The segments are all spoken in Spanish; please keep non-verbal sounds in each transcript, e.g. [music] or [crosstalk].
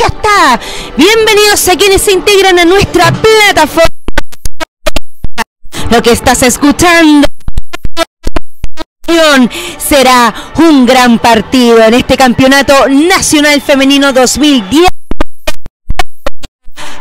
ya está. Bienvenidos a quienes se integran a nuestra plataforma. Lo que estás escuchando será un gran partido en este Campeonato Nacional Femenino 2010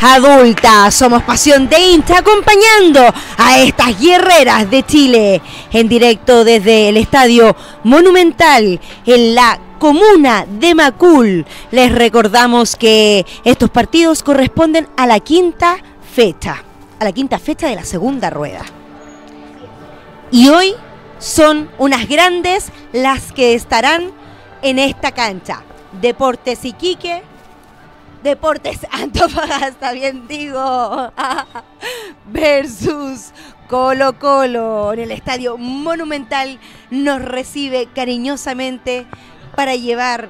adulta. Somos Pasión de Insta acompañando a estas guerreras de Chile en directo desde el Estadio Monumental en la comuna de Macul. Les recordamos que estos partidos corresponden a la quinta fecha, a la quinta fecha de la segunda rueda. Y hoy son unas grandes las que estarán en esta cancha. Deportes Iquique, Deportes [laughs] Antofagasta, bien digo, [laughs] versus Colo Colo en el Estadio Monumental nos recibe cariñosamente para llevar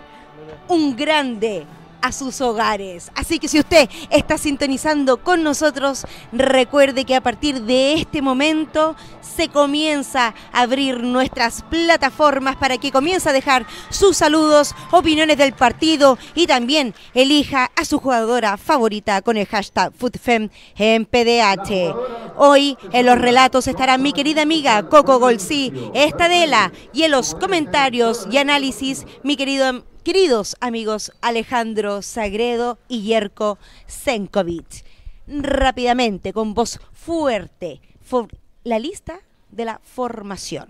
un grande a sus hogares. Así que si usted está sintonizando con nosotros, recuerde que a partir de este momento se comienza a abrir nuestras plataformas para que comience a dejar sus saludos, opiniones del partido y también elija a su jugadora favorita con el hashtag FoodFem en PDH. Hoy en los relatos estará mi querida amiga Coco Golsi, Estadela y en los comentarios y análisis mi querido Queridos amigos Alejandro Sagredo y Yerko Senkovic, rápidamente, con voz fuerte, la lista de la formación.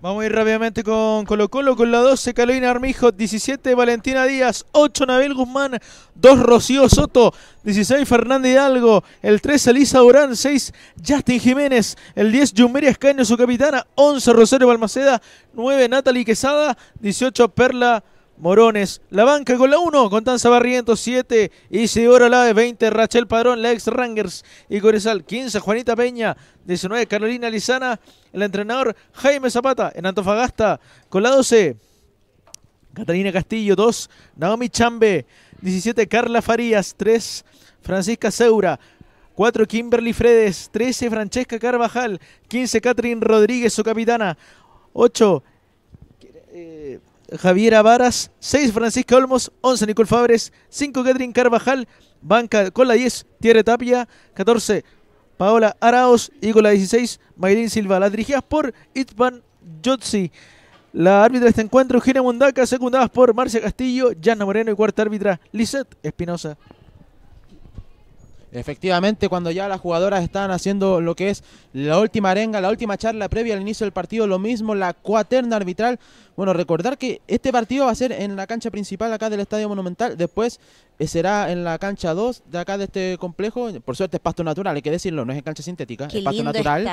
Vamos a ir rápidamente con Colo Colo, con la 12, Carolina Armijo, 17, Valentina Díaz, 8, Nabel Guzmán, 2, Rocío Soto, 16, Fernanda Hidalgo, el 3, Elisa Durán, 6, Justin Jiménez, el 10, Yumeria Escaño, su capitana, 11, Rosario Balmaceda, 9, Natalie Quesada, 18, Perla... Morones, la banca con la 1, Contanza Barrientos 7, Isidoro Lave 20, Rachel Padrón, la ex Rangers y Corizal, 15, Juanita Peña 19, Carolina Lizana, el entrenador Jaime Zapata en Antofagasta con la 12, Catalina Castillo 2, Naomi Chambe 17, Carla Farías 3, Francisca Seura 4, Kimberly Fredes 13, Francesca Carvajal 15, Catherine Rodríguez, su capitana 8, Javier Varas, 6 Francisca Olmos, 11 Nicole Fabres, 5 Catherine Carvajal, banca con la 10 Tierra Tapia, 14 Paola Araos y con la 16 Maylin Silva. Las dirigidas por Itvan Jotzi. La árbitra de este encuentro, Gina Mundaca, secundadas por Marcia Castillo, Jana Moreno y cuarta árbitra, Lisette Espinosa. Efectivamente, cuando ya las jugadoras están haciendo lo que es la última arenga, la última charla previa al inicio del partido, lo mismo, la cuaterna arbitral. Bueno, recordar que este partido va a ser en la cancha principal acá del Estadio Monumental, después eh, será en la cancha 2 de acá de este complejo. Por suerte es pasto natural, hay que decirlo, no es en cancha sintética, es pasto natural.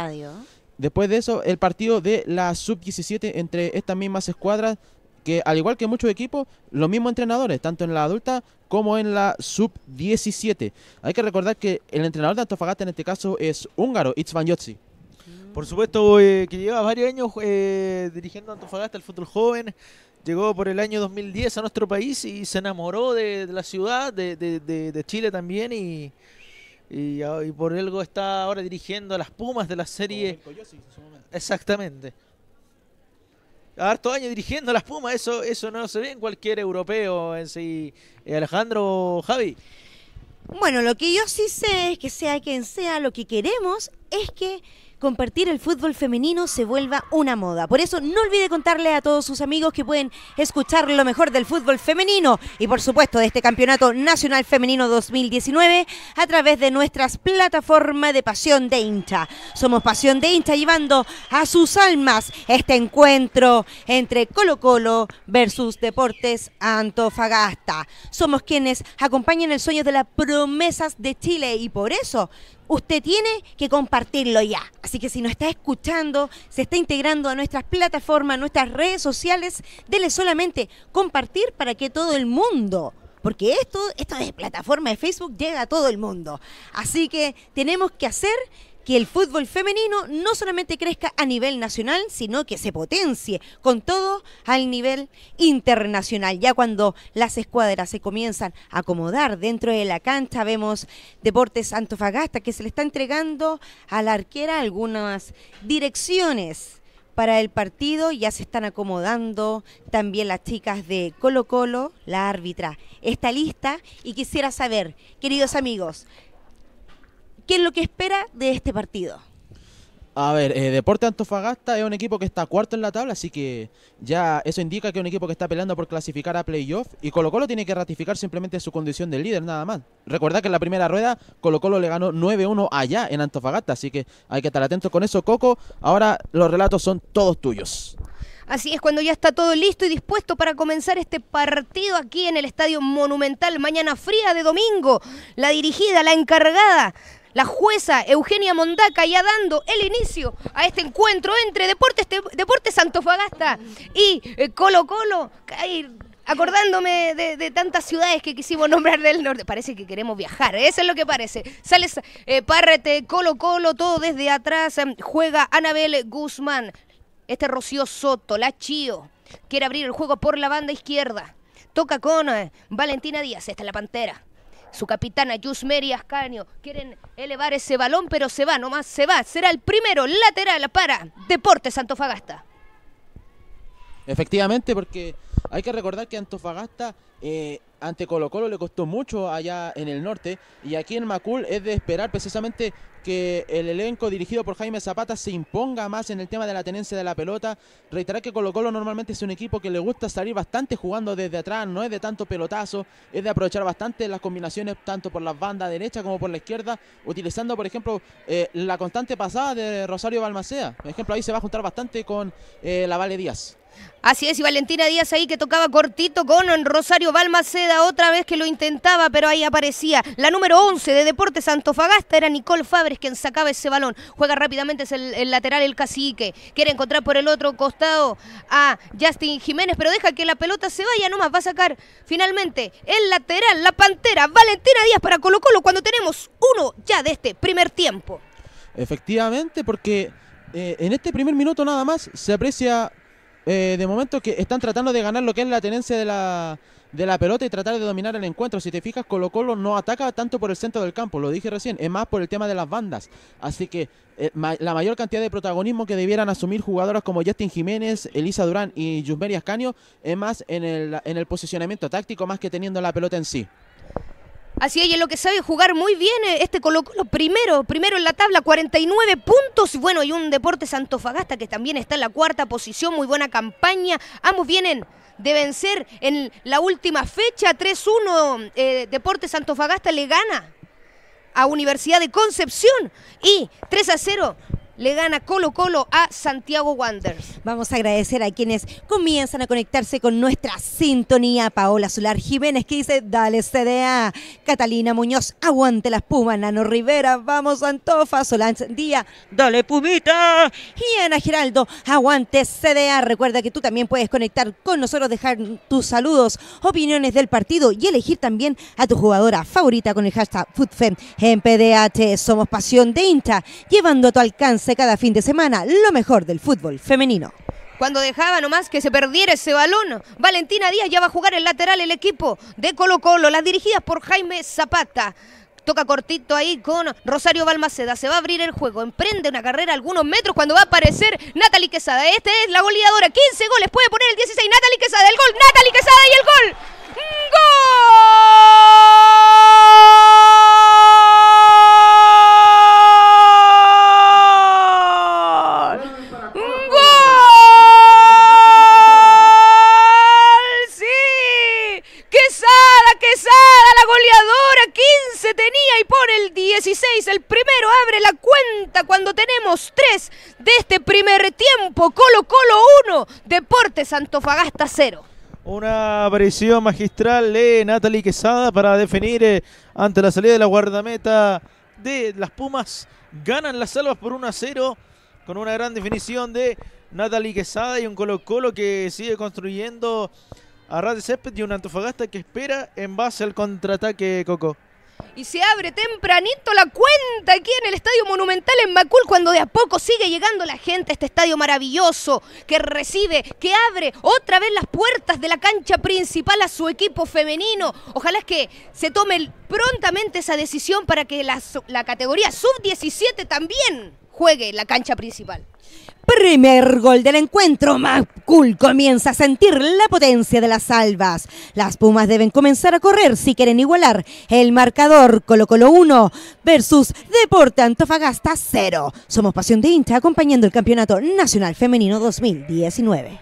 Después de eso, el partido de la sub-17 entre estas mismas escuadras que al igual que muchos equipos, los mismos entrenadores, tanto en la adulta como en la sub-17. Hay que recordar que el entrenador de Antofagasta en este caso es húngaro, Itzvan Yotzi. Por supuesto, eh, que lleva varios años eh, dirigiendo Antofagasta, el fútbol joven. Llegó por el año 2010 a nuestro país y se enamoró de, la ciudad, de, Chile también. Y, y, y por algo está ahora dirigiendo a las Pumas de la serie. Exactamente harto año dirigiendo las Pumas, eso, eso no se ve en cualquier europeo en sí. Eh, Alejandro, Javi. Bueno, lo que yo sí sé es que sea quien sea, lo que queremos es que compartir el fútbol femenino se vuelva una moda. Por eso no olvide contarle a todos sus amigos que pueden escuchar lo mejor del fútbol femenino y por supuesto de este Campeonato Nacional Femenino 2019 a través de nuestras plataformas de Pasión de Hincha. Somos Pasión de Hincha llevando a sus almas este encuentro entre Colo Colo versus Deportes Antofagasta. Somos quienes acompañan el sueño de las promesas de Chile y por eso usted tiene que compartirlo ya. Así que si nos está escuchando, se está integrando a nuestras plataformas, a nuestras redes sociales, dele solamente compartir para que todo el mundo porque esto, esto de plataforma de Facebook llega a todo el mundo. Así que tenemos que hacer que el fútbol femenino no solamente crezca a nivel nacional, sino que se potencie con todo al nivel internacional. Ya cuando las escuadras se comienzan a acomodar dentro de la cancha, vemos Deportes Antofagasta que se le está entregando a la arquera algunas direcciones para el partido. Ya se están acomodando también las chicas de Colo Colo, la árbitra. Está lista y quisiera saber, queridos amigos, ¿Qué es lo que espera de este partido? A ver, eh, Deporte Antofagasta es un equipo que está cuarto en la tabla, así que ya eso indica que es un equipo que está peleando por clasificar a playoff y Colo Colo tiene que ratificar simplemente su condición de líder, nada más. Recuerda que en la primera rueda Colo Colo le ganó 9-1 allá en Antofagasta, así que hay que estar atentos con eso, Coco. Ahora los relatos son todos tuyos. Así es, cuando ya está todo listo y dispuesto para comenzar este partido aquí en el Estadio Monumental, mañana fría de domingo, la dirigida, la encargada la jueza Eugenia Mondaca ya dando el inicio a este encuentro entre Deportes, Deportes Santofagasta y eh, Colo Colo. acordándome de, tantas ciudades que quisimos nombrar del norte. Parece que queremos viajar, ¿eh? eso es lo que parece. Sales eh, Colo Colo, todo desde atrás. Em, juega Anabel Guzmán. Este Rocío Soto, la Chío. Quiere abrir el juego por la banda izquierda. Toca con eh, Valentina Díaz, esta es la pantera su capitana y Ascanio. Quieren elevar ese balón, pero se va, nomás se va. Será el primero lateral para Deportes Antofagasta. Efectivamente, porque hay que recordar que Antofagasta eh, ante Colo Colo le costó mucho allá en el norte y aquí en Macul es de esperar precisamente que el elenco dirigido por Jaime Zapata se imponga más en el tema de la tenencia de la pelota. Reiterar que Colo Colo normalmente es un equipo que le gusta salir bastante jugando desde atrás, no es de tanto pelotazo, es de aprovechar bastante las combinaciones tanto por la banda derecha como por la izquierda, utilizando por ejemplo eh, la constante pasada de Rosario Balmacea, Por ejemplo, ahí se va a juntar bastante con eh, la Vale Díaz. Así es, y Valentina Díaz ahí que tocaba cortito con Rosario Balmaceda, otra vez que lo intentaba, pero ahí aparecía la número 11 de Deportes Antofagasta, era Nicole Fabres quien sacaba ese balón. Juega rápidamente es el, lateral, el cacique, quiere encontrar por el otro costado a Justin Jiménez, pero deja que la pelota se vaya nomás, va a sacar finalmente el lateral, la pantera, Valentina Díaz para Colo Colo cuando tenemos uno ya de este primer tiempo. Efectivamente, porque eh, en este primer minuto nada más se aprecia eh, de momento que están tratando de ganar lo que es la tenencia de la, de la pelota y tratar de dominar el encuentro. Si te fijas, Colo Colo no ataca tanto por el centro del campo, lo dije recién, es más por el tema de las bandas. Así que eh, la mayor cantidad de protagonismo que debieran asumir jugadoras como Justin Jiménez, Elisa Durán y Yusmeri Ascanio es más en el, en el posicionamiento táctico más que teniendo la pelota en sí. Así es, y lo que sabe jugar muy bien eh, este Colo primero, primero en la tabla, 49 puntos, bueno, y un Deporte Santofagasta que también está en la cuarta posición, muy buena campaña, ambos vienen de vencer en la última fecha, 3-1, eh, Deporte Deportes santofagasta le gana a Universidad de Concepción y 3 a 0 le gana Colo Colo a Santiago Wanderers. Vamos a agradecer a quienes comienzan a conectarse con nuestra sintonía. Paola Solar Jiménez que dice, dale CDA. Catalina Muñoz, aguante las pumas. Nano Rivera, vamos Antofa. Solange Díaz, dale pumita. Y Ana Geraldo, aguante CDA. Recuerda que tú también puedes conectar con nosotros, dejar tus saludos, opiniones del partido y elegir también a tu jugadora favorita con el hashtag #FutFem en PDH. Somos pasión de Inta, llevando a tu alcance cada fin de semana lo mejor del fútbol femenino. Cuando dejaba nomás que se perdiera ese balón, Valentina Díaz ya va a jugar el lateral el equipo de Colo Colo, las dirigidas por Jaime Zapata. Toca cortito ahí con Rosario Balmaceda. Se va a abrir el juego. Emprende una carrera algunos metros cuando va a aparecer Natalie Quesada. Esta es la goleadora. 15 goles. Puede poner el 16. Natalie Quesada. El gol. Natalie Quesada y el gol. ¡Gol! Quesada, la goleadora, 15 tenía y pone el 16. El primero abre la cuenta cuando tenemos 3 de este primer tiempo. Colo Colo 1, Deportes Antofagasta 0. Una aparición magistral de Natalie Quesada para definir eh, ante la salida de la guardameta de las Pumas. Ganan las salvas por 1 a 0 con una gran definición de Natalie Quesada y un Colo Colo que sigue construyendo a Radio Césped y un Antofagasta que espera en base al contraataque Coco. Y se abre tempranito la cuenta aquí en el Estadio Monumental en Macul cuando de a poco sigue llegando la gente a este estadio maravilloso que recibe, que abre otra vez las puertas de la cancha principal a su equipo femenino. Ojalá es que se tome prontamente esa decisión para que la, la categoría sub-17 también juegue la cancha principal. Primer gol del encuentro, Macul comienza a sentir la potencia de las albas. Las Pumas deben comenzar a correr si quieren igualar el marcador Colo Colo 1 versus Deporte Antofagasta 0. Somos Pasión de hincha acompañando el Campeonato Nacional Femenino 2019.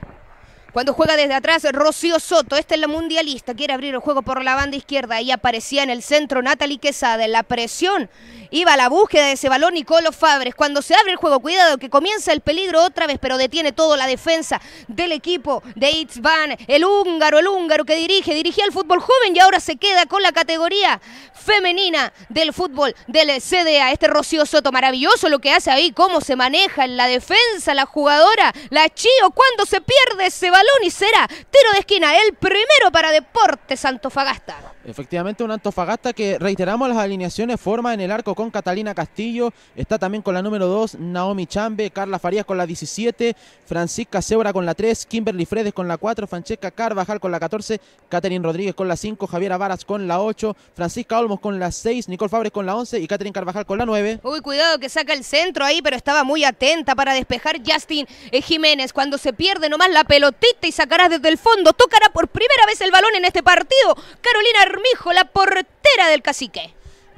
Cuando juega desde atrás, Rocío Soto, esta es la mundialista, quiere abrir el juego por la banda izquierda y aparecía en el centro Natalie Quesada. En la presión iba la búsqueda de ese balón Nicolo Fabres. Cuando se abre el juego, cuidado que comienza el peligro otra vez, pero detiene toda la defensa del equipo de Itzvan. El húngaro, el húngaro que dirige, dirigía el fútbol joven y ahora se queda con la categoría femenina del fútbol del CDA. Este Rocío Soto, maravilloso lo que hace ahí, cómo se maneja en la defensa la jugadora, la Chío, cuando se pierde ese balón Salón será tiro de esquina el primero para Deportes Santofagasta. Efectivamente, un Antofagasta que reiteramos las alineaciones, forma en el arco con Catalina Castillo, está también con la número 2, Naomi Chambe, Carla Farías con la 17, Francisca Zebra con la 3, Kimberly Fredes con la 4, Francesca Carvajal con la 14, Catherine Rodríguez con la 5, Javiera Varas con la 8, Francisca Olmos con la 6, Nicole Fabres con la 11 y Catherine Carvajal con la 9. Uy, cuidado que saca el centro ahí, pero estaba muy atenta para despejar Justin Jiménez. Cuando se pierde nomás la pelotita y sacará desde el fondo, tocará por primera vez el balón en este partido. Carolina hijo la portera del cacique.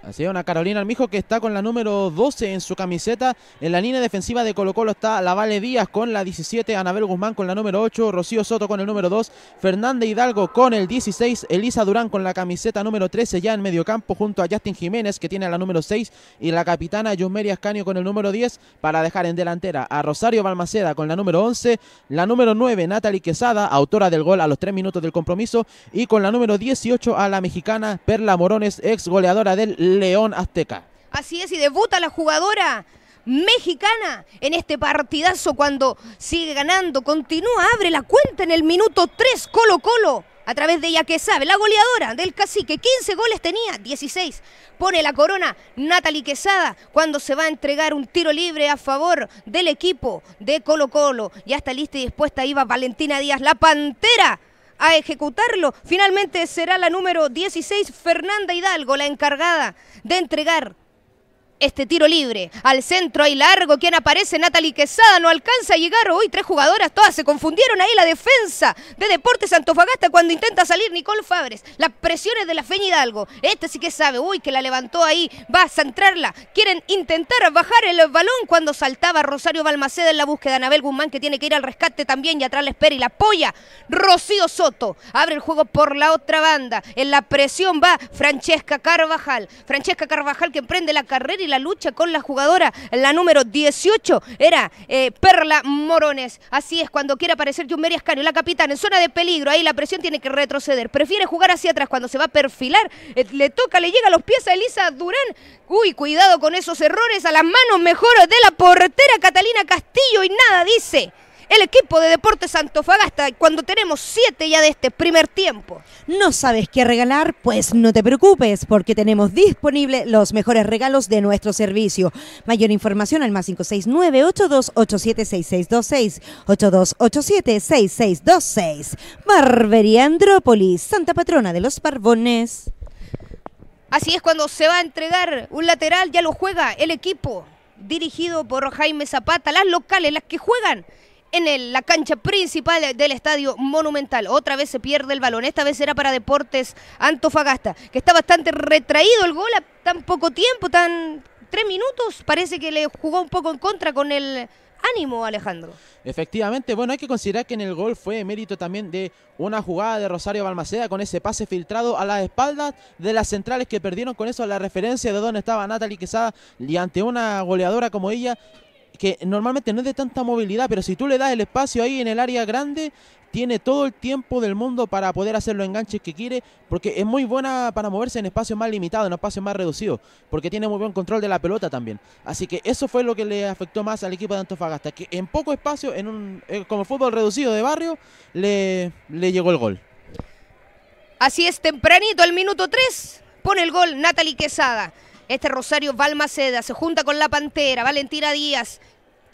Así una Carolina Armijo que está con la número 12 en su camiseta. En la línea defensiva de Colo Colo está la Vale Díaz con la 17, Anabel Guzmán con la número 8, Rocío Soto con el número 2, Fernández Hidalgo con el 16, Elisa Durán con la camiseta número 13 ya en medio campo junto a Justin Jiménez que tiene la número 6 y la capitana Yusmeria Ascanio con el número 10 para dejar en delantera a Rosario Balmaceda con la número 11, la número 9 Natalie Quesada, autora del gol a los 3 minutos del compromiso y con la número 18 a la mexicana Perla Morones, ex goleadora del León Azteca. Así es, y debuta la jugadora mexicana en este partidazo cuando sigue ganando, continúa, abre la cuenta en el minuto 3 Colo Colo. A través de ella que sabe, la goleadora del cacique, 15 goles tenía, 16. Pone la corona Natalie Quesada cuando se va a entregar un tiro libre a favor del equipo de Colo Colo. Ya está lista y dispuesta, iba Valentina Díaz, la pantera a ejecutarlo. Finalmente será la número 16, Fernanda Hidalgo, la encargada de entregar este tiro libre. Al centro hay largo, quien aparece Natalie Quesada, no alcanza a llegar hoy, tres jugadoras, todas se confundieron ahí la defensa de Deportes Antofagasta cuando intenta salir Nicole Fabres. Las presiones de la Feña Hidalgo, este sí que sabe, uy, que la levantó ahí, va a centrarla, quieren intentar bajar el balón cuando saltaba Rosario Balmaceda en la búsqueda de Anabel Guzmán que tiene que ir al rescate también y atrás la espera y la apoya Rocío Soto, abre el juego por la otra banda, en la presión va Francesca Carvajal, Francesca Carvajal que emprende la carrera y la lucha con la jugadora, la número 18, era eh, Perla Morones. Así es, cuando quiere aparecer Jumeri Ascanio, la capitana en zona de peligro, ahí la presión tiene que retroceder. Prefiere jugar hacia atrás cuando se va a perfilar. Eh, le toca, le llega a los pies a Elisa Durán. Uy, cuidado con esos errores a las manos mejor de la portera Catalina Castillo y nada dice el equipo de Deportes Santofagasta, cuando tenemos siete ya de este primer tiempo. ¿No sabes qué regalar? Pues no te preocupes porque tenemos disponible los mejores regalos de nuestro servicio. Mayor información al más 569-8287-6626, 8287-6626. Barbería Andrópolis, Santa Patrona de los Barbones. Así es cuando se va a entregar un lateral, ya lo juega el equipo dirigido por Jaime Zapata, las locales, las que juegan en la cancha principal del estadio Monumental. Otra vez se pierde el balón, esta vez era para Deportes Antofagasta, que está bastante retraído el gol a tan poco tiempo, tan tres minutos, parece que le jugó un poco en contra con el ánimo, Alejandro. Efectivamente, bueno, hay que considerar que en el gol fue mérito también de una jugada de Rosario Balmaceda con ese pase filtrado a las espaldas de las centrales que perdieron con eso la referencia de dónde estaba Natalie Quesada y ante una goleadora como ella que normalmente no es de tanta movilidad, pero si tú le das el espacio ahí en el área grande, tiene todo el tiempo del mundo para poder hacer los enganches que quiere, porque es muy buena para moverse en espacios más limitados, en espacios más reducidos, porque tiene muy buen control de la pelota también. Así que eso fue lo que le afectó más al equipo de Antofagasta, que en poco espacio, en un, eh, como fútbol reducido de barrio, le, llegó el gol. Así es, tempranito, el minuto 3, pone el gol Natalie Quesada. Este Rosario Balmaceda se junta con la Pantera, Valentina Díaz,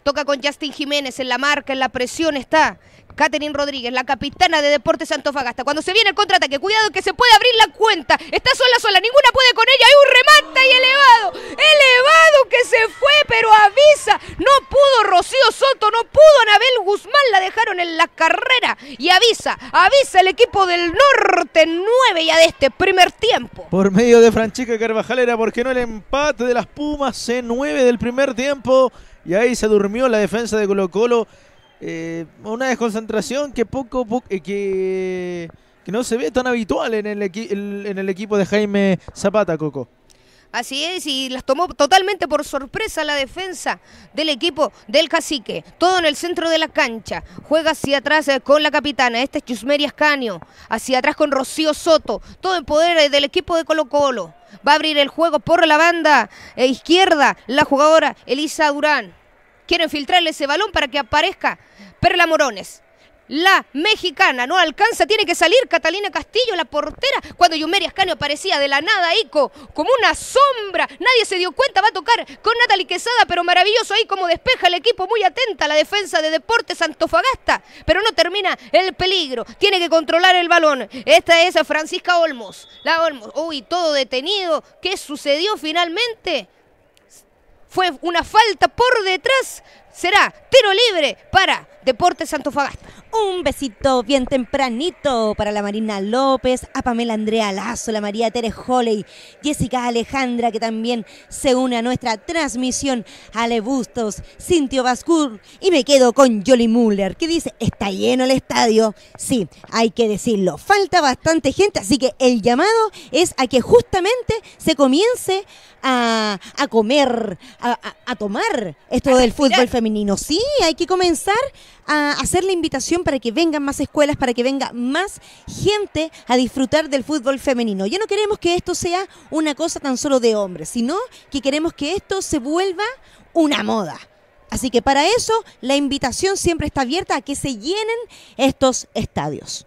toca con Justin Jiménez en la marca, en la presión está. Caterin Rodríguez, la capitana de Deportes Antofagasta. Cuando se viene el contraataque, cuidado que se puede abrir la cuenta. Está sola, sola, ninguna puede con ella. Hay un remate y elevado. Elevado que se fue, pero avisa. No pudo Rocío Soto, no pudo Anabel Guzmán. La dejaron en la carrera. Y avisa, avisa el equipo del norte, 9 ya de este primer tiempo. Por medio de Franchica Carvajalera, porque no el empate de las Pumas c 9 del primer tiempo. Y ahí se durmió la defensa de Colo Colo eh, una desconcentración que poco, eh, que, no se ve tan habitual en el, en el equipo de Jaime Zapata, Coco. Así es, y las tomó totalmente por sorpresa la defensa del equipo del cacique. Todo en el centro de la cancha. Juega hacia atrás eh, con la capitana, este es Chusmeri Ascanio. Hacia atrás con Rocío Soto. Todo en poder del equipo de Colo Colo. Va a abrir el juego por la banda izquierda la jugadora Elisa Durán. Quieren filtrarle ese balón para que aparezca Perla Morones. La mexicana no alcanza, tiene que salir Catalina Castillo, la portera. Cuando Yumeria Ascanio aparecía de la nada, Ico, como una sombra. Nadie se dio cuenta, va a tocar con Natalie Quesada, pero maravilloso ahí como despeja el equipo, muy atenta la defensa de Deportes Antofagasta. Pero no termina el peligro, tiene que controlar el balón. Esta es Francisca Olmos, la Olmos. Uy, todo detenido. ¿Qué sucedió finalmente? Fue una falta por detrás. Será tiro libre para Santo fagas Un besito bien tempranito para la Marina López, a Pamela Andrea Lazo, la María Teres Holley, Jessica Alejandra, que también se une a nuestra transmisión, Ale Bustos, Cintio Bascur, y me quedo con Jolly Muller, que dice, está lleno el estadio. Sí, hay que decirlo, falta bastante gente, así que el llamado es a que justamente se comience a, comer, a, tomar esto del fútbol femenino. Sí, hay que comenzar a hacer la invitación para que vengan más escuelas, para que venga más gente a disfrutar del fútbol femenino. Ya no queremos que esto sea una cosa tan solo de hombres, sino que queremos que esto se vuelva una moda. Así que para eso la invitación siempre está abierta a que se llenen estos estadios.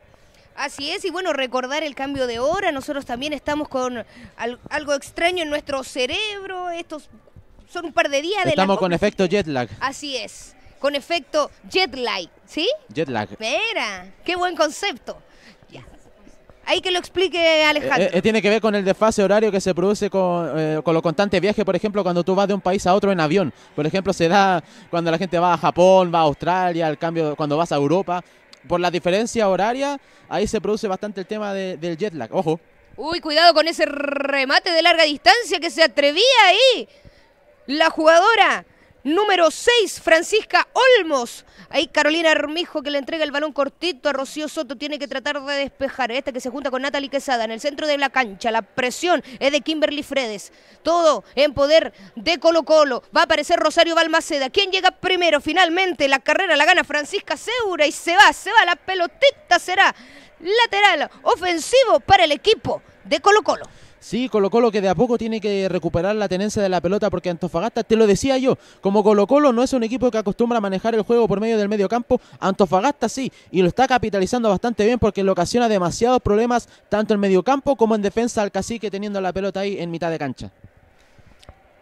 Así es, y bueno, recordar el cambio de hora, nosotros también estamos con algo extraño en nuestro cerebro, estos son un par de días Estamos con efecto jet lag. Así es con efecto jet lag, ¿sí? Jet lag. Mira, qué buen concepto. Hay que lo explique eh, eh, Alejandro. Eh, tiene que ver con el desfase horario que se produce con, con los constantes viajes, por ejemplo, cuando tú vas de un país a otro en avión. Por ejemplo, se da cuando la gente va a Japón, va a Australia, el cambio cuando vas a Europa. Por la diferencia horaria, ahí se produce bastante el tema del jet lag. Ojo. Uy, cuidado con ese remate de larga distancia que se atrevía ahí. La jugadora número 6, Francisca Olmos. Ahí Carolina Armijo que le entrega el balón cortito a Rocío Soto. Tiene que tratar de despejar. Esta que se junta con Natalie Quesada en el centro de la cancha. La presión es de Kimberly Fredes. Todo en poder de Colo Colo. Va a aparecer Rosario Balmaceda. ¿Quién llega primero? Finalmente la carrera la gana Francisca Segura y se va, se va. La pelotita será lateral ofensivo para el equipo de Colo Colo. Sí, Colo Colo que de a poco tiene que recuperar la tenencia de la pelota porque Antofagasta, te lo decía yo, como Colo Colo no es un equipo que acostumbra a manejar el juego por medio del medio campo, Antofagasta sí, y lo está capitalizando bastante bien porque le ocasiona demasiados problemas tanto en medio campo como en defensa al cacique teniendo la pelota ahí en mitad de cancha.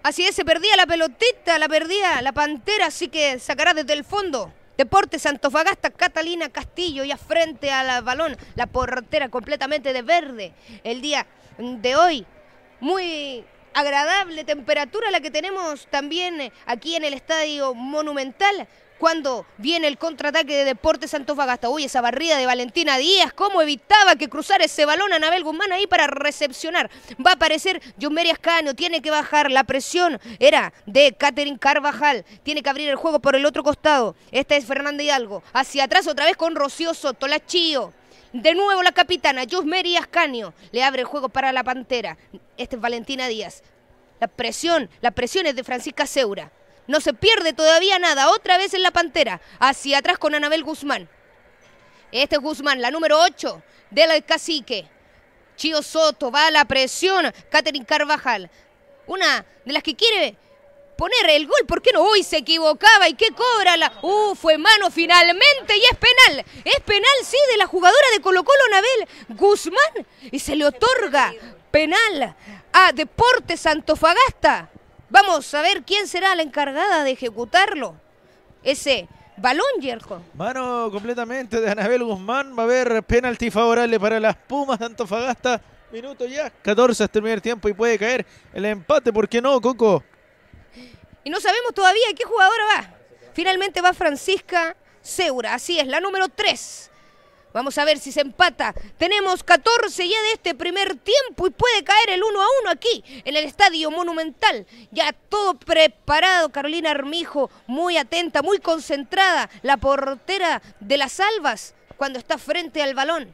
Así es, se perdía la pelotita, la perdía la pantera, así que sacará desde el fondo. Deportes Antofagasta, Catalina Castillo ya frente al balón, la portera completamente de verde. El día de hoy. Muy agradable temperatura la que tenemos también eh, aquí en el Estadio Monumental. Cuando viene el contraataque de Deportes Antofagasta. Uy, esa barrida de Valentina Díaz. ¿Cómo evitaba que cruzara ese balón a Anabel Guzmán ahí para recepcionar? Va a aparecer Yomeri Escano Tiene que bajar. La presión era de Catherine Carvajal. Tiene que abrir el juego por el otro costado. Esta es Fernanda Hidalgo. Hacia atrás otra vez con Rocío Soto. De nuevo la capitana, Yusmeri Ascanio, le abre el juego para la Pantera. Este es Valentina Díaz. La presión, la presión es de Francisca Seura. No se pierde todavía nada, otra vez en la Pantera. Hacia atrás con Anabel Guzmán. Este es Guzmán, la número 8 del cacique. Chio Soto va a la presión. Catherine Carvajal. Una de las que quiere poner el gol, ¿por qué no? hoy se equivocaba, ¿y qué cobra la? Uh, fue mano finalmente y es penal. Es penal, sí, de la jugadora de Colo Colo, Anabel Guzmán. Y se le otorga penal a Deportes Santofagasta. Vamos a ver quién será la encargada de ejecutarlo. Ese balón, Yerko. Mano completamente de Anabel Guzmán. Va a haber penalti favorable para las Pumas de Antofagasta. Minuto ya, 14 hasta el primer tiempo y puede caer el empate, ¿por qué no, Coco? Y no sabemos todavía qué jugadora va. Finalmente va Francisca Seura, así es, la número 3. Vamos a ver si se empata. Tenemos 14 ya de este primer tiempo y puede caer el 1 a 1 aquí en el Estadio Monumental. Ya todo preparado. Carolina Armijo muy atenta, muy concentrada. La portera de las albas cuando está frente al balón.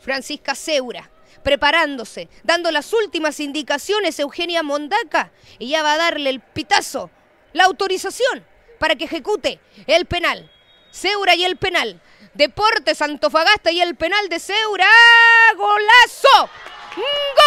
Francisca Seura preparándose, dando las últimas indicaciones Eugenia Mondaca y ya va a darle el pitazo, la autorización para que ejecute el penal. Seura y el penal. Deportes Antofagasta y el penal de Seura. ¡Golazo! ¡Gol!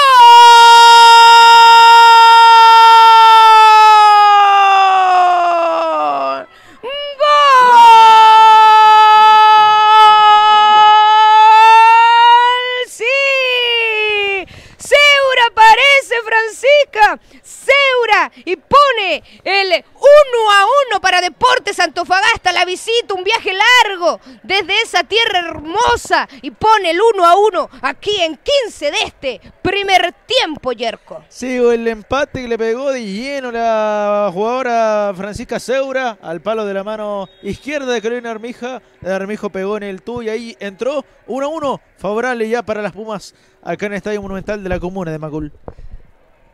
para Deportes Antofagasta, la visita, un viaje largo desde esa tierra hermosa y pone el 1 a 1 aquí en 15 de este primer tiempo, Yerko. Sí, el empate que le pegó de lleno la jugadora Francisca Seura al palo de la mano izquierda de Carolina Armija. Armijo pegó en el tú y ahí entró 1 a 1, favorable ya para las Pumas acá en el Estadio Monumental de la Comuna de Macul.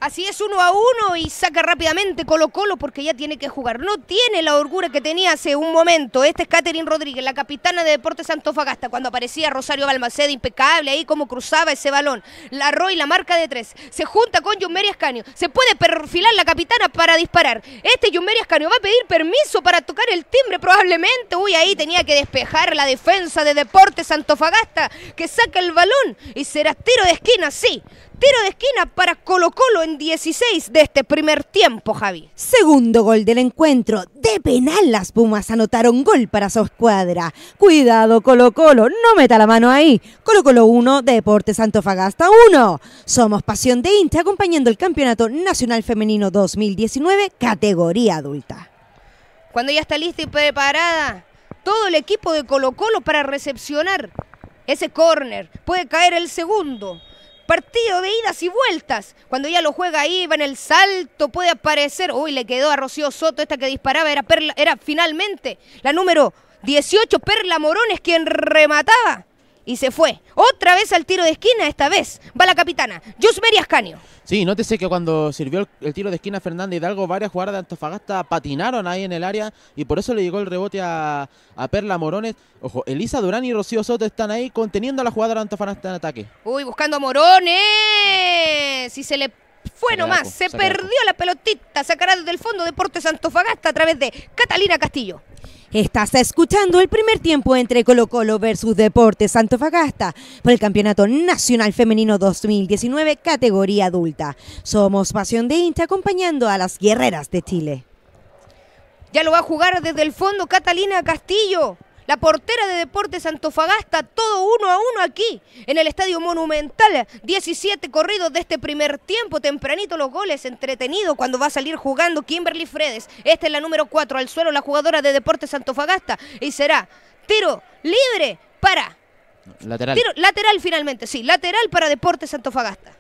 Así es, uno a uno y saca rápidamente Colo Colo porque ya tiene que jugar. No tiene la orgura que tenía hace un momento. Este es Catherine Rodríguez, la capitana de Deportes Antofagasta, cuando aparecía Rosario Balmaceda, impecable ahí como cruzaba ese balón. La Roy, la marca de tres. Se junta con Yumeri Escaño. Se puede perfilar la capitana para disparar. Este Yumeri Escaño va a pedir permiso para tocar el timbre probablemente. Uy, ahí tenía que despejar la defensa de Deportes Antofagasta que saca el balón y será tiro de esquina, sí tiro de esquina para Colo Colo en 16 de este primer tiempo, Javi. Segundo gol del encuentro. De penal las Pumas anotaron gol para su escuadra. Cuidado Colo Colo, no meta la mano ahí. Colo Colo 1, Deportes Antofagasta 1. Somos Pasión de Inti acompañando el Campeonato Nacional Femenino 2019 categoría adulta. Cuando ya está lista y preparada, todo el equipo de Colo Colo para recepcionar ese córner. Puede caer el segundo partido de idas y vueltas. Cuando ya lo juega ahí, va en el salto, puede aparecer. Uy, le quedó a Rocío Soto, esta que disparaba, era, Perla, era finalmente la número 18, Perla Morones, quien remataba y se fue. Otra vez al tiro de esquina, esta vez va la capitana, Yusmeri Ascanio. Sí, nótese que cuando sirvió el, tiro de esquina Fernanda Hidalgo, varias jugadoras de Antofagasta patinaron ahí en el área y por eso le llegó el rebote a, Perla Morones. Ojo, Elisa Durán y Rocío Soto están ahí conteniendo a la jugadora de Antofagasta en ataque. Uy, buscando a Morones. Si se le fue nomás, se perdió la pelotita, sacará del fondo Deportes Antofagasta a través de Catalina Castillo. Estás escuchando el primer tiempo entre Colo Colo versus Deportes Santofagasta por el Campeonato Nacional Femenino 2019 categoría adulta. Somos Pasión de Incha acompañando a las guerreras de Chile. Ya lo va a jugar desde el fondo Catalina Castillo. La portera de Deportes Santofagasta, todo uno a uno aquí, en el Estadio Monumental. 17 corridos de este primer tiempo, tempranito los goles, entretenido cuando va a salir jugando Kimberly Fredes. Esta es la número 4, al suelo la jugadora de Deportes Santofagasta, Y será tiro libre para... Lateral. lateral finalmente, sí, lateral para Deportes Antofagasta.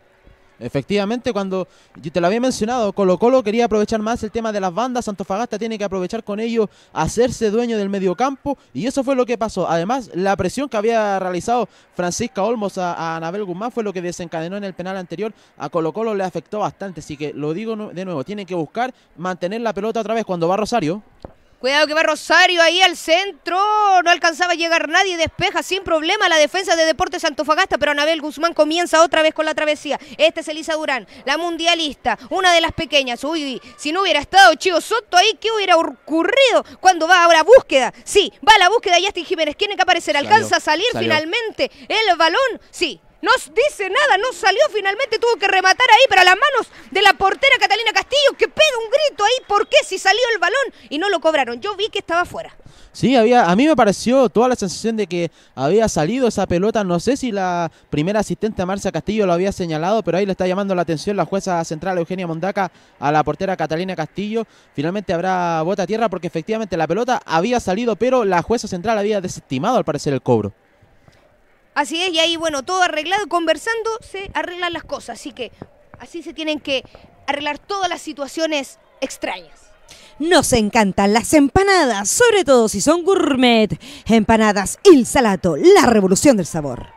Efectivamente, cuando yo te lo había mencionado, Colo Colo quería aprovechar más el tema de las bandas, Santofagasta tiene que aprovechar con ello, hacerse dueño del mediocampo, y eso fue lo que pasó. Además, la presión que había realizado Francisca Olmos a, Anabel Guzmán fue lo que desencadenó en el penal anterior, a Colo Colo le afectó bastante, así que lo digo de nuevo, tiene que buscar mantener la pelota otra vez cuando va Rosario, Cuidado que va Rosario ahí al centro. No alcanzaba a llegar nadie. Despeja sin problema la defensa de Deportes Antofagasta. Pero Anabel Guzmán comienza otra vez con la travesía. Este es Elisa Durán, la mundialista. Una de las pequeñas. Uy, si no hubiera estado Chivo Soto ahí, ¿qué hubiera ocurrido? Cuando va ahora búsqueda. Sí, va a la búsqueda y Justin Jiménez. Tiene que aparecer. Alcanza a salir finalmente el balón. Sí, no dice nada, no salió finalmente, tuvo que rematar ahí para las manos de la portera Catalina Castillo que pega un grito ahí, ¿por qué si salió el balón y no lo cobraron? Yo vi que estaba fuera. Sí, había, a mí me pareció toda la sensación de que había salido esa pelota. No sé si la primera asistente Marcia Castillo lo había señalado, pero ahí le está llamando la atención la jueza central Eugenia Mondaca a la portera Catalina Castillo. Finalmente habrá bota a tierra porque efectivamente la pelota había salido, pero la jueza central había desestimado al parecer el cobro. Así es, y ahí, bueno, todo arreglado, conversando se arreglan las cosas, así que así se tienen que arreglar todas las situaciones extrañas. Nos encantan las empanadas, sobre todo si son gourmet. Empanadas Il Salato, la revolución del sabor.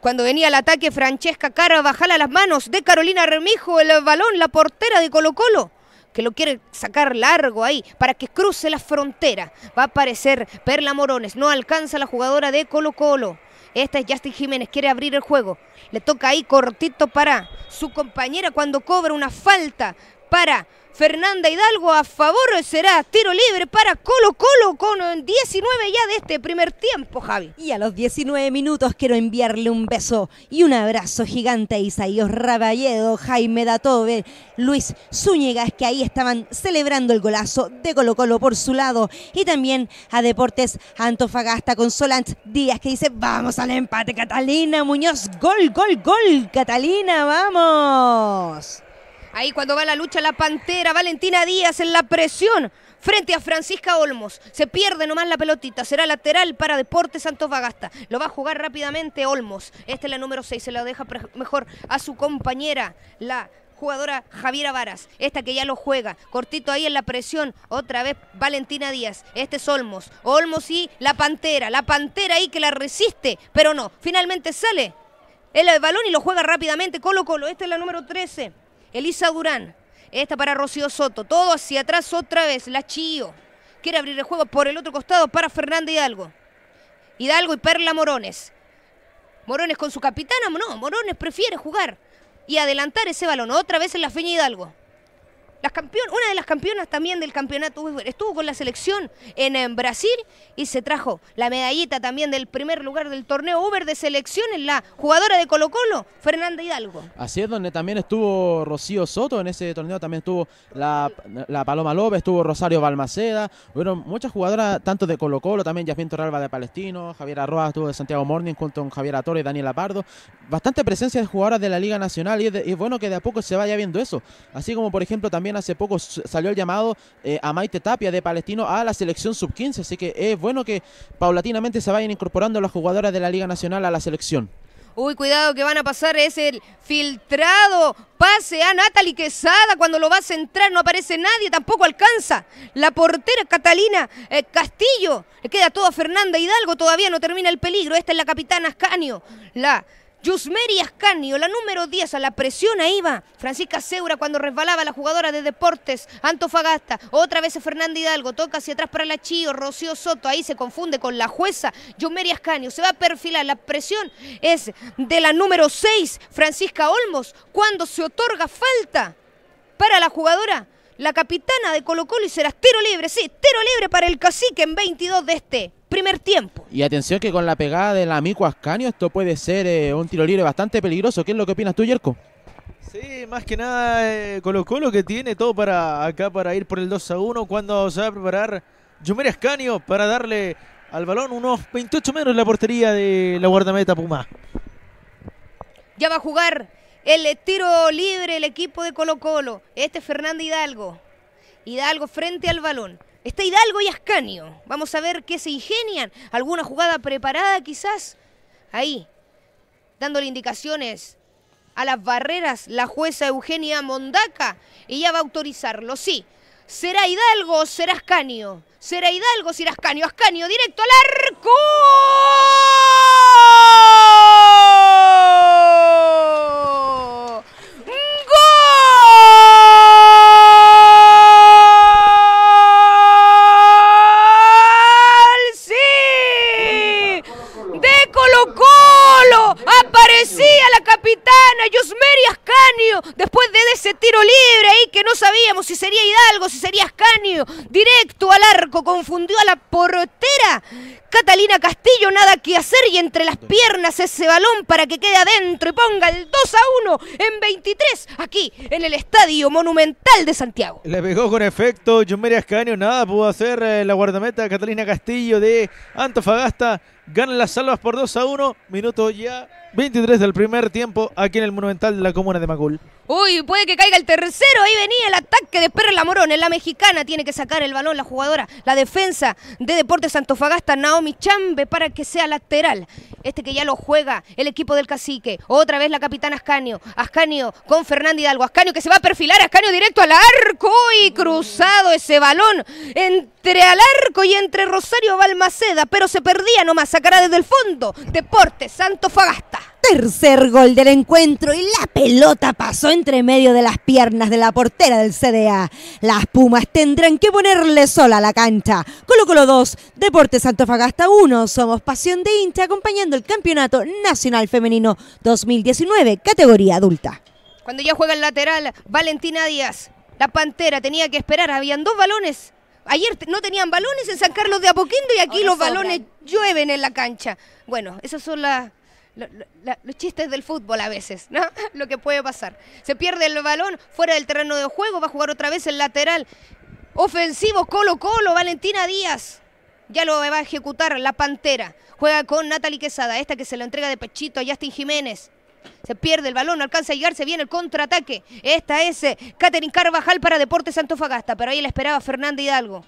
Cuando venía el ataque, Francesca Cara bajala las manos de Carolina Remijo el balón, la portera de Colo Colo que lo quiere sacar largo ahí para que cruce la frontera. Va a aparecer Perla Morones, no alcanza la jugadora de Colo Colo. Esta es Justin Jiménez, quiere abrir el juego. Le toca ahí cortito para su compañera cuando cobra una falta para Fernanda Hidalgo a favor será tiro libre para Colo Colo con 19 ya de este primer tiempo, Javi. Y a los 19 minutos quiero enviarle un beso y un abrazo gigante a Isaías Raballedo, Jaime Datove, Luis Zúñigas, que ahí estaban celebrando el golazo de Colo Colo por su lado. Y también a Deportes Antofagasta con Solant Díaz, que dice, vamos al empate, Catalina Muñoz, gol, gol, gol, Catalina, vamos. Ahí cuando va la lucha la Pantera, Valentina Díaz en la presión frente a Francisca Olmos. Se pierde nomás la pelotita. Será lateral para Deportes Santos Bagasta. Lo va a jugar rápidamente Olmos. Esta es la número 6. Se la deja mejor a su compañera, la jugadora Javiera Varas. Esta que ya lo juega. Cortito ahí en la presión. Otra vez Valentina Díaz. Este es Olmos. Olmos y la Pantera. La Pantera ahí que la resiste. Pero no. Finalmente sale el balón y lo juega rápidamente. Colo Colo. Esta es la número 13. Elisa Durán. Esta para Rocío Soto. Todo hacia atrás otra vez. La Chío. Quiere abrir el juego por el otro costado para Fernanda Hidalgo. Hidalgo y Perla Morones. Morones con su capitana. No, Morones prefiere jugar y adelantar ese balón. Otra vez en la feña Hidalgo. Las una de las campeonas también del campeonato estuvo con la selección en, Brasil y se trajo la medallita también del primer lugar del torneo Uber de selección en la jugadora de Colo Colo, Fernanda Hidalgo. Así es, donde también estuvo Rocío Soto, en ese torneo también estuvo la, Paloma López, estuvo Rosario Balmaceda, bueno muchas jugadoras, tanto de Colo Colo, también Yasmin Torralba de Palestino, Javier Arroa estuvo de Santiago Morning junto con Javier Torres y Daniela Pardo. Bastante presencia de jugadoras de la Liga Nacional y y es bueno que de a poco se vaya viendo eso. Así como por ejemplo también hace poco salió el llamado eh, a Maite Tapia de Palestino a la selección sub-15, así que es bueno que paulatinamente se vayan incorporando las jugadoras de la Liga Nacional a la selección. Uy, cuidado que van a pasar, es el filtrado pase a Natalie Quesada cuando lo va a centrar, no aparece nadie, tampoco alcanza. La portera Catalina eh, Castillo, le queda todo a Fernanda Hidalgo, todavía no termina el peligro, esta es la capitana Ascanio, la Yusmeri Ascanio, la número 10, a la presión ahí va. Francisca Seura cuando resbalaba la jugadora de Deportes, Antofagasta. Otra vez Fernanda Hidalgo, toca hacia atrás para la Chío, Rocío Soto, ahí se confunde con la jueza. Yusmeri Ascanio se va a perfilar, la presión es de la número 6, Francisca Olmos, cuando se otorga falta para la jugadora. La capitana de Colo Colo y será tiro libre, sí, tiro libre para el cacique en 22 de este primer tiempo. Y atención que con la pegada del amigo Ascanio esto puede ser eh, un tiro libre bastante peligroso. ¿Qué es lo que opinas tú, Yerko? Sí, más que nada eh, Colo Colo que tiene todo para acá para ir por el 2 a 1 cuando se va a preparar Jumer Ascanio para darle al balón unos 28 en la portería de la guardameta Puma. Ya va a jugar el tiro libre el equipo de Colo Colo. Este es Fernando Hidalgo. Hidalgo frente al balón. Está Hidalgo y Ascanio. Vamos a ver qué se ingenian. ¿Alguna jugada preparada quizás? Ahí, dándole indicaciones a las barreras, la jueza Eugenia Mondaca. ella va a autorizarlo, sí. ¿Será Hidalgo o será Ascanio? ¿Será Hidalgo o será Ascanio? Ascanio, directo al arco. después de ese tiro libre ahí que no sabíamos si sería Hidalgo, si sería Ascanio, directo al arco, confundió a la portera. Catalina Castillo, nada que hacer y entre las piernas ese balón para que quede adentro y ponga el 2 a 1 en 23 aquí en el Estadio Monumental de Santiago. Le pegó con efecto Jumeria Ascanio, nada pudo hacer eh, la guardameta Catalina Castillo de Antofagasta ganan las salvas por 2 a 1, minuto ya 23 del primer tiempo aquí en el Monumental de la Comuna de Macul. Uy, puede que caiga el tercero, ahí venía el ataque de Perla Morón, en la mexicana tiene que sacar el balón la jugadora, la defensa de Deportes Santofagasta, Naomi Chambe para que sea lateral, este que ya lo juega el equipo del cacique, otra vez la capitana Ascanio, Ascanio con Fernández Hidalgo, Ascanio que se va a perfilar, Ascanio directo al arco y cruzado ese balón entre al arco y entre Rosario Balmaceda, pero se perdía nomás, sacará desde el fondo. Deporte Santo Fagasta. Tercer gol del encuentro y la pelota pasó entre medio de las piernas de la portera del CDA. Las Pumas tendrán que ponerle sola a la cancha. Colo Colo 2, Deporte Santo Fagasta 1. Somos Pasión de Hincha acompañando el Campeonato Nacional Femenino 2019, categoría adulta. Cuando ya juega el lateral, Valentina Díaz. La Pantera tenía que esperar, habían dos balones Ayer no tenían balones en San Carlos de Apoquindo y aquí los balones llueven en la cancha. Bueno, esos son los chistes del fútbol a veces, ¿no? [laughs] Lo que puede pasar. Se pierde el balón fuera del terreno de juego, va a jugar otra vez el lateral. Ofensivo, Colo Colo, Valentina Díaz. Ya lo va a ejecutar la Pantera. Juega con Natalie Quesada, esta que se lo entrega de pechito a Justin Jiménez. Se pierde el balón, alcanza a llegar, se viene el contraataque. Esta es Catherine eh, Carvajal para Deportes Santofagasta, pero ahí la esperaba Fernanda Hidalgo.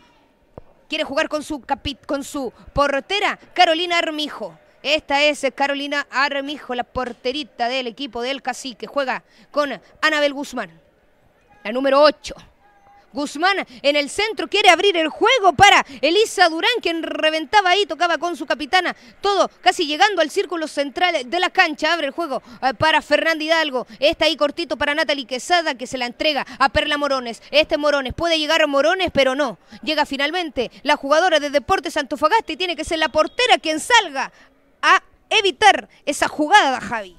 Quiere jugar con su, con su portera, Carolina Armijo. Esta es eh, Carolina Armijo, la porterita del equipo del cacique. Juega con Anabel Guzmán, la número 8. Guzmán en el centro quiere abrir el juego para Elisa Durán, quien reventaba ahí, tocaba con su capitana, todo casi llegando al círculo central de la cancha. Abre el juego eh, para Fernanda Hidalgo. Está ahí cortito para Natalie Quesada, que se la entrega a Perla Morones. Este Morones puede llegar a Morones, pero no. Llega finalmente la jugadora de Deportes Antofagasta y tiene que ser la portera quien salga a evitar esa jugada, Javi.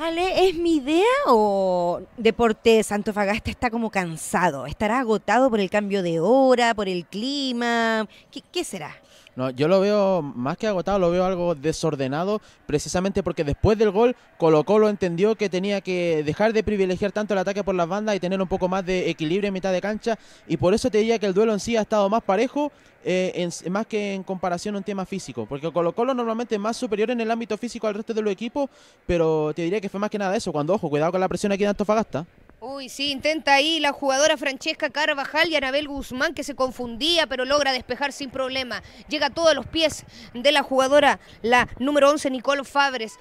Ale, ¿es mi idea o Deportes Antofagasta está como cansado? ¿Estará agotado por el cambio de hora, por el clima? qué será? No, yo lo veo más que agotado, lo veo algo desordenado, precisamente porque después del gol Colo Colo entendió que tenía que dejar de privilegiar tanto el ataque por las bandas y tener un poco más de equilibrio en mitad de cancha. Y por eso te diría que el duelo en sí ha estado más parejo, eh, más que en comparación a un tema físico. Porque Colo Colo normalmente es más superior en el ámbito físico al resto de los equipos, pero te diría que fue más que nada eso. Cuando, ojo, cuidado con la presión aquí de Antofagasta. Uy, sí, intenta ahí la jugadora Francesca Carvajal y Anabel Guzmán que se confundía, pero logra despejar sin problema. Llega a todos los pies de la jugadora, la número 11, Nicole Fabres.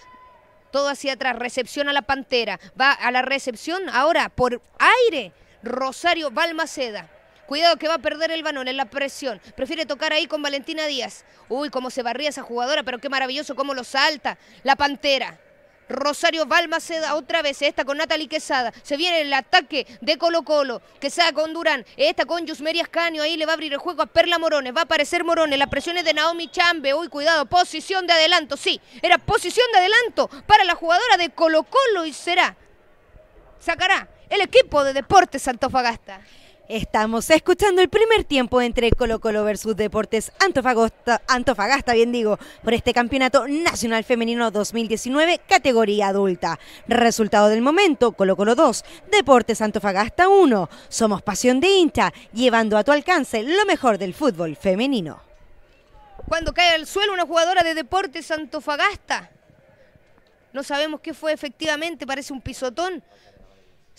Todo hacia atrás, recepción a la Pantera. Va a la recepción ahora por aire Rosario Balmaceda. Cuidado que va a perder el balón en la presión. Prefiere tocar ahí con Valentina Díaz. Uy, cómo se barría esa jugadora, pero qué maravilloso cómo lo salta la Pantera. Rosario Balmaceda otra vez, esta con Natalie Quesada. Se viene el ataque de Colo Colo. que sea con Durán, esta con Yusmeri Ascanio, Ahí le va a abrir el juego a Perla Morones. Va a aparecer Morones. Las presiones de Naomi Chambe. Uy, cuidado, posición de adelanto. Sí, era posición de adelanto para la jugadora de Colo Colo y será. Sacará el equipo de Deportes Antofagasta. Estamos escuchando el primer tiempo entre Colo Colo versus Deportes Antofagasta, Antofagasta, bien digo, por este Campeonato Nacional Femenino 2019 categoría adulta. Resultado del momento, Colo Colo 2, Deportes Antofagasta 1. Somos pasión de hincha, llevando a tu alcance lo mejor del fútbol femenino. Cuando cae al suelo una jugadora de Deportes Antofagasta, no sabemos qué fue efectivamente, parece un pisotón,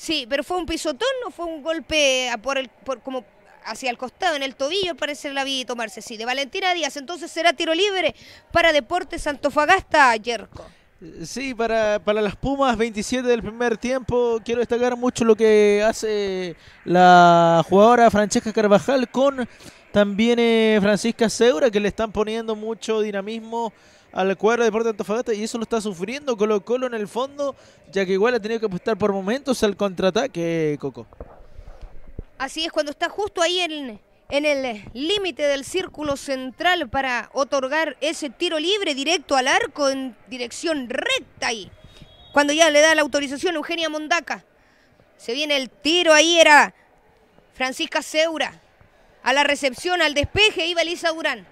Sí, pero fue un pisotón, o fue un golpe por el, por, como hacia el costado, en el tobillo, parece la vida tomarse. Sí, de Valentina Díaz. Entonces será tiro libre para Deportes Antofagasta, Yerko. Sí, para, para las Pumas, 27 del primer tiempo. Quiero destacar mucho lo que hace la jugadora Francesca Carvajal con también eh, Francisca Seura, que le están poniendo mucho dinamismo al cuadro de Deportes Antofagasta y eso lo está sufriendo Colo Colo en el fondo, ya que igual ha tenido que apostar por momentos al contraataque, Coco. Así es, cuando está justo ahí en, en el límite del círculo central para otorgar ese tiro libre directo al arco en dirección recta ahí. Cuando ya le da la autorización Eugenia Mondaca. Se viene el tiro, ahí era Francisca Seura. A la recepción, al despeje, iba Elisa Durán.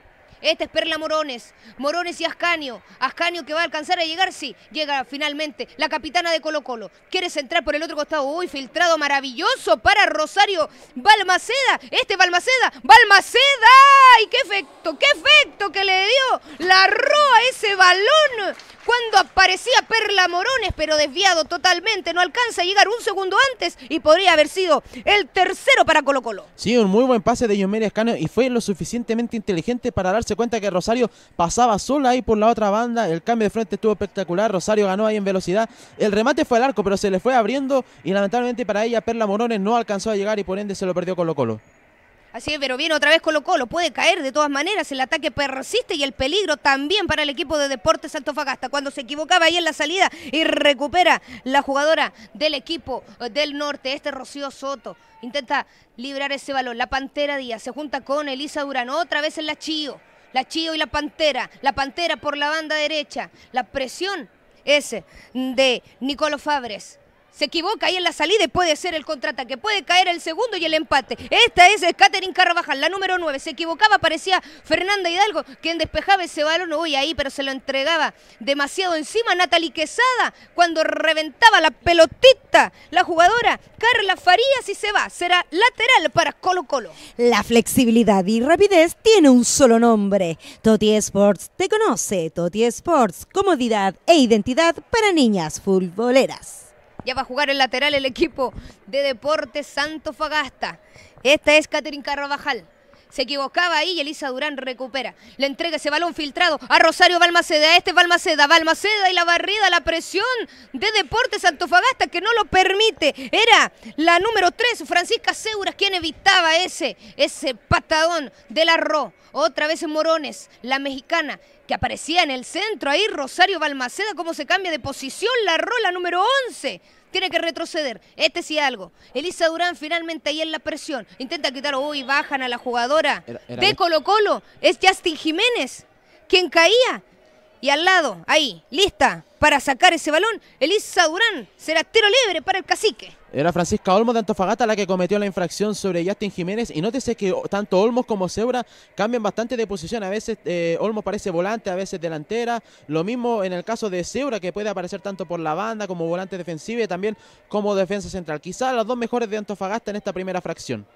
Esta es Perla Morones. Morones y Ascanio. Ascanio que va a alcanzar a llegar, sí. Llega finalmente la capitana de Colo Colo. Quiere centrar por el otro costado. Uy, filtrado maravilloso para Rosario Balmaceda. Este Balmaceda. Balmaceda. ¡Y qué efecto! ¡Qué efecto que le dio! La roa ese balón cuando aparecía Perla Morones, pero desviado totalmente, no alcanza a llegar un segundo antes y podría haber sido el tercero para Colo Colo. Sí, un muy buen pase de Yomeri Escano y fue lo suficientemente inteligente para darse cuenta que Rosario pasaba sola ahí por la otra banda, el cambio de frente estuvo espectacular, Rosario ganó ahí en velocidad, el remate fue al arco, pero se le fue abriendo y lamentablemente para ella Perla Morones no alcanzó a llegar y por ende se lo perdió Colo Colo. Así es, pero viene otra vez Colo Colo, puede caer de todas maneras, el ataque persiste y el peligro también para el equipo de Deportes Antofagasta. Cuando se equivocaba ahí en la salida y recupera la jugadora del equipo eh, del norte, este Rocío Soto, intenta librar ese balón. La Pantera Díaz se junta con Elisa Durán, otra vez en la Chío, la Chío y la Pantera, la Pantera por la banda derecha, la presión es de Nicolo Fabres se equivoca ahí en la salida y puede ser el que puede caer el segundo y el empate. Esta es Catherine Carvajal, la número 9. Se equivocaba, parecía Fernanda Hidalgo, quien despejaba ese balón hoy ahí, pero se lo entregaba demasiado encima Natalie Quesada cuando reventaba la pelotita. La jugadora Carla Farías y se va. Será lateral para Colo Colo. La flexibilidad y rapidez tiene un solo nombre. Toti Sports te conoce. Toti Sports, comodidad e identidad para niñas futboleras. Ya va a jugar el lateral el equipo de Deportes Santo Fagasta. Esta es Caterin Carrabajal. Se equivocaba ahí y Elisa Durán recupera. Le entrega ese balón filtrado a Rosario Balmaceda. Este este Balmaceda. Balmaceda y la barrida, la presión de Deportes santofagasta que no lo permite. Era la número 3, Francisca Seguras, quien evitaba ese, ese patadón de la Ro. Otra vez Morones, la mexicana que aparecía en el centro. Ahí Rosario Balmaceda, cómo se cambia de posición. La Ro, la número 11 tiene que retroceder. Este sí algo. Elisa Durán finalmente ahí en la presión. Intenta quitar, hoy bajan a la jugadora de Colo Colo. Es Justin Jiménez quien caía y al lado, ahí, lista para sacar ese balón. Elisa Durán será tiro libre para el cacique. Era Francisca Olmos de Antofagasta la que cometió la infracción sobre Justin Jiménez. Y nótese que tanto Olmos como Seura cambian bastante de posición. A veces Olmo eh, Olmos parece volante, a veces delantera. Lo mismo en el caso de Seura, que puede aparecer tanto por la banda como volante defensivo y también como defensa central. Quizás las dos mejores de Antofagasta en esta primera fracción.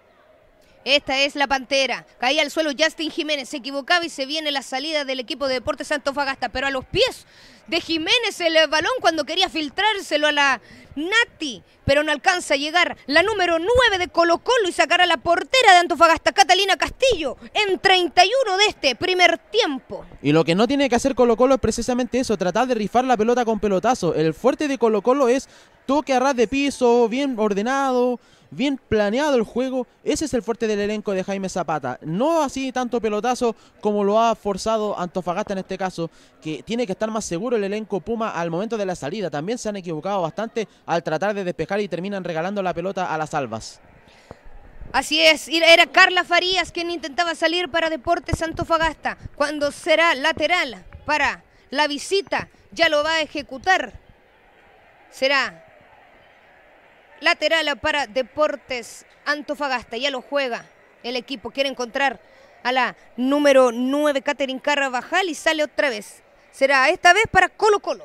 Esta es la pantera. Caía al suelo Justin Jiménez. Se equivocaba y se viene la salida del equipo de Deportes Antofagasta, Pero a los pies de Jiménez el balón cuando quería filtrárselo a la Nati. Pero no alcanza a llegar la número 9 de Colo Colo y sacará a la portera de Antofagasta, Catalina Castillo, en 31 de este primer tiempo. Y lo que no tiene que hacer Colo Colo es precisamente eso, tratar de rifar la pelota con pelotazo. El fuerte de Colo Colo es toque a ras de piso, bien ordenado bien planeado el juego. Ese es el fuerte del elenco de Jaime Zapata. No así tanto pelotazo como lo ha forzado Antofagasta en este caso, que tiene que estar más seguro el elenco Puma al momento de la salida. También se han equivocado bastante al tratar de despejar y terminan regalando la pelota a las albas. Así es, era Carla Farías quien intentaba salir para Deportes Antofagasta, cuando será lateral para la visita, ya lo va a ejecutar. Será lateral para Deportes Antofagasta. Ya lo juega el equipo. Quiere encontrar a la número 9, Catherine Carrabajal, y sale otra vez. Será esta vez para Colo Colo.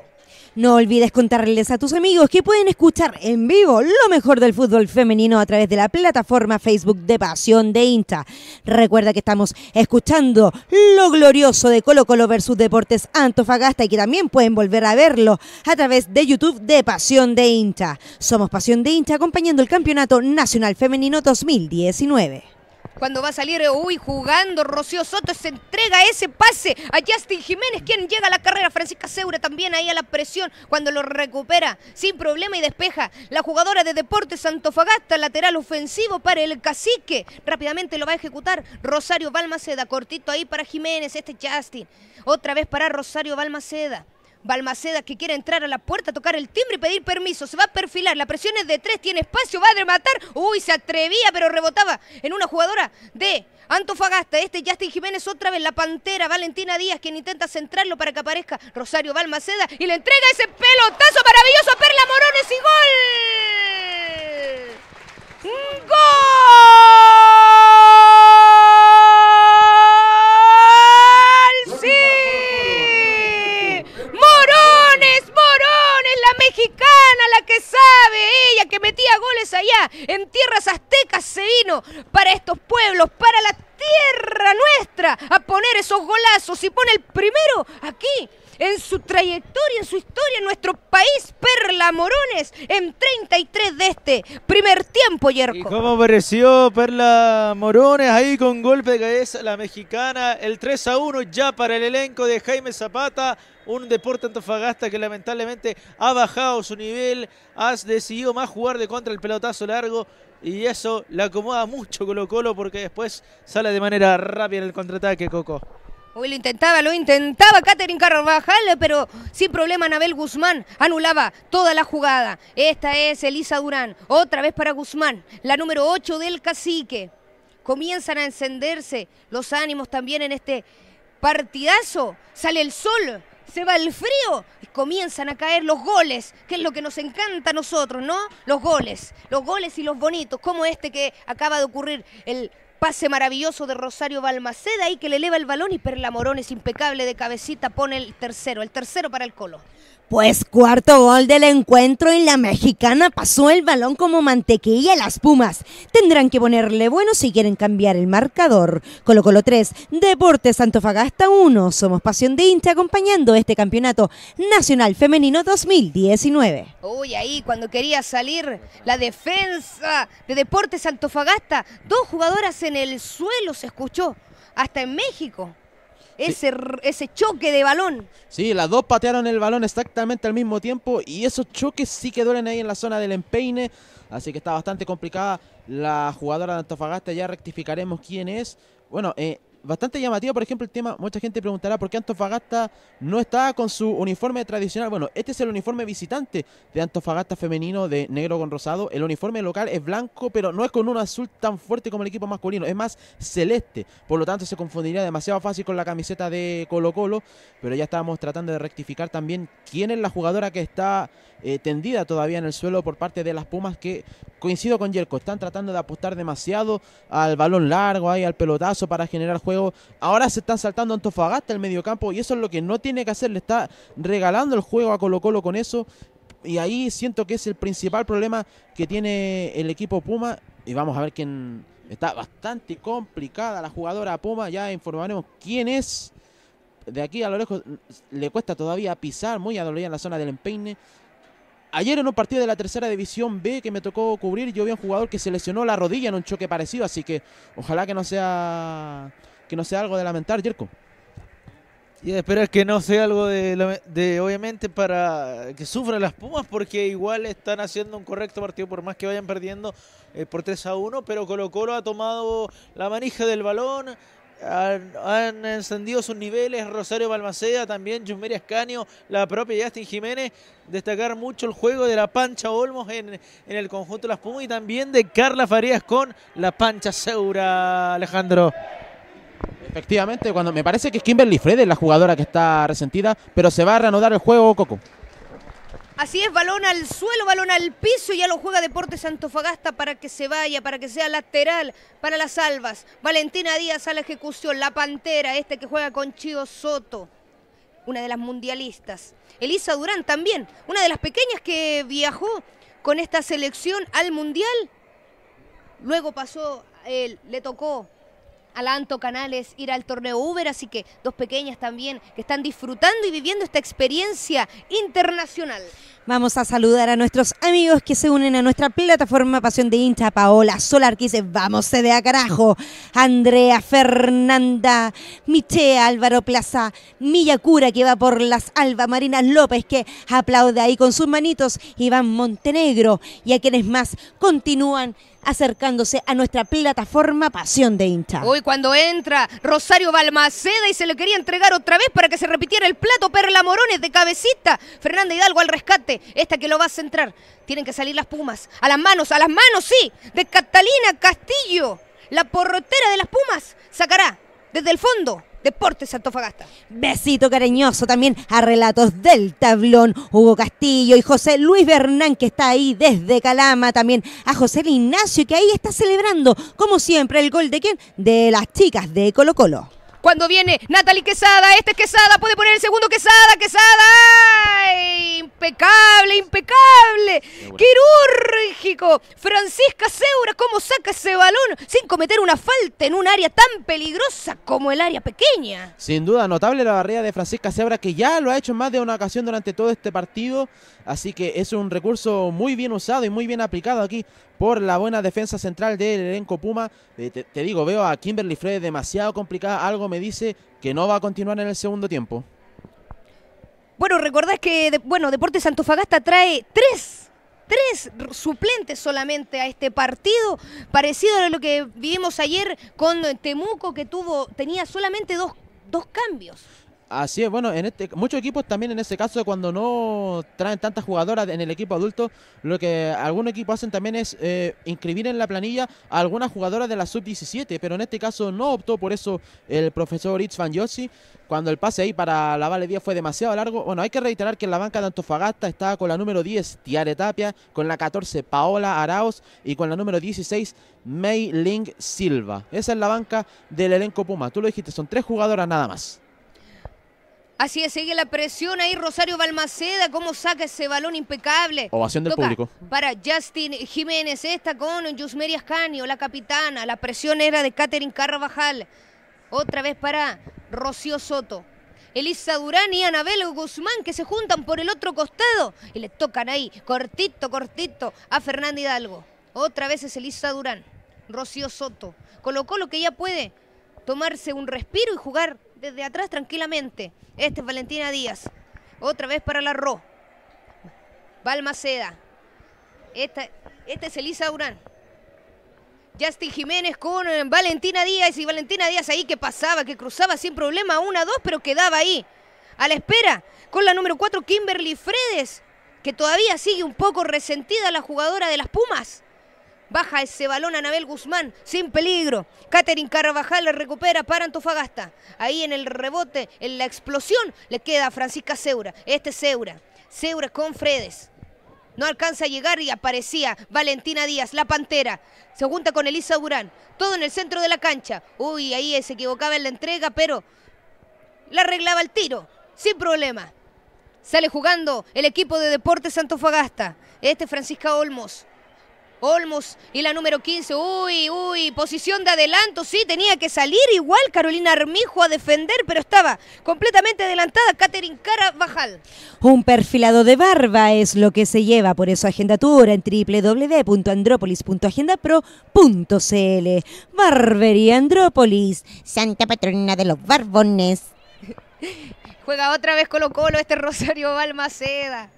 No olvides contarles a tus amigos que pueden escuchar en vivo lo mejor del fútbol femenino a través de la plataforma Facebook de Pasión de Inta. Recuerda que estamos escuchando lo glorioso de Colo Colo versus Deportes Antofagasta y que también pueden volver a verlo a través de YouTube de Pasión de Inta. Somos Pasión de Inta acompañando el Campeonato Nacional Femenino 2019. Cuando va a salir Uy jugando, Rocío Soto se entrega ese pase a Justin Jiménez, quien llega a la carrera. Francisca Seura también ahí a la presión cuando lo recupera sin problema y despeja. La jugadora de Deportes Santofagasta, lateral ofensivo para el cacique. Rápidamente lo va a ejecutar Rosario Balmaceda. Cortito ahí para Jiménez, este Justin. Otra vez para Rosario Balmaceda. Balmaceda que quiere entrar a la puerta, tocar el timbre y pedir permiso. Se va a perfilar. La presión es de tres, tiene espacio, va a rematar. Uy, se atrevía, pero rebotaba en una jugadora de Antofagasta. Este Justin Jiménez otra vez, la pantera Valentina Díaz, quien intenta centrarlo para que aparezca Rosario Balmaceda y le entrega ese pelotazo maravilloso a Perla Morones y gol. ¡Gol! sabe ella que metía goles allá, en tierras aztecas se vino para estos pueblos, para la tierra nuestra, a poner esos golazos y pone el primero aquí en su trayectoria, en su historia, en nuestro país, Perla Morones, en 33 de este primer tiempo, Yerko. ¿Y cómo apareció Perla Morones ahí con golpe de cabeza la mexicana? El 3 a 1 ya para el elenco de Jaime Zapata. Un deporte antofagasta que lamentablemente ha bajado su nivel, has decidido más jugar de contra el pelotazo largo y eso le acomoda mucho Colo Colo porque después sale de manera rápida en el contraataque Coco lo intentaba, lo intentaba Catherine Carvajal, pero sin problema Anabel Guzmán anulaba toda la jugada. Esta es Elisa Durán, otra vez para Guzmán, la número 8 del cacique. Comienzan a encenderse los ánimos también en este partidazo. Sale el sol, se va el frío y comienzan a caer los goles, que es lo que nos encanta a nosotros, ¿no? Los goles, los goles y los bonitos, como este que acaba de ocurrir el Pase maravilloso de Rosario Balmaceda ahí que le eleva el balón y Perla Morón es impecable de cabecita, pone el tercero, el tercero para el Colo. Pues cuarto gol del encuentro y la mexicana pasó el balón como mantequilla a las Pumas. Tendrán que ponerle bueno si quieren cambiar el marcador. Colo Colo 3, Deportes Antofagasta 1. Somos Pasión de INTE acompañando este campeonato nacional femenino 2019. Uy, ahí cuando quería salir la defensa de Deportes Santofagasta, dos jugadoras en el suelo se escuchó, hasta en México ese, ese choque de balón. Sí, las dos patearon el balón exactamente al mismo tiempo y esos choques sí que duelen ahí en la zona del empeine. Así que está bastante complicada la jugadora de Antofagasta. Ya rectificaremos quién es. Bueno, eh, bastante llamativo, por ejemplo, el tema, mucha gente preguntará por qué Antofagasta no está con su uniforme tradicional. Bueno, este es el uniforme visitante de Antofagasta femenino de negro con rosado. El uniforme local es blanco, pero no es con un azul tan fuerte como el equipo masculino, es más celeste. Por lo tanto, se confundiría demasiado fácil con la camiseta de Colo Colo, pero ya estábamos tratando de rectificar también quién es la jugadora que está eh, tendida todavía en el suelo por parte de las Pumas que coincido con Yerko, están tratando de apostar demasiado al balón largo, ahí al pelotazo para generar juego Ahora se están saltando Antofagasta el mediocampo y eso es lo que no tiene que hacer. Le está regalando el juego a Colo Colo con eso. Y ahí siento que es el principal problema que tiene el equipo Puma. Y vamos a ver quién está bastante complicada la jugadora Puma. Ya informaremos quién es. De aquí a lo lejos le cuesta todavía pisar, muy a adolorida en la zona del empeine. Ayer en un partido de la tercera división B que me tocó cubrir, yo vi a un jugador que se lesionó la rodilla en un choque parecido, así que ojalá que no sea que no sea algo de lamentar, Jerko. Y espero esperar que no sea algo de, obviamente, para que sufran las Pumas, porque igual están haciendo un correcto partido, por más que vayan perdiendo eh, por 3 a 1, pero Colo Colo ha tomado la manija del balón, han, encendido sus niveles, Rosario Balmaceda, también Yusmeri Escaño, la propia Justin Jiménez, destacar mucho el juego de la Pancha Olmos en, el conjunto de las Pumas y también de Carla Farías con la Pancha segura, Alejandro. Efectivamente, cuando me parece que es Kimberly es la jugadora que está resentida, pero se va a reanudar el juego, Coco. Así es, balón al suelo, balón al piso y ya lo juega Deportes Antofagasta para que se vaya, para que sea lateral para las albas. Valentina Díaz a la ejecución, la pantera, este que juega con Chido Soto, una de las mundialistas. Elisa Durán también, una de las pequeñas que viajó con esta selección al mundial. Luego pasó, él, eh, le tocó Alanto Canales ir al torneo Uber, así que dos pequeñas también que están disfrutando y viviendo esta experiencia internacional. Vamos a saludar a nuestros amigos que se unen a nuestra plataforma Pasión de Incha, Paola Solar, que dice, vamos de a carajo, Andrea, Fernanda, Miche, Álvaro Plaza, Millacura, que va por las Alba Marina López, que aplaude ahí con sus manitos, Iván Montenegro, y a quienes más continúan acercándose a nuestra plataforma Pasión de hincha Hoy cuando entra Rosario Balmaceda y se le quería entregar otra vez para que se repitiera el plato, Perla Morones de cabecita, Fernanda Hidalgo al rescate, esta que lo va a centrar. Tienen que salir las pumas, a las manos, a las manos, sí, de Catalina Castillo, la porrotera de las pumas, sacará desde el fondo Deportes Antofagasta. Besito cariñoso también a Relatos del Tablón, Hugo Castillo y José Luis Bernán, que está ahí desde Calama también, a José Ignacio, que ahí está celebrando, como siempre, el gol de quién? De las chicas de Colo Colo. Cuando viene Natalie Quesada, este es Quesada, puede poner el segundo Quesada, Quesada. ¡Ay! Impecable, impecable. Quirúrgico. Francisca Seura, ¿cómo saca ese balón sin cometer una falta en un área tan peligrosa como el área pequeña? Sin duda, notable la barrera de Francisca Seura, que ya lo ha hecho en más de una ocasión durante todo este partido. Así que es un recurso muy bien usado y muy bien aplicado aquí por la buena defensa central del elenco Puma. Eh, te, digo, veo a Kimberly Fred demasiado complicada. Algo me dice que no va a continuar en el segundo tiempo. Bueno, recordás que bueno, Deportes Santofagasta trae tres suplentes solamente a este partido, parecido a lo que vimos ayer con Temuco, que tuvo, tenía solamente dos, dos cambios. Así es, bueno, en este, muchos equipos también en este caso cuando no traen tantas jugadoras en el equipo adulto, lo que algunos equipos hacen también es eh, inscribir en la planilla algunas jugadoras de la sub-17, pero en este caso no optó por eso el profesor Itz Van Yossi, cuando el pase ahí para la Vale fue demasiado largo. Bueno, hay que reiterar que en la banca de Antofagasta estaba con la número 10 Tiare Tapia, con la 14 Paola Araos y con la número 16 Mei Ling Silva. Esa es la banca del elenco Puma, tú lo dijiste, son tres jugadoras nada más. Así sigue la presión ahí Rosario Balmaceda, cómo saca ese balón impecable. Ovación del público. Para Justin Jiménez, esta con Jusmeria Ascanio, la capitana. La presión era de Catherine Carvajal. Otra vez para Rocío Soto. Elisa Durán y Anabel Guzmán que se juntan por el otro costado y le tocan ahí, cortito, cortito, a Fernando Hidalgo. Otra vez es Elisa Durán, Rocío Soto. Colocó lo que ya puede, tomarse un respiro y jugar desde atrás tranquilamente. Este es Valentina Díaz. Otra vez para la Ro. Balmaceda. Esta, esta es Elisa Durán. Justin Jiménez con eh, Valentina Díaz y Valentina Díaz ahí que pasaba, que cruzaba sin problema, una, dos, pero quedaba ahí. A la espera, con la número cuatro Kimberly Fredes, que todavía sigue un poco resentida la jugadora de las Pumas. Baja ese balón a Anabel Guzmán, sin peligro. Catherine Carvajal la recupera para Antofagasta. Ahí en el rebote, en la explosión, le queda a Francisca Seura. Este es Seura. Seura con Fredes. No alcanza a llegar y aparecía Valentina Díaz, la pantera. Se junta con Elisa Durán. Todo en el centro de la cancha. Uy, ahí se equivocaba en la entrega, pero la arreglaba el tiro, sin problema. Sale jugando el equipo de Deportes Antofagasta. Este es Francisca Olmos. Olmos y la número 15. Uy, uy, posición de adelanto. Sí, tenía que salir igual Carolina Armijo a defender, pero estaba completamente adelantada Catherine Cara Un perfilado de barba es lo que se lleva, por eso Agenda en www.andrópolis.agendapro.cl. Barbería Andrópolis, santa patrona de los barbones. Juega otra vez Colo Colo este Rosario Balmaceda.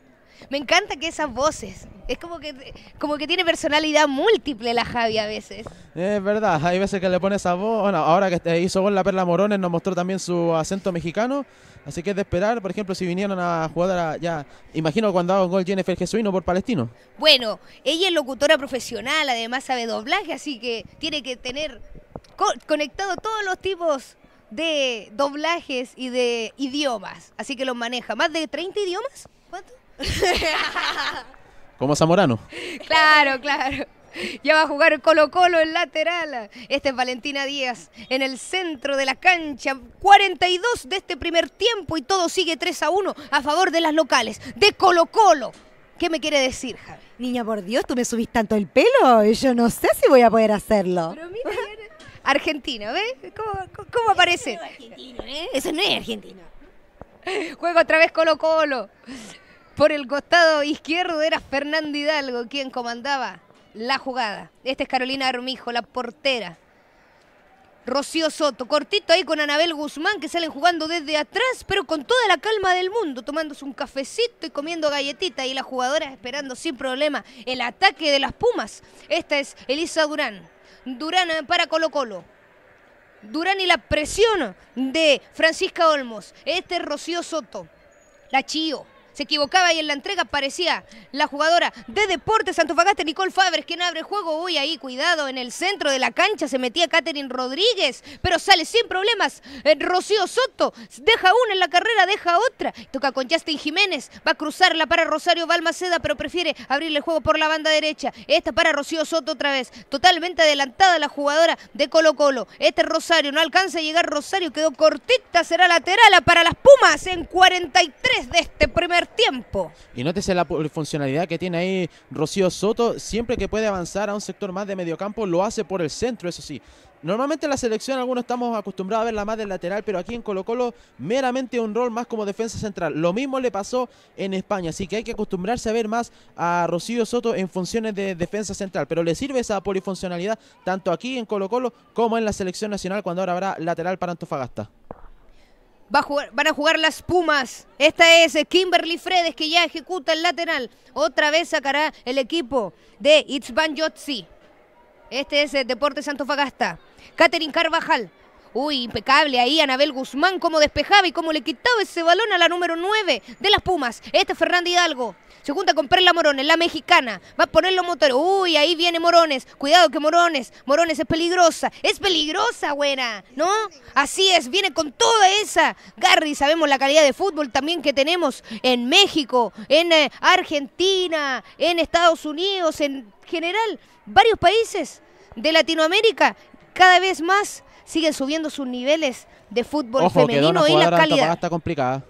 Me encanta que esas voces es como que, como que tiene personalidad múltiple la Javi a veces. Es verdad, hay veces que le pone esa voz. ahora que hizo gol la Perla Morones nos mostró también su acento mexicano. Así que es de esperar, por ejemplo, si vinieron a jugar a, ya, imagino cuando haga un gol Jennifer Jesuino por Palestino. Bueno, ella es locutora profesional, además sabe doblaje, así que tiene que tener conectado todos los tipos de doblajes y de idiomas, así que los maneja. ¿Más de 30 idiomas? ¿Cuánto? [laughs] Como Zamorano. Claro, claro. Ya va a jugar Colo Colo en lateral. Este es Valentina Díaz en el centro de la cancha. 42 de este primer tiempo y todo sigue 3 a 1 a favor de las locales. De Colo Colo. ¿Qué me quiere decir, Javi? Niña, por Dios, tú me subís tanto el pelo. Yo no sé si voy a poder hacerlo. Argentina, ¿ves? ¿Cómo, aparece? Eso no es argentino, ¿eh? Eso no es argentino. Juega otra vez Colo Colo. Por el costado izquierdo era Fernando Hidalgo quien comandaba la jugada. Esta es Carolina Armijo, la portera. Rocío Soto, cortito ahí con Anabel Guzmán que salen jugando desde atrás, pero con toda la calma del mundo, tomándose un cafecito y comiendo galletitas y las jugadoras esperando sin problema el ataque de las Pumas. Esta es Elisa Durán. Durán eh, para Colo Colo. Durán y la presión de Francisca Olmos. Este es Rocío Soto. La Chío se equivocaba y en la entrega parecía la jugadora de Deportes santofagaste Nicole Fabres, quien abre juego hoy ahí, cuidado, en el centro de la cancha se metía Catherine Rodríguez, pero sale sin problemas eh, Rocío Soto, deja una en la carrera, deja otra, toca con Justin Jiménez, va a cruzarla para Rosario Balmaceda, pero prefiere abrirle el juego por la banda derecha, esta para Rocío Soto otra vez, totalmente adelantada la jugadora de Colo Colo, este Rosario, no alcanza a llegar Rosario, quedó cortita, será lateral para las Pumas en 43 de este primer tiempo. Y nótese la funcionalidad que tiene ahí Rocío Soto. Siempre que puede avanzar a un sector más de mediocampo, lo hace por el centro, eso sí. Normalmente en la selección algunos estamos acostumbrados a verla más del lateral, pero aquí en Colo Colo meramente un rol más como defensa central. Lo mismo le pasó en España, así que hay que acostumbrarse a ver más a Rocío Soto en funciones de defensa central, pero le sirve esa polifuncionalidad tanto aquí en Colo Colo como en la selección nacional cuando ahora habrá lateral para Antofagasta van a jugar las Pumas. Esta es eh, Kimberly Fredes que ya ejecuta el lateral. Otra vez sacará el equipo de Itzban Yotzi. Este es eh, Deportes Fagasta. Catherine Carvajal Uy, impecable ahí Anabel Guzmán, cómo despejaba y cómo le quitaba ese balón a la número 9 de las Pumas. Este es Fernando Hidalgo. Se junta con Perla Morones, la mexicana. Va a poner los motores. Uy, ahí viene Morones. Cuidado que Morones. Morones es peligrosa. Es peligrosa, buena. ¿No? Así es, viene con toda esa. Gary, sabemos la calidad de fútbol también que tenemos en México, en eh, Argentina, en Estados Unidos, en general, varios países de Latinoamérica. Cada vez más siguen subiendo sus niveles de fútbol femenino y la calidad. Está complicada.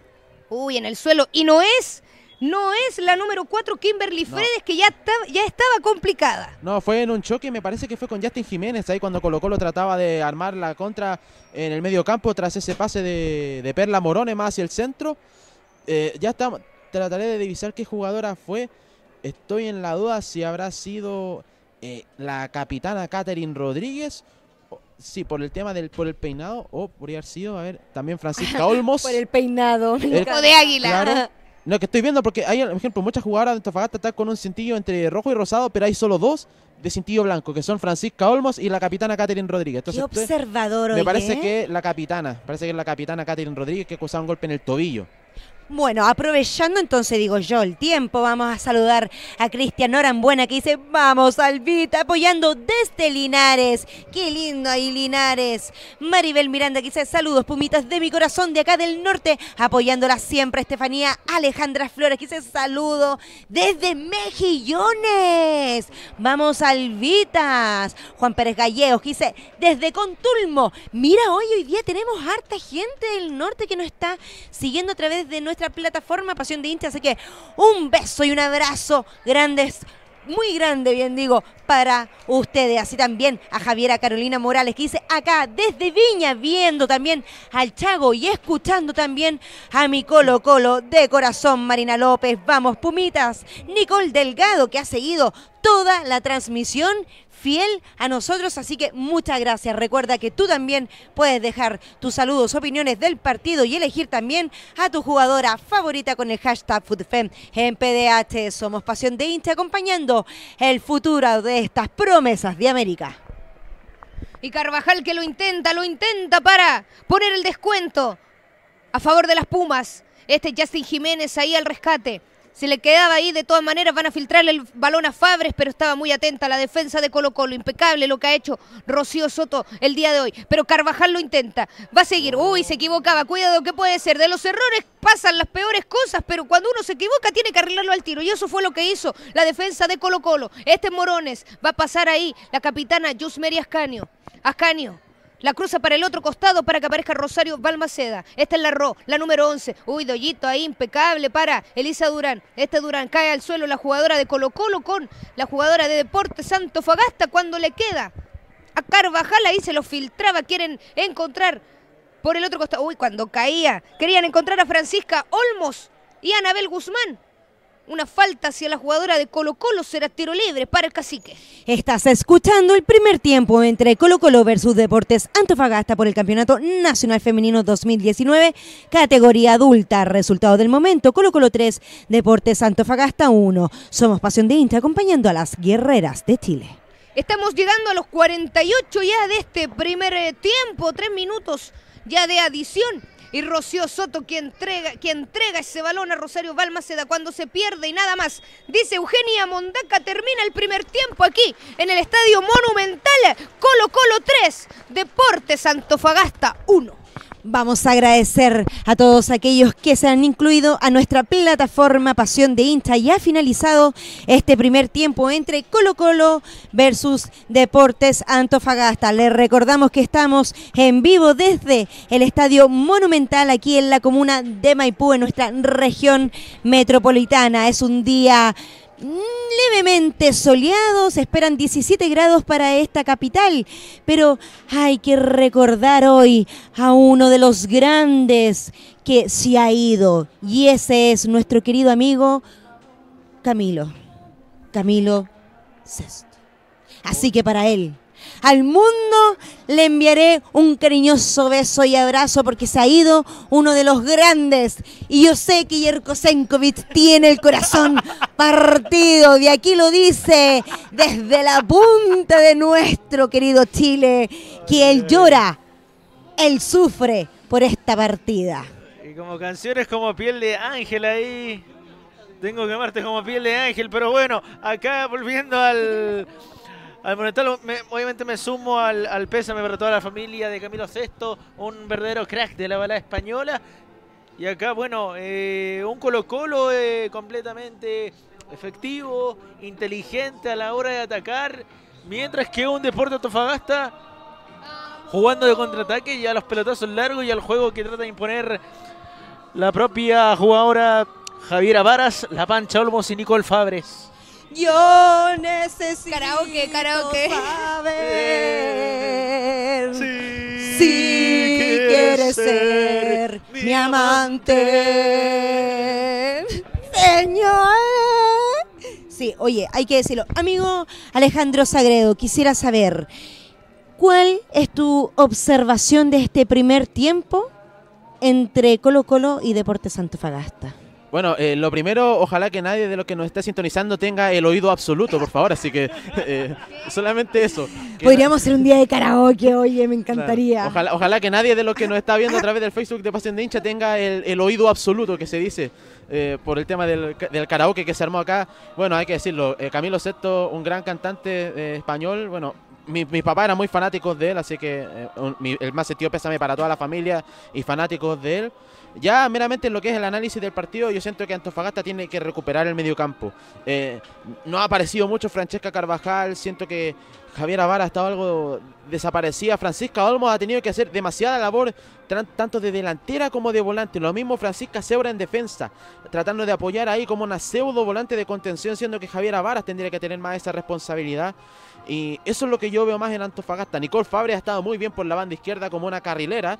Uy, en el suelo. Y no es no es la número 4 Kimberly Fredes, que ya, estaba, ya estaba complicada. No, fue en un choque, me parece que fue con Justin Jiménez, ahí cuando Colo Colo trataba de armar la contra en el medio campo tras ese pase de, Perla Morones más hacia el centro. Eh, ya está, trataré de divisar qué jugadora fue. Estoy en la duda si habrá sido eh, la capitana Katherine Rodríguez Sí, por el tema del por el peinado o podría haber sido, a ver, también Francisca [laughs] Olmos. por el peinado, el, de águila. no, que estoy viendo porque hay, por ejemplo, muchas jugadoras de Antofagasta están con un cintillo entre rojo y rosado, pero hay solo dos de cintillo blanco, que son Francisca Olmos y la capitana Catherine Rodríguez. Qué observador, Me parece ¿eh? que la capitana, parece que es la capitana Catherine Rodríguez que ha causado un golpe en el tobillo. Bueno, aprovechando entonces, digo yo, el tiempo, vamos a saludar a Cristian Orambuena que dice, vamos albita, apoyando desde Linares. Qué lindo ahí Linares. Maribel Miranda que dice, saludos pumitas de mi corazón de acá del norte, apoyándola siempre. Estefanía Alejandra Flores que dice, saludo desde Mejillones. Vamos albitas, Juan Pérez Gallegos que dice, desde Contulmo. Mira, hoy, hoy día tenemos harta gente del norte que nos está siguiendo a través de nuestra plataforma Pasión de Hincha. Así que un beso y un abrazo grandes muy grande, bien digo, para ustedes. Así también a Javiera Carolina Morales, que dice acá desde Viña, viendo también al Chago y escuchando también a mi Colo Colo de corazón, Marina López. Vamos, Pumitas. Nicole Delgado, que ha seguido toda la transmisión fiel a nosotros, así que muchas gracias. Recuerda que tú también puedes dejar tus saludos, opiniones del partido y elegir también a tu jugadora favorita con el hashtag FoodFem en PDH. Somos Pasión de Insta acompañando el futuro de estas promesas de América. Y Carvajal que lo intenta, lo intenta para poner el descuento a favor de las Pumas. Este Justin Jiménez ahí al rescate. Se le quedaba ahí, de todas maneras van a filtrarle el balón a Fabres, pero estaba muy atenta a la defensa de Colo Colo. Impecable lo que ha hecho Rocío Soto el día de hoy. Pero Carvajal lo intenta. Va a seguir. Uy, se equivocaba. Cuidado, ¿qué puede ser? De los errores pasan las peores cosas, pero cuando uno se equivoca tiene que arreglarlo al tiro. Y eso fue lo que hizo la defensa de Colo Colo. Este Morones va a pasar ahí, la capitana Yusmeri Ascanio. Ascanio la cruza para el otro costado para que aparezca Rosario Balmaceda. Esta es la Ro, la número 11. Uy, Doyito ahí, impecable para Elisa Durán. Este Durán cae al suelo la jugadora de Colo Colo con la jugadora de Deporte Santo Fagasta cuando le queda. A Carvajal ahí se lo filtraba, quieren encontrar por el otro costado. Uy, cuando caía, querían encontrar a Francisca Olmos y a Anabel Guzmán. Una falta hacia la jugadora de Colo Colo será tiro libre para el cacique. Estás escuchando el primer tiempo entre Colo Colo versus Deportes Antofagasta por el Campeonato Nacional Femenino 2019, categoría adulta. Resultado del momento, Colo Colo 3, Deportes Antofagasta 1. Somos Pasión de Insta acompañando a las guerreras de Chile. Estamos llegando a los 48 ya de este primer eh, tiempo, tres minutos ya de adición y Rocío Soto quien entrega, entrega ese balón a Rosario Balmaceda cuando se pierde y nada más. Dice Eugenia Mondaca, termina el primer tiempo aquí en el Estadio Monumental Colo Colo 3, Deportes Antofagasta 1. Vamos a agradecer a todos aquellos que se han incluido a nuestra plataforma Pasión de Insta. y ha finalizado este primer tiempo entre Colo Colo versus Deportes Antofagasta. Les recordamos que estamos en vivo desde el Estadio Monumental aquí en la comuna de Maipú, en nuestra región metropolitana. Es un día levemente soleados, esperan 17 grados para esta capital, pero hay que recordar hoy a uno de los grandes que se ha ido y ese es nuestro querido amigo Camilo, Camilo Sesto. Así que para él, al mundo, le enviaré un cariñoso beso y abrazo porque se ha ido uno de los grandes. Y yo sé que Yerko Senkovic tiene el corazón [laughs] partido. De aquí lo dice desde la punta de nuestro querido Chile, que él llora, él sufre por esta partida. Y como canciones como Piel de Ángel ahí. Tengo que amarte como piel de ángel, pero bueno, acá volviendo al, al obviamente me sumo al, pésame para toda la familia de Camilo Cesto, un verdadero crack de la balada española. Y acá, bueno, eh, un Colo-Colo eh, completamente efectivo, inteligente a la hora de atacar, mientras que un Deporte autofagasta jugando de contraataque y a los pelotazos largos y al juego que trata de imponer la propia jugadora Javiera Varas, La Pancha Olmos y Nicole Fabres. Yo necesito saber sí, si, quieres ser mi amante, señor. Sí, oye, hay que decirlo. Amigo Alejandro Sagredo, quisiera saber, ¿cuál es tu observación de este primer tiempo entre Colo Colo y Deportes Antofagasta? Bueno, eh, lo primero, ojalá que nadie de los que nos está sintonizando tenga el oído absoluto, por favor. Así que eh, solamente eso. Podríamos hacer un día de karaoke, oye, me encantaría. Ojalá, que nadie de los que nos está viendo a través del Facebook de Pasión de Hincha tenga el, oído absoluto que se dice eh, por el tema del, karaoke que se armó acá. Bueno, hay que decirlo, Camilo Sesto, un gran cantante español, bueno, mi, mi, papá era muy fanático de él, así que el más sentido pésame para toda la familia y fanáticos de él. Ya meramente en lo que es el análisis del partido, yo siento que Antofagasta tiene que recuperar el mediocampo. Eh, no ha aparecido mucho Francesca Carvajal, siento que Javier Avara ha estado algo desaparecida. Francisca Olmos ha tenido que hacer demasiada labor, tanto de delantera como de volante. Lo mismo Francisca Sebra en defensa, tratando de apoyar ahí como una pseudo volante de contención, siendo que Javier Avaras tendría que tener más esa responsabilidad. Y eso es lo que yo veo más en Antofagasta. Nicole Fabre ha estado muy bien por la banda izquierda como una carrilera.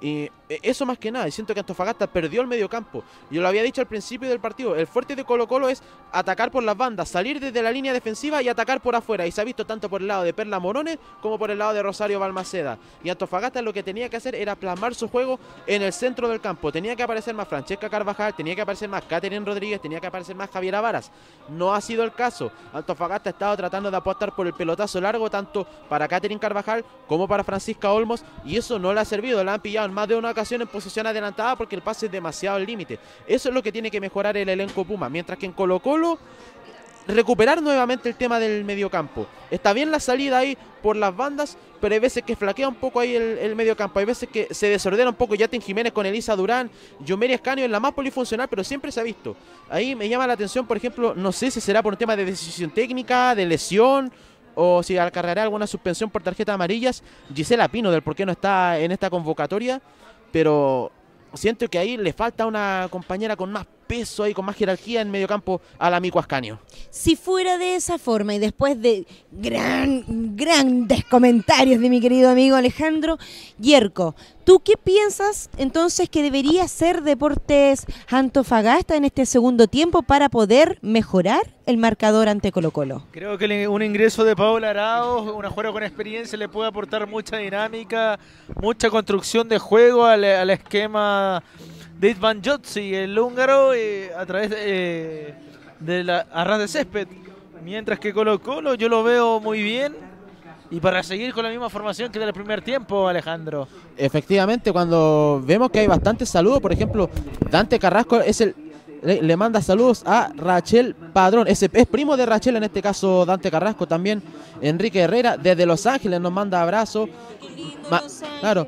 Y eh, eso más que nada, siento que Antofagasta perdió el medio campo, Yo lo había dicho al principio del partido, el fuerte de Colo Colo es atacar por las bandas, salir desde la línea defensiva y atacar por afuera. Y se ha visto tanto por el lado de Perla Morones como por el lado de Rosario Balmaceda. Y Antofagasta lo que tenía que hacer era plasmar su juego en el centro del campo. Tenía que aparecer más Francesca Carvajal, tenía que aparecer más Catherine Rodríguez, tenía que aparecer más Javier Avaras, No ha sido el caso. Antofagasta ha estado tratando de apostar por el pelotazo largo tanto para Katherine Carvajal como para Francisca Olmos y eso no le ha servido. La han pillado en más de una en posición adelantada porque el pase es demasiado al límite. Eso es lo que tiene que mejorar el elenco Puma. Mientras que en Colo Colo recuperar nuevamente el tema del mediocampo. Está bien la salida ahí por las bandas, pero hay veces que flaquea un poco ahí el, el mediocampo, hay veces que se desordena un poco Yatin Jiménez con Elisa Durán, Yomeri Escanio en la más polifuncional, pero siempre se ha visto. Ahí me llama la atención, por ejemplo, no sé si será por un tema de decisión técnica, de lesión, o si alcargará alguna suspensión por tarjeta amarillas, Gisela Pino del por qué no está en esta convocatoria pero siento que ahí le falta una compañera con más peso ahí, con más jerarquía en medio campo al amigo Ascanio. Si fuera de esa forma y después de gran, grandes comentarios de mi querido amigo Alejandro Yerko, ¿tú qué piensas entonces que debería ser Deportes Antofagasta en este segundo tiempo para poder mejorar el marcador ante Colo Colo? Creo que un ingreso de Paula Arao, una jugadora con experiencia, le puede aportar mucha dinámica, mucha construcción de juego al, al esquema de Van Jotzi, el húngaro, eh, a través eh, de, la arras de césped. Mientras que Colo Colo yo lo veo muy bien. Y para seguir con la misma formación que del primer tiempo, Alejandro. Efectivamente, cuando vemos que hay bastantes saludos, por ejemplo, Dante Carrasco es el le, manda saludos a Rachel Padrón. Es, es, primo de Rachel, en este caso Dante Carrasco, también Enrique Herrera, desde Los Ángeles nos manda abrazo. Claro,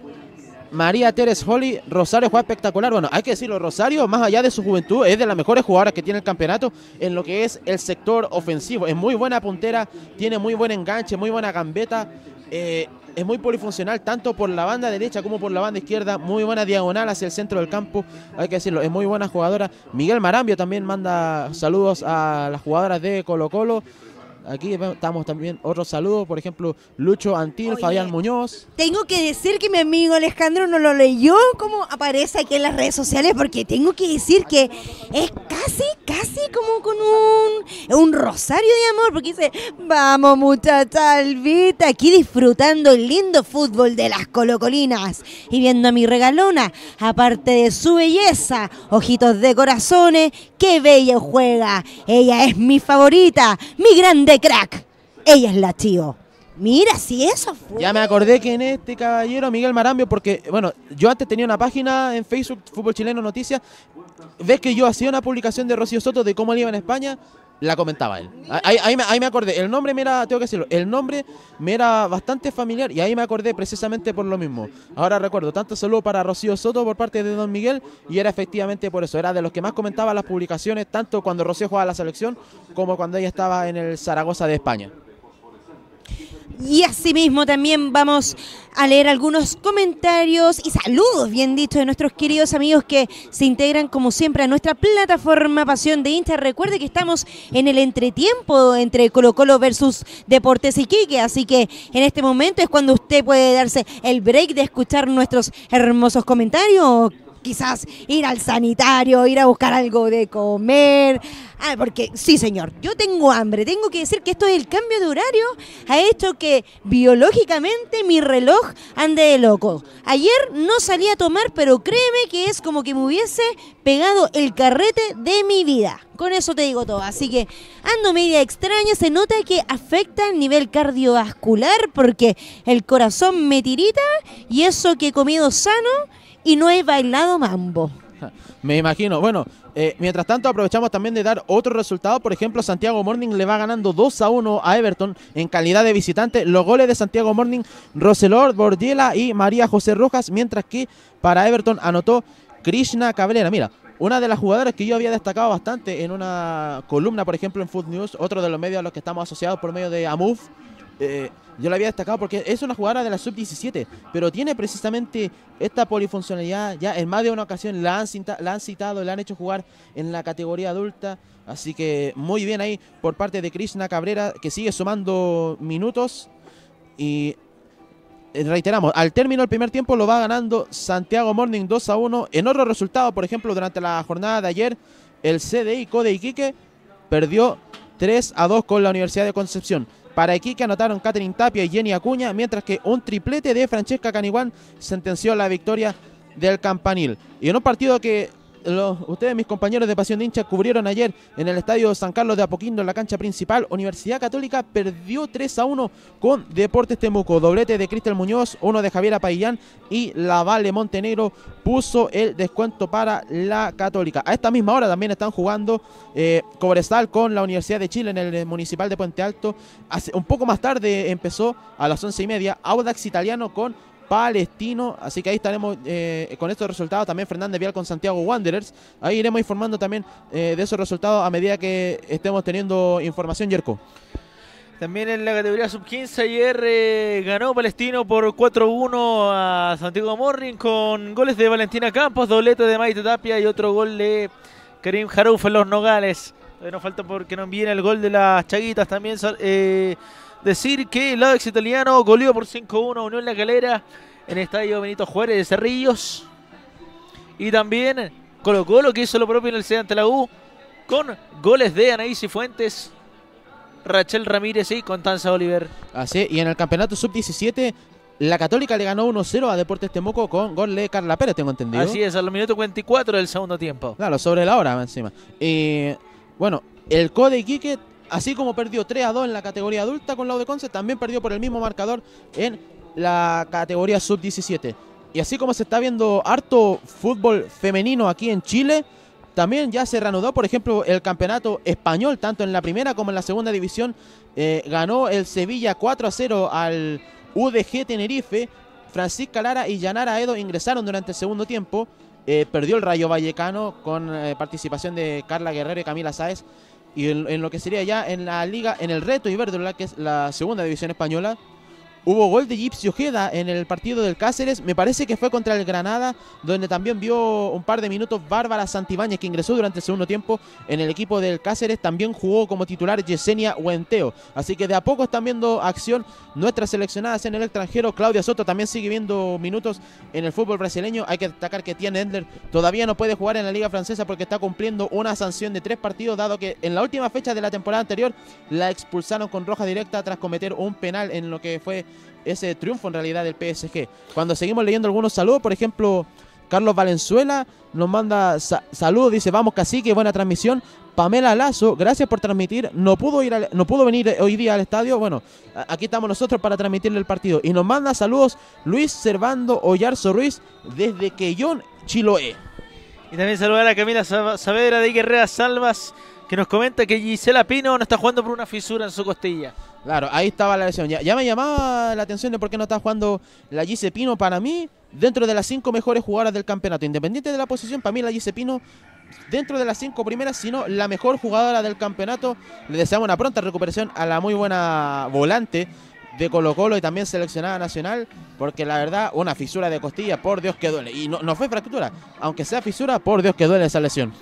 María Teres Holly. Rosario juega espectacular. Bueno, hay que decirlo, Rosario, más allá de su juventud, es de las mejores jugadoras que tiene el campeonato en lo que es el sector ofensivo. Es muy buena puntera, tiene muy buen enganche, muy buena gambeta. Eh, es muy polifuncional tanto por la banda derecha como por la banda izquierda. Muy buena diagonal hacia el centro del campo. Hay que decirlo, es muy buena jugadora. Miguel Marambio también manda saludos a las jugadoras de Colo Colo. Aquí eh, estamos también otros saludos, por ejemplo, Lucho Antil, Fabián Muñoz. Tengo que decir que mi amigo Alejandro no lo leyó como aparece aquí en las redes sociales, porque tengo que decir que es casi, casi como con un, un rosario de amor, porque dice, vamos muchacha Albita, aquí disfrutando el lindo fútbol de las colocolinas y viendo a mi regalona, aparte de su belleza, ojitos de corazones, qué bella juega, ella es mi favorita, mi grande de crack. Ella es la tío. Mira, si eso fue. Ya me acordé que en este caballero, Miguel Marambio, porque, bueno, yo antes tenía una página en Facebook, Fútbol Chileno Noticias. Ves que yo hacía una publicación de Rocío Soto de cómo le iba en España la comentaba él. Ahí, ahí, me, acordé. El nombre me era, tengo que decirlo, el nombre me era bastante familiar y ahí me acordé precisamente por lo mismo. Ahora recuerdo, tanto saludo para Rocío Soto por parte de Don Miguel y era efectivamente por eso. Era de los que más comentaba las publicaciones, tanto cuando Rocío jugaba la selección como cuando ella estaba en el Zaragoza de España. Y asimismo también vamos a leer algunos comentarios y saludos, bien dicho, de nuestros queridos amigos que se integran como siempre a nuestra plataforma Pasión de Insta. Recuerde que estamos en el entretiempo entre Colo Colo versus Deportes Iquique, así que en este momento es cuando usted puede darse el break de escuchar nuestros hermosos comentarios quizás ir al sanitario, ir a buscar algo de comer. Ah, porque sí, señor, yo tengo hambre. Tengo que decir que esto del cambio de horario ha hecho que biológicamente mi reloj ande de loco. Ayer no salí a tomar, pero créeme que es como que me hubiese pegado el carrete de mi vida. Con eso te digo todo. Así que ando media extraña. Se nota que afecta el nivel cardiovascular porque el corazón me tirita y eso que he comido sano y no he bailado mambo. [laughs] Me imagino. Bueno, eh, mientras tanto aprovechamos también de dar otro resultado. Por ejemplo, Santiago Morning le va ganando 2 a 1 a Everton en calidad de visitante. Los goles de Santiago Morning, Roselor, Bordiela y María José Rojas. Mientras que para Everton anotó Krishna Cabrera. Mira, una de las jugadoras que yo había destacado bastante en una columna, por ejemplo, en Food News, otro de los medios a los que estamos asociados por medio de AMUF, eh, yo la había destacado porque es una jugadora de la sub-17, pero tiene precisamente esta polifuncionalidad. Ya en más de una ocasión la han, la citado, la han hecho jugar en la categoría adulta. Así que muy bien ahí por parte de Krishna Cabrera, que sigue sumando minutos. Y eh, reiteramos, al término del primer tiempo lo va ganando Santiago Morning 2 a 1. En otro resultado, por ejemplo, durante la jornada de ayer, el CDI Code Iquique perdió 3 a 2 con la Universidad de Concepción. Para que anotaron Catherine Tapia y Jenny Acuña, mientras que un triplete de Francesca Caniguán sentenció la victoria del Campanil. Y en un partido que ustedes, mis compañeros de Pasión de Hincha, cubrieron ayer en el Estadio San Carlos de Apoquindo, en la cancha principal. Universidad Católica perdió 3 a 1 con Deportes Temuco. Doblete de Cristel Muñoz, uno de Javier Apayán y la Montenegro puso el descuento para la Católica. A esta misma hora también están jugando eh, Cobresal con la Universidad de Chile en el eh, Municipal de Puente Alto. Hace, un poco más tarde empezó a las once y media Audax Italiano con palestino. Así que ahí estaremos eh, con estos resultados. También Fernández Vial con Santiago Wanderers. Ahí iremos informando también eh, de esos resultados a medida que estemos teniendo información, Yerko. También en la categoría sub-15 ayer ganó Palestino por 4-1 a Santiago Morrin con goles de Valentina Campos, doblete de Maite Tapia y otro gol de Karim Jarouf en los Nogales. Nos falta porque no viene el gol de las Chaguitas también. Eh, decir que el lado italiano goleó por 5-1 unió en La Calera en el estadio Benito Juárez de Cerrillos. Y también colocó lo que hizo lo propio en el C ante la U con goles de Anaís y Fuentes. Rachel Ramírez y Constanza Oliver. Así, y en el campeonato sub-17, la Católica le ganó 1-0 a Deportes Temuco con gol de Carla Pérez, tengo entendido. Así es, a los minutos 44 del segundo tiempo. Claro, sobre la hora encima. Eh, bueno, el Code Quique. Así como perdió 3 a 2 en la categoría adulta con la también perdió por el mismo marcador en la categoría sub-17. Y así como se está viendo harto fútbol femenino aquí en Chile, también ya se reanudó, por ejemplo, el campeonato español, tanto en la primera como en la segunda división. Eh, ganó el Sevilla 4 a 0 al UDG Tenerife. Francisca Lara y Yanara Edo ingresaron durante el segundo tiempo. Eh, perdió el Rayo Vallecano con eh, participación de Carla Guerrero y Camila Sáez y en, lo que sería ya en la liga, en el reto Iberdrola, que es la segunda división española, Hubo gol de Gipsy Ojeda en el partido del Cáceres, me parece que fue contra el Granada, donde también vio un par de minutos Bárbara Santibáñez, que ingresó durante el segundo tiempo en el equipo del Cáceres, también jugó como titular Yesenia Huenteo. Así que de a poco están viendo acción nuestras seleccionadas en el extranjero. Claudia Soto también sigue viendo minutos en el fútbol brasileño. Hay que destacar que tiene Endler todavía no puede jugar en la Liga Francesa porque está cumpliendo una sanción de tres partidos, dado que en la última fecha de la temporada anterior la expulsaron con roja directa tras cometer un penal en lo que fue ese triunfo en realidad del PSG. Cuando seguimos leyendo algunos saludos, por ejemplo, Carlos Valenzuela nos manda saludos, dice, vamos cacique, buena transmisión. Pamela Lazo, gracias por transmitir, no pudo, ir no pudo venir hoy día al estadio, bueno, aquí estamos nosotros para transmitirle el partido. Y nos manda saludos Luis Servando Ollarzo Ruiz desde Quellón, Chiloé. Y también saludar a Camila Saavedra de Guerrera Salvas, que nos comenta que Gisela Pino no está jugando por una fisura en su costilla. Claro, ahí estaba la lesión. Ya, me llamaba la atención de por qué no está jugando la Gise para mí, dentro de las cinco mejores jugadoras del campeonato. Independiente de la posición, para mí la Gise dentro de las cinco primeras, sino la mejor jugadora del campeonato. Le deseamos una pronta recuperación a la muy buena volante de Colo Colo y también seleccionada nacional, porque la verdad, una fisura de costilla, por Dios que duele. Y no fue fractura, aunque sea fisura, por Dios que duele esa lesión.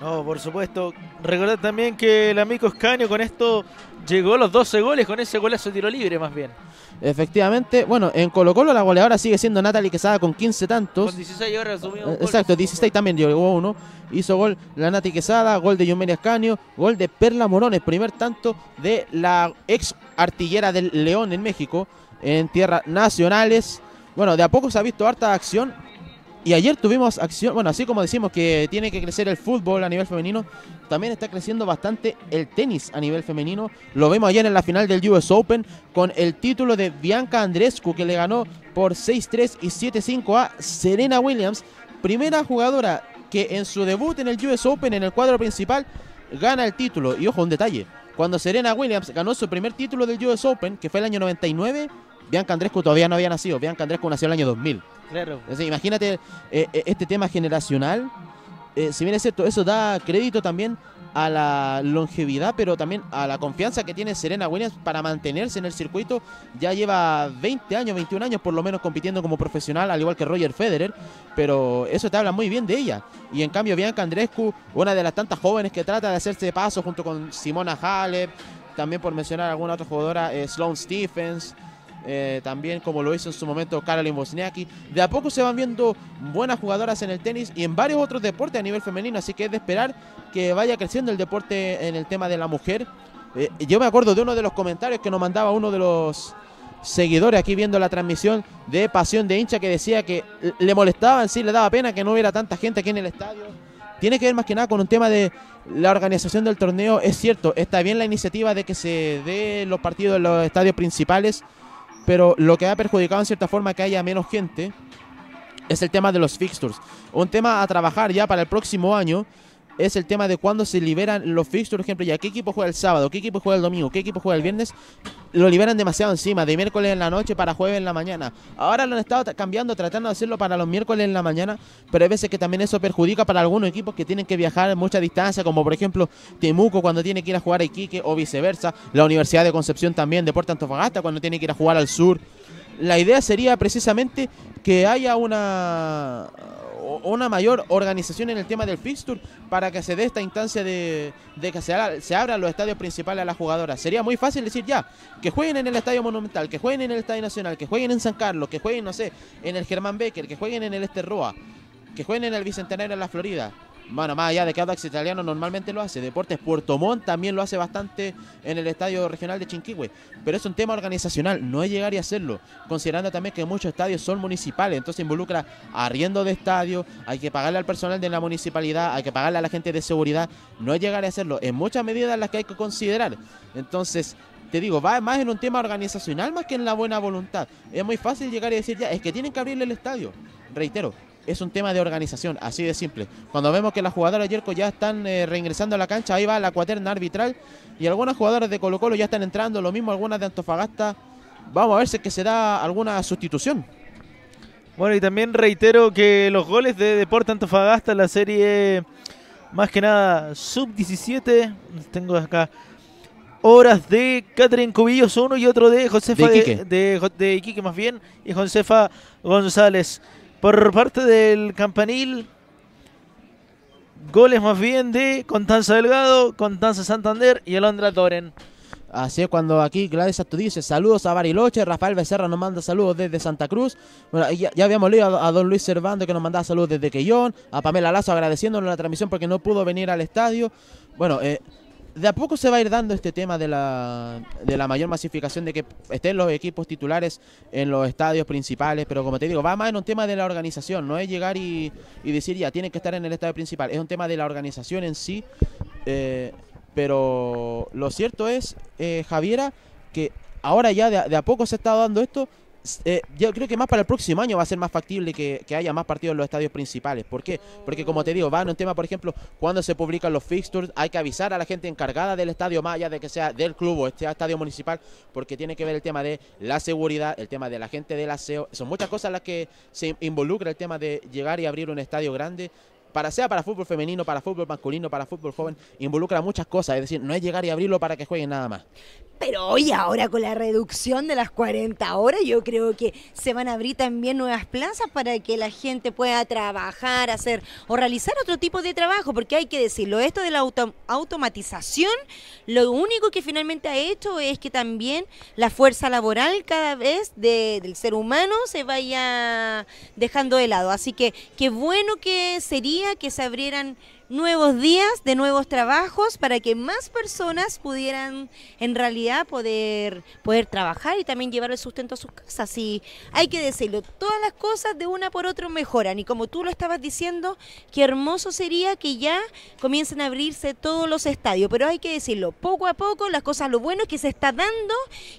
No, por supuesto. Recordad también que el amigo Escaño con esto llegó los 12 goles, con ese golazo de tiro libre más bien. Efectivamente, bueno, en Colo Colo la goleadora sigue siendo Natalie Quesada con 15 tantos. Con 16 ahora resumido Exacto, 16 también llegó uno. Hizo gol la Nati Quesada, gol de Yumeria Escaño, gol de Perla Morones, primer tanto de la ex artillera del León en México, en tierras nacionales. Bueno, de a poco se ha visto harta acción y ayer tuvimos acción, bueno, así como decimos que tiene que crecer el fútbol a nivel femenino, también está creciendo bastante el tenis a nivel femenino. Lo vemos ayer en la final del US Open con el título de Bianca Andrescu que le ganó por 6-3 y 7-5 a Serena Williams, primera jugadora que en su debut en el US Open en el cuadro principal gana el título. Y ojo, un detalle, cuando Serena Williams ganó su primer título del US Open, que fue el año 99, Bianca Andrescu todavía no había nacido, Bianca Andrescu nació el año 2000 imagínate eh, eh, este tema generacional. Eh, si bien es cierto, eso da crédito también a la longevidad, pero también a la confianza que tiene Serena Williams para mantenerse en el circuito. Ya lleva 20 años, 21 años por lo menos compitiendo como profesional, al igual que Roger Federer, pero eso te habla muy bien de ella. Y en cambio Bianca Andrescu, una de las tantas jóvenes que trata de hacerse de paso junto con Simona Halep, también por mencionar alguna otra jugadora, Sloan Sloane Stephens, eh, también como lo hizo en su momento Caroline Wozniacki. De a poco se van viendo buenas jugadoras en el tenis y en varios otros deportes a nivel femenino, así que es de esperar que vaya creciendo el deporte en el tema de la mujer. Eh, yo me acuerdo de uno de los comentarios que nos mandaba uno de los seguidores aquí viendo la transmisión de Pasión de hincha que decía que le molestaban, sí, le daba pena que no hubiera tanta gente aquí en el estadio. Tiene que ver más que nada con un tema de la organización del torneo. Es cierto, está bien la iniciativa de que se den los partidos en los estadios principales, pero lo que ha perjudicado en cierta forma que haya menos gente es el tema de los fixtures. Un tema a trabajar ya para el próximo año es el tema de cuándo se liberan los fixtures, por ejemplo, ya qué equipo juega el sábado, qué equipo juega el domingo, qué equipo juega el viernes, lo liberan demasiado encima, de miércoles en la noche para jueves en la mañana. Ahora lo han estado cambiando, tratando de hacerlo para los miércoles en la mañana, pero hay veces que también eso perjudica para algunos equipos que tienen que viajar en mucha distancia, como por ejemplo Temuco cuando tiene que ir a jugar a Iquique o viceversa, la Universidad de Concepción también, Deporte Antofagasta cuando tiene que ir a jugar al sur. La idea sería precisamente que haya una una mayor organización en el tema del fixture para que se dé esta instancia de, que se, abran los estadios principales a las jugadoras. Sería muy fácil decir ya, que jueguen en el Estadio Monumental, que jueguen en el Estadio Nacional, que jueguen en San Carlos, que jueguen, no sé, en el Germán Becker, que jueguen en el Esterroa, que jueguen en el Bicentenario de la Florida. Bueno, más allá de que Audax Italiano normalmente lo hace, Deportes Puerto Montt también lo hace bastante en el Estadio Regional de Chinquihue, pero es un tema organizacional, no es llegar y hacerlo, considerando también que muchos estadios son municipales, entonces involucra arriendo de estadio, hay que pagarle al personal de la municipalidad, hay que pagarle a la gente de seguridad, no es llegar y hacerlo, en muchas medidas las que hay que considerar. Entonces, te digo, va más en un tema organizacional más que en la buena voluntad. Es muy fácil llegar y decir, ya, es que tienen que abrirle el estadio. Reitero, es un tema de organización, así de simple. Cuando vemos que las jugadoras de Yerko ya están eh, reingresando a la cancha, ahí va la cuaterna arbitral y algunas jugadoras de Colo Colo ya están entrando, lo mismo algunas de Antofagasta. Vamos a ver si que se da alguna sustitución. Bueno, y también reitero que los goles de Deporte Antofagasta en la serie, más que nada, sub-17, tengo acá horas de Catherine Cubillos uno y otro de Josefa de de Iquique más bien y Josefa González por parte del campanil. Goles más bien de Contanza Delgado, Contanza Santander y Alondra Toren. Así es cuando aquí Gladys tu dice saludos a Bariloche, Rafael Becerra nos manda saludos desde Santa Cruz. Bueno, ya, habíamos leído a, don Luis cervando que nos mandaba saludos desde Quellón, a Pamela Lazo agradeciéndonos la transmisión porque no pudo venir al estadio. Bueno, eh, de a poco se va a ir dando este tema de la, de la mayor masificación, de que estén los equipos titulares en los estadios principales, pero como te digo, va más en un tema de la organización, no es llegar y, y decir ya, tienen que estar en el estadio principal, es un tema de la organización en sí, eh, pero lo cierto es, eh, Javiera, que ahora ya de, de a poco se ha estado dando esto, eh, yo creo que más para el próximo año va a ser más factible que, haya más partidos en los estadios principales. ¿Por qué? Porque como te digo, va en un tema, por ejemplo, cuando se publican los fixtures, hay que avisar a la gente encargada del estadio, más de que sea del club o este estadio municipal, porque tiene que ver el tema de la seguridad, el tema de la gente del aseo. Son muchas cosas las que se involucra el tema de llegar y abrir un estadio grande para sea para fútbol femenino, para fútbol masculino, para fútbol joven, involucra muchas cosas. Es decir, no es llegar y abrirlo para que jueguen nada más pero hoy ahora con la reducción de las 40 horas, yo creo que se van a abrir también nuevas plazas para que la gente pueda trabajar, hacer o realizar otro tipo de trabajo, porque hay que decirlo, esto de la automatización, lo único que finalmente ha hecho es que también la fuerza laboral cada vez del ser humano se vaya dejando de lado. Así que qué bueno que sería que se abrieran nuevos días, de nuevos trabajos, para que más personas pudieran en realidad poder, poder trabajar y también llevar el sustento a sus casas. Y hay que decirlo, todas las cosas de una por otra mejoran. Y como tú lo estabas diciendo, qué hermoso sería que ya comiencen a abrirse todos los estadios. Pero hay que decirlo, poco a poco las cosas, lo bueno es que se está dando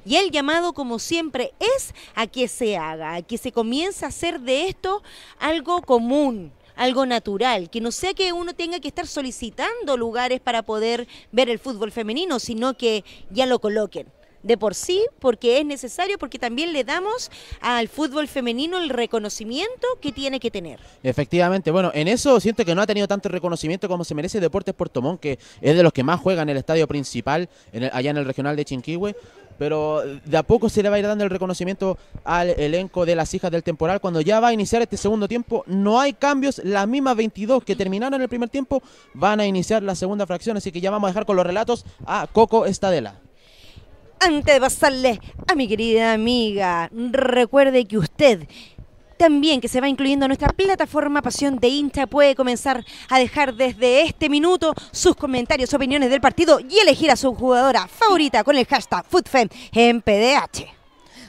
y el llamado como siempre es a que se haga, a que se comience a hacer de esto algo común algo natural, que no sea que uno tenga que estar solicitando lugares para poder ver el fútbol femenino, sino que ya lo coloquen de por sí, porque es necesario, porque también le damos al fútbol femenino el reconocimiento que tiene que tener. Efectivamente, bueno, en eso siento que no ha tenido tanto reconocimiento como se merece Deportes Puerto Montt, que es de los que más juegan en el estadio principal, allá en el regional de Chinquihue, pero de a poco se le va a ir dando el reconocimiento al elenco de las hijas del temporal. Cuando ya va a iniciar este segundo tiempo, no hay cambios. Las mismas 22 que terminaron el primer tiempo van a iniciar la segunda fracción. Así que ya vamos a dejar con los relatos a Coco Estadela. Antes de pasarle a mi querida amiga, recuerde que usted también que se va incluyendo nuestra plataforma Pasión de Incha. puede comenzar a dejar desde este minuto sus comentarios, opiniones del partido y elegir a su jugadora favorita con el hashtag FootFem en PDH.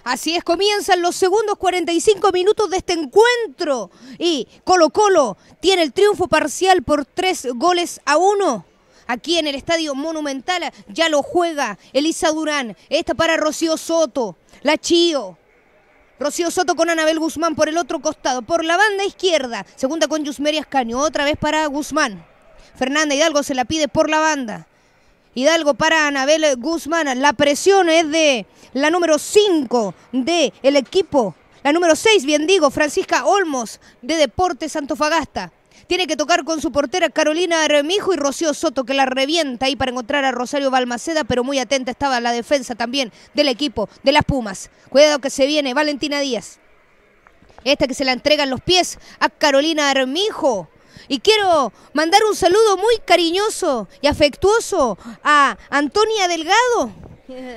Así es, comienzan los segundos 45 minutos de este encuentro y Colo Colo tiene el triunfo parcial por tres goles a uno aquí en el Estadio Monumental. Ya lo juega Elisa Durán. Esta para Rocío Soto, la Chío. Rocío Soto con Anabel Guzmán por el otro costado, por la banda izquierda, segunda con Yusmeria Escaño, otra vez para Guzmán. Fernanda Hidalgo se la pide por la banda. Hidalgo para Anabel Guzmán. La presión es de la número 5 del equipo. La número 6, bien digo, Francisca Olmos de Deportes Santofagasta. Tiene que tocar con su portera Carolina Armijo y Rocío Soto, que la revienta ahí para encontrar a Rosario Balmaceda, pero muy atenta estaba la defensa también del equipo de las Pumas. Cuidado que se viene Valentina Díaz. Esta que se la entrega en los pies a Carolina Armijo. Y quiero mandar un saludo muy cariñoso y afectuoso a Antonia Delgado.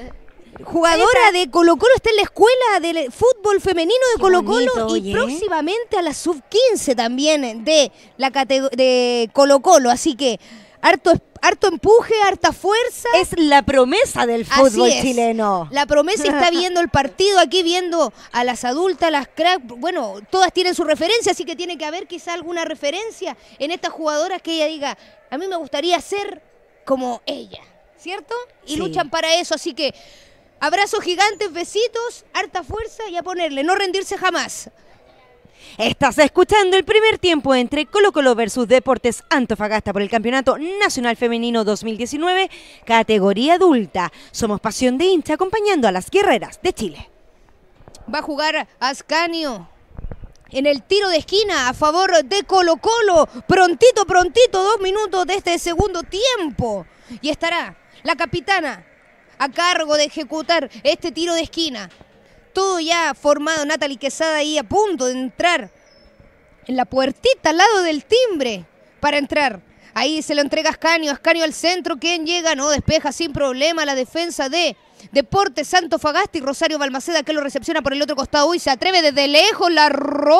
[laughs] jugadora de Colo Colo está en la escuela de fútbol femenino de Colo Colo y próximamente a la sub 15 también de la de Colo Colo, así que harto harto empuje, harta fuerza. Es la promesa del fútbol chileno. La promesa está [laughs] viendo el partido aquí, viendo a las adultas, las crack. Bueno, todas tienen su referencia, así que tiene que haber quizá alguna referencia en estas jugadoras que ella diga, a mí me gustaría ser como ella, ¿cierto? Y luchan para eso, así que Abrazos gigantes, besitos, harta fuerza y a ponerle, no rendirse jamás. Estás escuchando el primer tiempo entre Colo Colo versus Deportes Antofagasta por el Campeonato Nacional Femenino 2019, categoría adulta. Somos Pasión de Hincha acompañando a las guerreras de Chile. Va a jugar Ascanio en el tiro de esquina a favor de Colo Colo. Prontito, prontito, dos minutos de este segundo tiempo. Y estará la capitana a cargo de ejecutar este tiro de esquina. Todo ya formado, Natalie Quesada ahí a punto de entrar en la puertita al lado del timbre para entrar. Ahí se lo entrega Ascanio, Ascanio al centro, quien llega, no despeja sin problema la defensa de Deportes Santo Fagasti. Rosario Balmaceda que lo recepciona por el otro costado y se atreve desde lejos, la ro,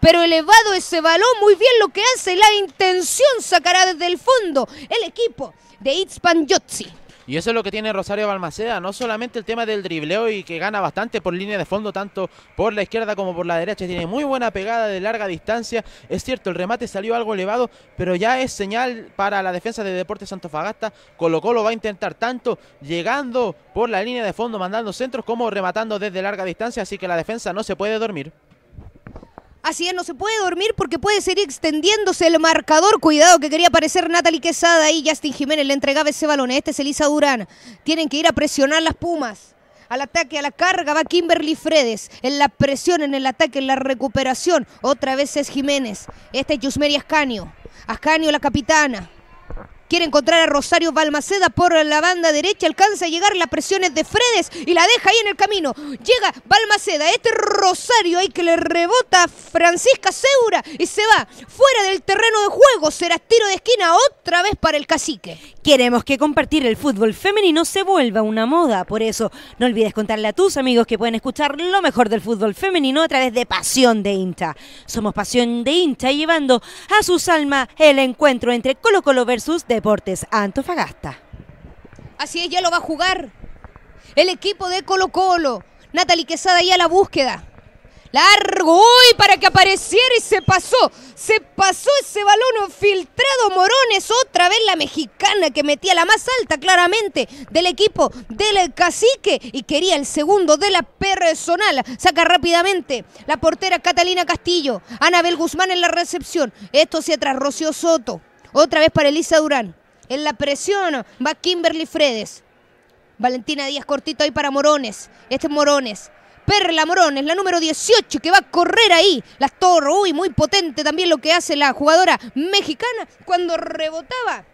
pero elevado ese balón, muy bien lo que hace, la intención sacará desde el fondo el equipo de Itzpan Yotzi. Y eso es lo que tiene Rosario Balmaceda, no solamente el tema del dribleo y que gana bastante por línea de fondo, tanto por la izquierda como por la derecha. Tiene muy buena pegada de larga distancia. Es cierto, el remate salió algo elevado, pero ya es señal para la defensa de Deportes Santofagasta. Colo Colo va a intentar tanto llegando por la línea de fondo, mandando centros, como rematando desde larga distancia. Así que la defensa no se puede dormir. Así es, no se puede dormir porque puede seguir extendiéndose el marcador. Cuidado que quería aparecer Natalie Quesada y Justin Jiménez le entregaba ese balón. Este es Elisa Durán. Tienen que ir a presionar las Pumas. Al ataque, a la carga va Kimberly Fredes. En la presión, en el ataque, en la recuperación. Otra vez es Jiménez. Este es Yusmeri Ascanio. Ascanio la capitana. Quiere encontrar a Rosario Balmaceda por la banda derecha. Alcanza a llegar las presiones de Fredes y la deja ahí en el camino. Llega Balmaceda. Este Rosario ahí que le rebota a Francisca Segura y se va fuera del terreno de juego. Será tiro de esquina otra vez para el cacique. Queremos que compartir el fútbol femenino se vuelva una moda. Por eso, no olvides contarle a tus amigos que pueden escuchar lo mejor del fútbol femenino a través de Pasión de Incha. Somos Pasión de Incha llevando a sus almas el encuentro entre Colo Colo versus de Deportes Antofagasta. Así es, ya lo va a jugar el equipo de Colo Colo. Natalie Quesada ahí a la búsqueda. Largo, uy, para que apareciera y se pasó. Se pasó ese balón filtrado Morones. Otra vez la mexicana que metía la más alta claramente del equipo del cacique y quería el segundo de la personal. Saca rápidamente la portera Catalina Castillo. Anabel Guzmán en la recepción. Esto se atrás, Rocío Soto. Otra vez para Elisa Durán. En la presión va Kimberly Fredes. Valentina Díaz cortito ahí para Morones. Este es Morones. Perla Morones, la número 18, que va a correr ahí. Las torres, uy, muy potente también lo que hace la jugadora mexicana cuando rebotaba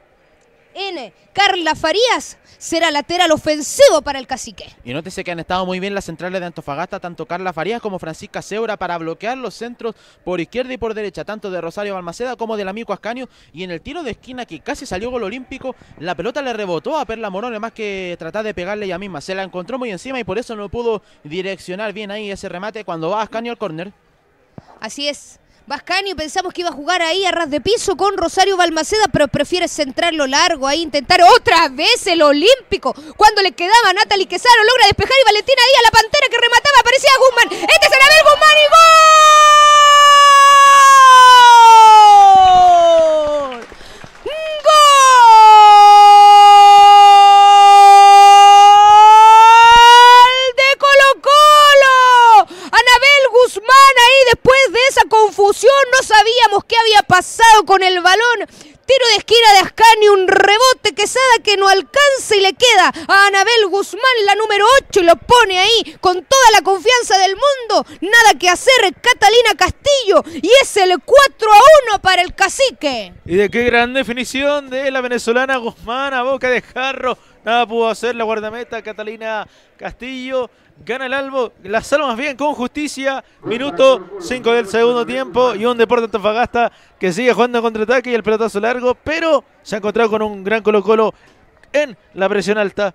N, Carla Farías será lateral ofensivo para el cacique. Y nótese que han estado muy bien las centrales de Antofagasta, tanto Carla Farías como Francisca Seura, para bloquear los centros por izquierda y por derecha, tanto de Rosario Balmaceda como del amigo Ascanio. Y en el tiro de esquina que casi salió gol olímpico, la pelota le rebotó a Perla Morón, más que tratar de pegarle ella misma. Se la encontró muy encima y por eso no pudo direccionar bien ahí ese remate cuando va Ascanio al córner. Así es, Bascaño, pensamos que iba a jugar ahí a ras de piso con Rosario Balmaceda, pero prefiere centrarlo largo ahí, intentar otra vez el Olímpico. Cuando le quedaba a Natalie Quesaro, logra despejar y Valentina ahí a la pantera que remataba, aparecía Guzmán. Este será Anabel Guzmán y ¡gol! después de esa confusión no sabíamos qué había pasado con el balón. Tiro de esquina de Ascani, un rebote que Quesada que no alcanza y le queda a Anabel Guzmán, la número 8, y lo pone ahí con toda la confianza del mundo. Nada que hacer, Catalina Castillo, y es el 4 a 1 para el cacique. Y de qué gran definición de la venezolana Guzmán a boca de jarro. Nada pudo hacer la guardameta Catalina Castillo. Gana el Albo, la salva más bien con justicia. Minuto 5 del segundo tiempo y un Deporte Antofagasta que sigue jugando contraataque y el pelotazo largo, pero se ha encontrado con un gran Colo-Colo en la presión alta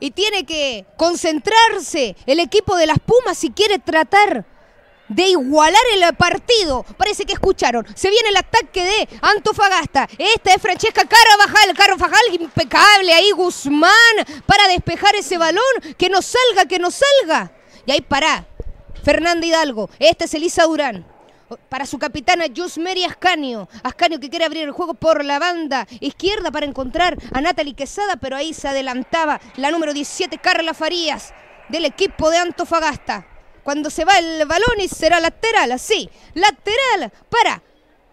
y tiene que concentrarse el equipo de las Pumas si quiere tratar de igualar el partido. Parece que escucharon. Se viene el ataque de Antofagasta. Esta es Francesca Carabajal. Carabajal, impecable ahí Guzmán para despejar ese balón. Que no salga, que no salga. Y ahí para Fernanda Hidalgo. Esta es Elisa Durán para su capitana Yusmeri Ascanio. Ascanio que quiere abrir el juego por la banda izquierda para encontrar a Natalie Quesada, pero ahí se adelantaba la número 17, Carla Farías, del equipo de Antofagasta. Cuando se va el balón y será lateral, así, lateral para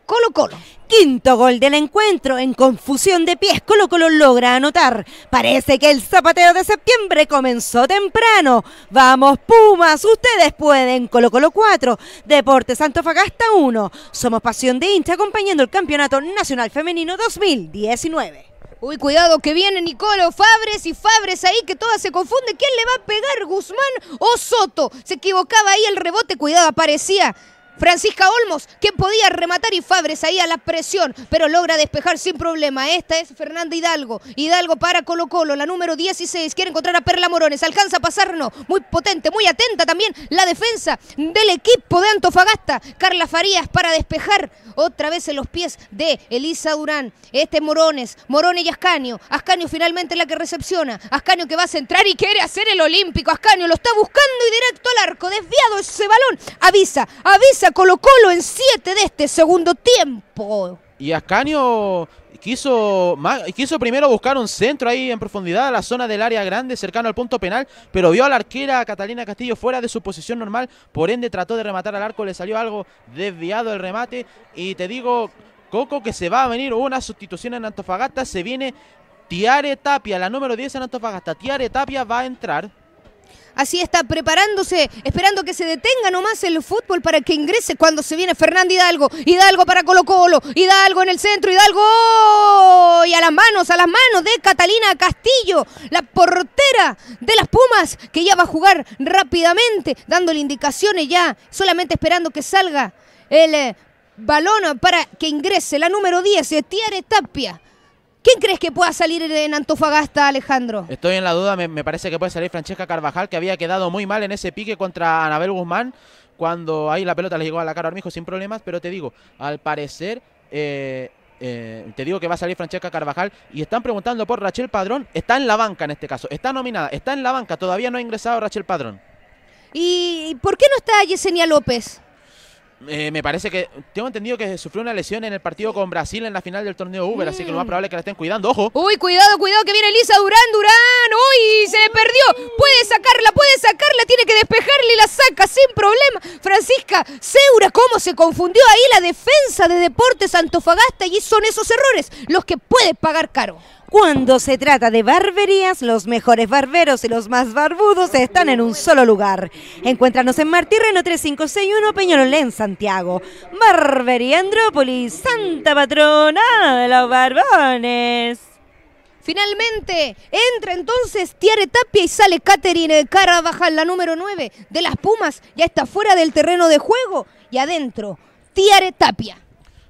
Colo Colo. Quinto gol del encuentro en confusión de pies. Colo Colo logra anotar. Parece que el zapateo de septiembre comenzó temprano. Vamos Pumas, ustedes pueden. Colo Colo 4, Deportes Fagasta 1. Somos Pasión de Hincha acompañando el Campeonato Nacional Femenino 2019. Uy, cuidado que viene Nicolo Fabres y Fabres ahí que toda se confunde. ¿Quién le va a pegar, Guzmán o Soto? Se equivocaba ahí el rebote, cuidado, aparecía Francisca Olmos, que podía rematar y Fabres ahí a la presión, pero logra despejar sin problema. Esta es Fernanda Hidalgo. Hidalgo para Colo Colo, la número 16. Quiere encontrar a Perla Morones. Alcanza a pasarnos. Muy potente, muy atenta también la defensa del equipo de Antofagasta. Carla Farías para despejar otra vez en los pies de Elisa Durán. Este Morones, Morones y Ascanio. Ascanio finalmente la que recepciona. Ascanio que va a centrar y quiere hacer el olímpico. Ascanio lo está buscando y directo al arco. Desviado ese balón. Avisa, avisa colocólo Colo en 7 de este segundo tiempo. Y Ascanio quiso, quiso primero buscar un centro ahí en profundidad a la zona del área grande, cercano al punto penal, pero vio a la arquera Catalina Castillo fuera de su posición normal, por ende trató de rematar al arco, le salió algo desviado el remate y te digo, Coco, que se va a venir una sustitución en Antofagasta, se viene Tiare Tapia, la número 10 en Antofagasta, Tiare Tapia va a entrar. Así está preparándose, esperando que se detenga nomás el fútbol para que ingrese cuando se viene Fernando Hidalgo. Hidalgo para Colo Colo, Hidalgo en el centro, Hidalgo. Oh, y a las manos, a las manos de Catalina Castillo, la portera de las Pumas, que ya va a jugar rápidamente, dándole indicaciones ya, solamente esperando que salga el eh, balón para que ingrese la número 10, Tiare Tapia. ¿Quién crees que pueda salir en Antofagasta, Alejandro? Estoy en la duda, me, parece que puede salir Francesca Carvajal, que había quedado muy mal en ese pique contra Anabel Guzmán, cuando ahí la pelota le llegó a la cara a Armijo sin problemas, pero te digo, al parecer... Eh, eh, te digo que va a salir Francesca Carvajal y están preguntando por Rachel Padrón. Está en la banca en este caso, está nominada, está en la banca, todavía no ha ingresado Rachel Padrón. ¿Y por qué no está Yesenia López? Eh, me parece que tengo entendido que sufrió una lesión en el partido con Brasil en la final del torneo Uber, así que lo más mm. probable es que la estén cuidando, ojo. Uy, cuidado, cuidado, que viene Elisa Durán, Durán, uy, se le perdió, puede sacarla, puede sacarla, tiene que despejarle y la saca sin problema. Francisca Seura, cómo se confundió ahí la defensa de Deportes Antofagasta y son esos errores los que puede pagar caro. Cuando se trata de barberías, los mejores barberos y los más barbudos están en un solo lugar. Encuéntranos en Martirreno 3561 Peñololén, Santiago. Barbería Andrópolis, Santa Patrona de los Barbones. Finalmente, entra entonces Tiare Tapia y sale Caterine Carabajal, la número 9 de las Pumas. Ya está fuera del terreno de juego y adentro, Tiare Tapia.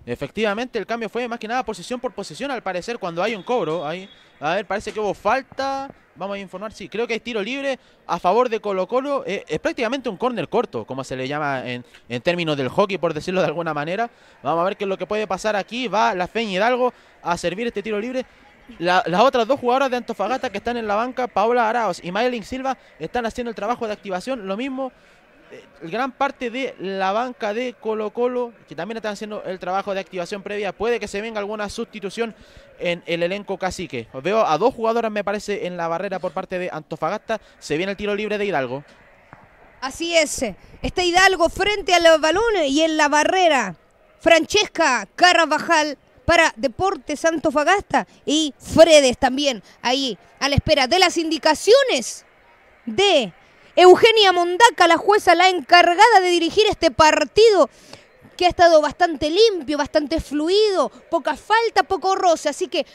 Efectivamente, el cambio fue más que nada posición por posición, al parecer, cuando hay un cobro. Ahí. A ver, parece que hubo falta. Vamos a informar, sí, creo que hay tiro libre a favor de Colo Colo. Eh, es prácticamente un córner corto, como se le llama en, en, términos del hockey, por decirlo de alguna manera. Vamos a ver qué es lo que puede pasar aquí. Va la Feña Hidalgo a servir este tiro libre. las otras dos jugadoras de Antofagasta que están en la banca, Paola Araos y Maylin Silva, están haciendo el trabajo de activación. Lo mismo eh, gran parte de la banca de Colo Colo, que también están haciendo el trabajo de activación previa, puede que se venga alguna sustitución en el elenco cacique. veo a dos jugadoras, me parece, en la barrera por parte de Antofagasta. Se viene el tiro libre de Hidalgo. Así es, está Hidalgo frente a los balones y en la barrera. Francesca Carabajal para Deportes Antofagasta y Fredes también ahí a la espera de las indicaciones de Eugenia Mondaca, la jueza, la encargada de dirigir este partido que ha estado bastante limpio, bastante fluido, poca falta, poco roce, así que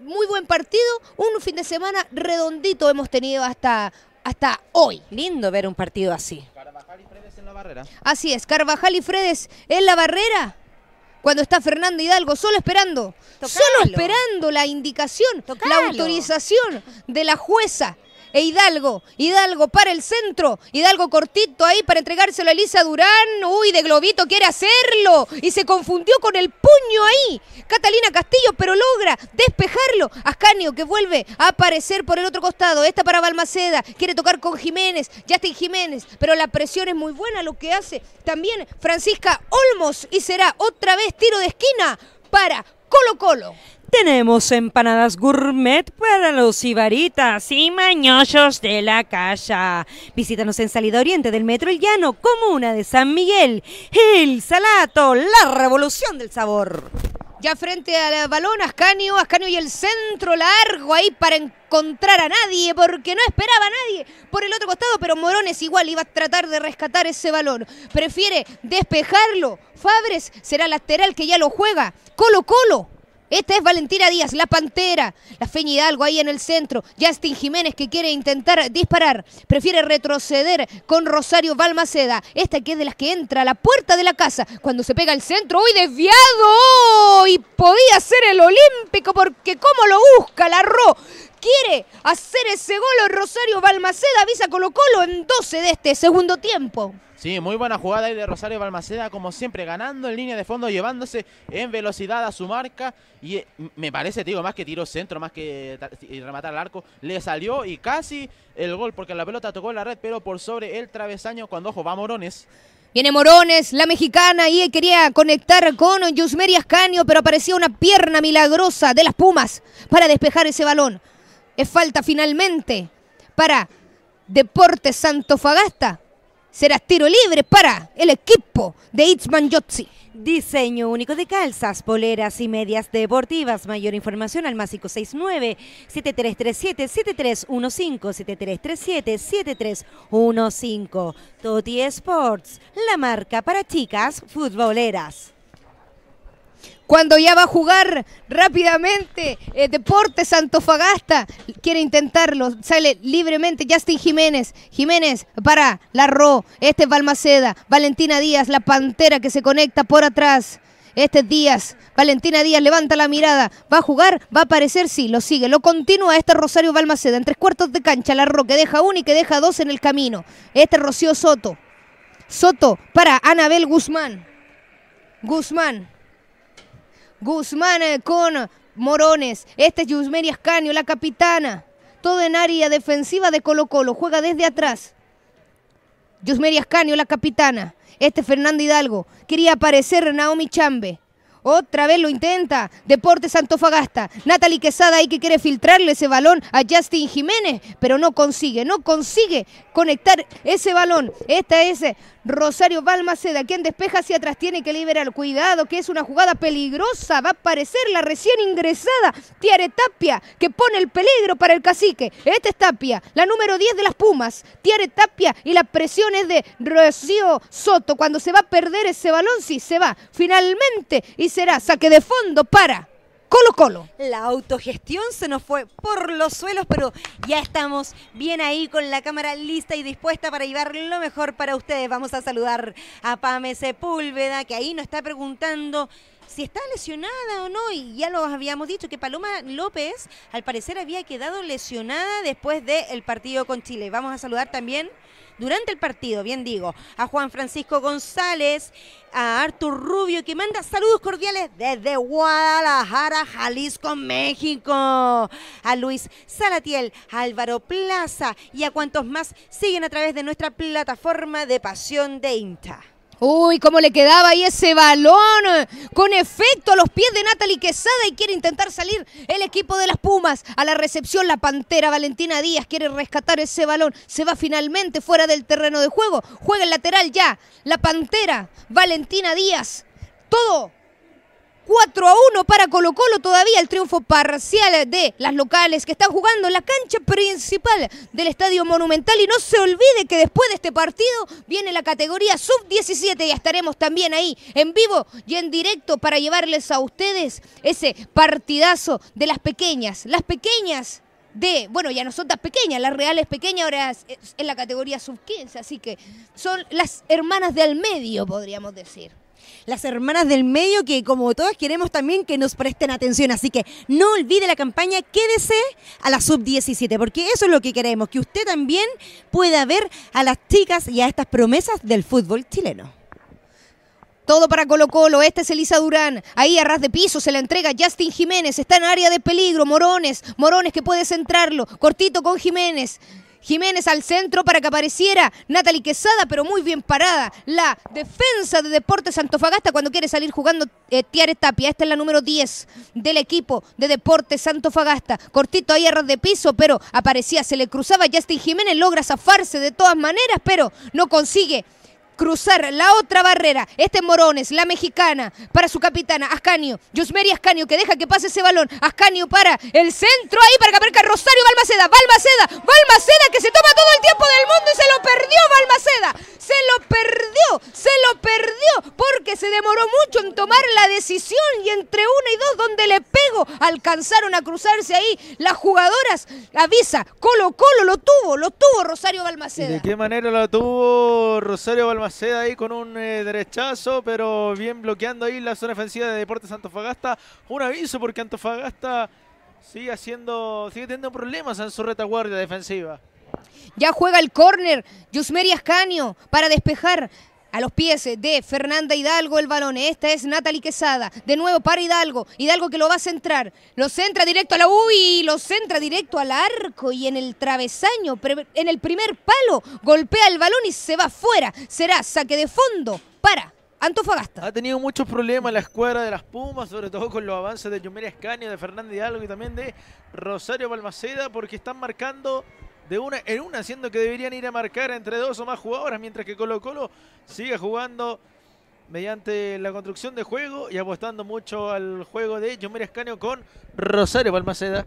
muy buen partido, un fin de semana redondito hemos tenido hasta, hasta hoy. Lindo ver un partido así. Carvajal y Fredes en la barrera. Así es, Carvajal y Fredes en la barrera cuando está Fernando Hidalgo, solo esperando, solo esperando la indicación, la autorización de la jueza e Hidalgo. Hidalgo para el centro. Hidalgo cortito ahí para entregárselo a Elisa Durán. Uy, de globito quiere hacerlo. Y se confundió con el puño ahí. Catalina Castillo, pero logra despejarlo. Ascanio que vuelve a aparecer por el otro costado. Esta para Balmaceda. Quiere tocar con Jiménez. Ya está Jiménez. Pero la presión es muy buena lo que hace. También Francisca Olmos. Y será otra vez tiro de esquina para Colo Colo. Tenemos empanadas gourmet para los ibaritas y mañollos de la calle. Visítanos en Salida Oriente del Metro El Llano, Comuna de San Miguel. El Salato, la revolución del sabor. Ya frente al balón, Ascanio, Ascanio y el centro largo ahí para encontrar a nadie, porque no esperaba a nadie por el otro costado, pero Morones igual iba a tratar de rescatar ese balón. Prefiere despejarlo. Fabres será lateral que ya lo juega. Colo Colo esta es Valentina Díaz, la Pantera, la Feña Hidalgo ahí en el centro, Justin Jiménez que quiere intentar disparar, prefiere retroceder con Rosario Balmaceda, esta que es de las que entra a la puerta de la casa, cuando se pega el centro, hoy desviado, y podía ser el olímpico porque como lo busca, la Ro, quiere hacer ese gol, Rosario Balmaceda avisa Colo Colo en 12 de este segundo tiempo. Sí, muy buena jugada ahí de Rosario Balmaceda, como siempre, ganando en línea de fondo, llevándose en velocidad a su marca. Y eh, me parece, digo, más que tiro centro, más que rematar el arco, le salió y casi el gol, porque la pelota tocó en la red, pero por sobre el travesaño, cuando, ojo, va Morones. Viene Morones, la mexicana, y quería conectar con Yusmeri Ascanio, pero aparecía una pierna milagrosa de las Pumas para despejar ese balón. Es falta finalmente para Deportes Santofagasta será tiro libre para el equipo de Itzman Yotzi. Diseño único de calzas, poleras y medias deportivas. Mayor información al más 569-7337-7315, 7337-7315. Toti Sports, la marca para chicas futboleras cuando ya va a jugar rápidamente. Eh, deportes Deporte Santofagasta quiere intentarlo. Sale libremente Justin Jiménez. Jiménez para Larro. Este es Balmaceda. Valentina Díaz, la pantera que se conecta por atrás. Este es Díaz. Valentina Díaz levanta la mirada. Va a jugar, va a aparecer, sí, lo sigue. Lo continúa este Rosario Balmaceda. En tres cuartos de cancha, Larro que deja uno y que deja dos en el camino. Este es Rocío Soto. Soto para Anabel Guzmán. Guzmán Guzmán eh, con Morones. Este es Yusmeri Ascanio, la capitana. Todo en área defensiva de Colo Colo. Juega desde atrás. Yusmeri Ascanio, la capitana. Este es Fernando Hidalgo. Quería aparecer Naomi Chambe. Otra vez lo intenta. Deportes Antofagasta. Natalie Quesada ahí que quiere filtrarle ese balón a Justin Jiménez. Pero no consigue, no consigue conectar ese balón. Esta es Rosario Balmaceda, quien despeja hacia atrás, tiene que liberar. Cuidado, que es una jugada peligrosa. Va a aparecer la recién ingresada. Tiare Tapia, que pone el peligro para el cacique. Esta es Tapia, la número 10 de las Pumas. Tiare Tapia y la presión es de Rocío Soto. Cuando se va a perder ese balón, sí, se va. Finalmente, y será saque de fondo para Colo Colo. La autogestión se nos fue por los suelos, pero ya estamos bien ahí con la cámara lista y dispuesta para llevar lo mejor para ustedes. Vamos a saludar a Pame Sepúlveda, que ahí nos está preguntando si está lesionada o no. Y ya lo habíamos dicho que Paloma López al parecer había quedado lesionada después del partido con Chile. Vamos a saludar también durante el partido, bien digo, a Juan Francisco González, a Artur Rubio, que manda saludos cordiales desde Guadalajara, Jalisco, México, a Luis Salatiel, a Álvaro Plaza y a cuantos más siguen a través de nuestra plataforma de Pasión de INTA. Uy, cómo le quedaba ahí ese balón. Con efecto a los pies de Natalie Quesada y quiere intentar salir el equipo de las Pumas. A la recepción la Pantera Valentina Díaz quiere rescatar ese balón. Se va finalmente fuera del terreno de juego. Juega el lateral ya. La Pantera Valentina Díaz. Todo 4 a 1 para Colo Colo, todavía el triunfo parcial de las locales que están jugando en la cancha principal del Estadio Monumental y no se olvide que después de este partido viene la categoría sub-17 y estaremos también ahí en vivo y en directo para llevarles a ustedes ese partidazo de las pequeñas, las pequeñas de, bueno, ya no son tan pequeñas, las reales pequeñas ahora es, en la categoría sub-15, así que son las hermanas del medio, podríamos decir las hermanas del medio que como todas queremos también que nos presten atención. Así que no olvide la campaña, quédese a la sub-17, porque eso es lo que queremos, que usted también pueda ver a las chicas y a estas promesas del fútbol chileno. Todo para Colo Colo, este es Elisa Durán, ahí a ras de piso se la entrega Justin Jiménez, está en área de peligro, Morones, Morones que puede centrarlo, cortito con Jiménez, Jiménez al centro para que apareciera Natalie Quesada, pero muy bien parada. La defensa de Deportes Santofagasta cuando quiere salir jugando eh, Tapia. Esta es la número 10 del equipo de Deportes Santofagasta. Cortito ahí a de piso, pero aparecía, se le cruzaba. Justin Jiménez logra zafarse de todas maneras, pero no consigue cruzar la otra barrera. Este Morones, la mexicana, para su capitana, Ascanio. Yosmeri Ascanio, que deja que pase ese balón. Ascanio para el centro ahí, para que aparezca Rosario Balmaceda. Balmaceda, Balmaceda, que se toma todo el tiempo del mundo y se lo perdió Balmaceda. Se lo perdió, se lo perdió, porque se demoró mucho en tomar la decisión y entre una y dos, donde le pego, alcanzaron a cruzarse ahí las jugadoras. Avisa, Colo Colo lo tuvo, lo tuvo Rosario Balmaceda. ¿De qué manera lo tuvo Rosario Balmaceda? da ahí con un eh, derechazo, pero bien bloqueando ahí la zona ofensiva de Deportes Antofagasta. Un aviso porque Antofagasta sigue haciendo, sigue teniendo problemas en su retaguardia defensiva. Ya juega el córner, Yusmeri Ascanio para despejar a los pies de Fernanda Hidalgo el balón. Esta es Natalie Quesada. De nuevo para Hidalgo. Hidalgo que lo va a centrar. Lo centra directo a la U y lo centra directo al arco y en el travesaño, en el primer palo, golpea el balón y se va fuera. Será saque de fondo para Antofagasta. Ha tenido muchos problemas la escuadra de las Pumas, sobre todo con los avances de Yumeria Escaño, de Fernanda Hidalgo y también de Rosario Balmaceda, porque están marcando de una en una, siendo que deberían ir a marcar entre dos o más jugadoras, mientras que Colo Colo sigue jugando mediante la construcción de juego y apostando mucho al juego de Yusmeri Escanio con Rosario Balmaceda.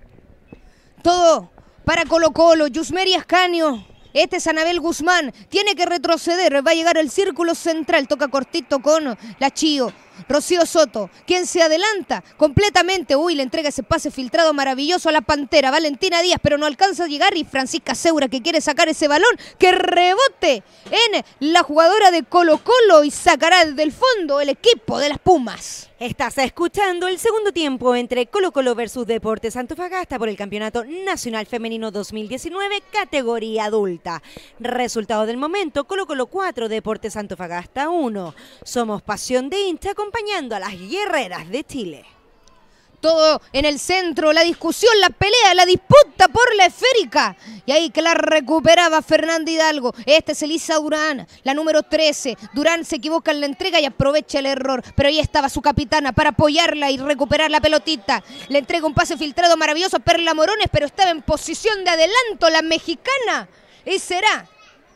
Todo para Colo Colo, Yusmeri Escanio. Este es Anabel Guzmán. Tiene que retroceder. Va a llegar al círculo central. Toca cortito con la Chío. Rocío Soto, quien se adelanta completamente. Uy, le entrega ese pase filtrado maravilloso a la Pantera. Valentina Díaz, pero no alcanza a llegar. Y Francisca Seura, que quiere sacar ese balón, que rebote en la jugadora de Colo Colo y sacará del fondo el equipo de las Pumas. Estás escuchando el segundo tiempo entre Colo Colo versus Deportes Antofagasta por el Campeonato Nacional Femenino 2019, categoría adulta. Resultado del momento, Colo Colo 4, Deportes Antofagasta 1. Somos Pasión de Hincha acompañando a las guerreras de Chile. Todo en el centro, la discusión, la pelea, la disputa por la esférica. Y ahí que la recuperaba Fernando Hidalgo. Esta es Elisa Durán, la número 13. Durán se equivoca en la entrega y aprovecha el error. Pero ahí estaba su capitana para apoyarla y recuperar la pelotita. Le entrega un pase filtrado maravilloso a Perla Morones, pero estaba en posición de adelanto la mexicana. Y será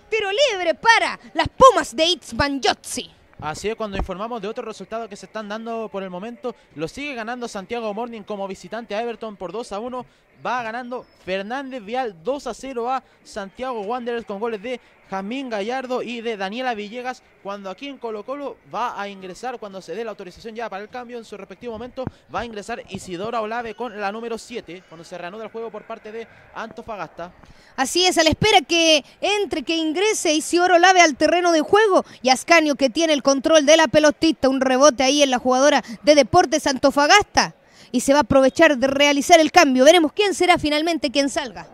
tiro libre para las Pumas de Itzbanyotzi. Así es cuando informamos de otro resultado que se están dando por el momento. Lo sigue ganando Santiago Morning como visitante a Everton por 2 a 1 va ganando Fernández Vial 2 a 0 a Santiago Wanderers con goles de Jamín Gallardo y de Daniela Villegas cuando aquí en Colo Colo va a ingresar cuando se dé la autorización ya para el cambio en su respectivo momento va a ingresar Isidora Olave con la número 7 cuando se reanuda el juego por parte de Antofagasta. Así es, a la espera que entre, que ingrese Isidora Olave al terreno de juego y Ascanio que tiene el control de la pelotita, un rebote ahí en la jugadora de Deportes Antofagasta y se va a aprovechar de realizar el cambio. Veremos quién será finalmente quien salga.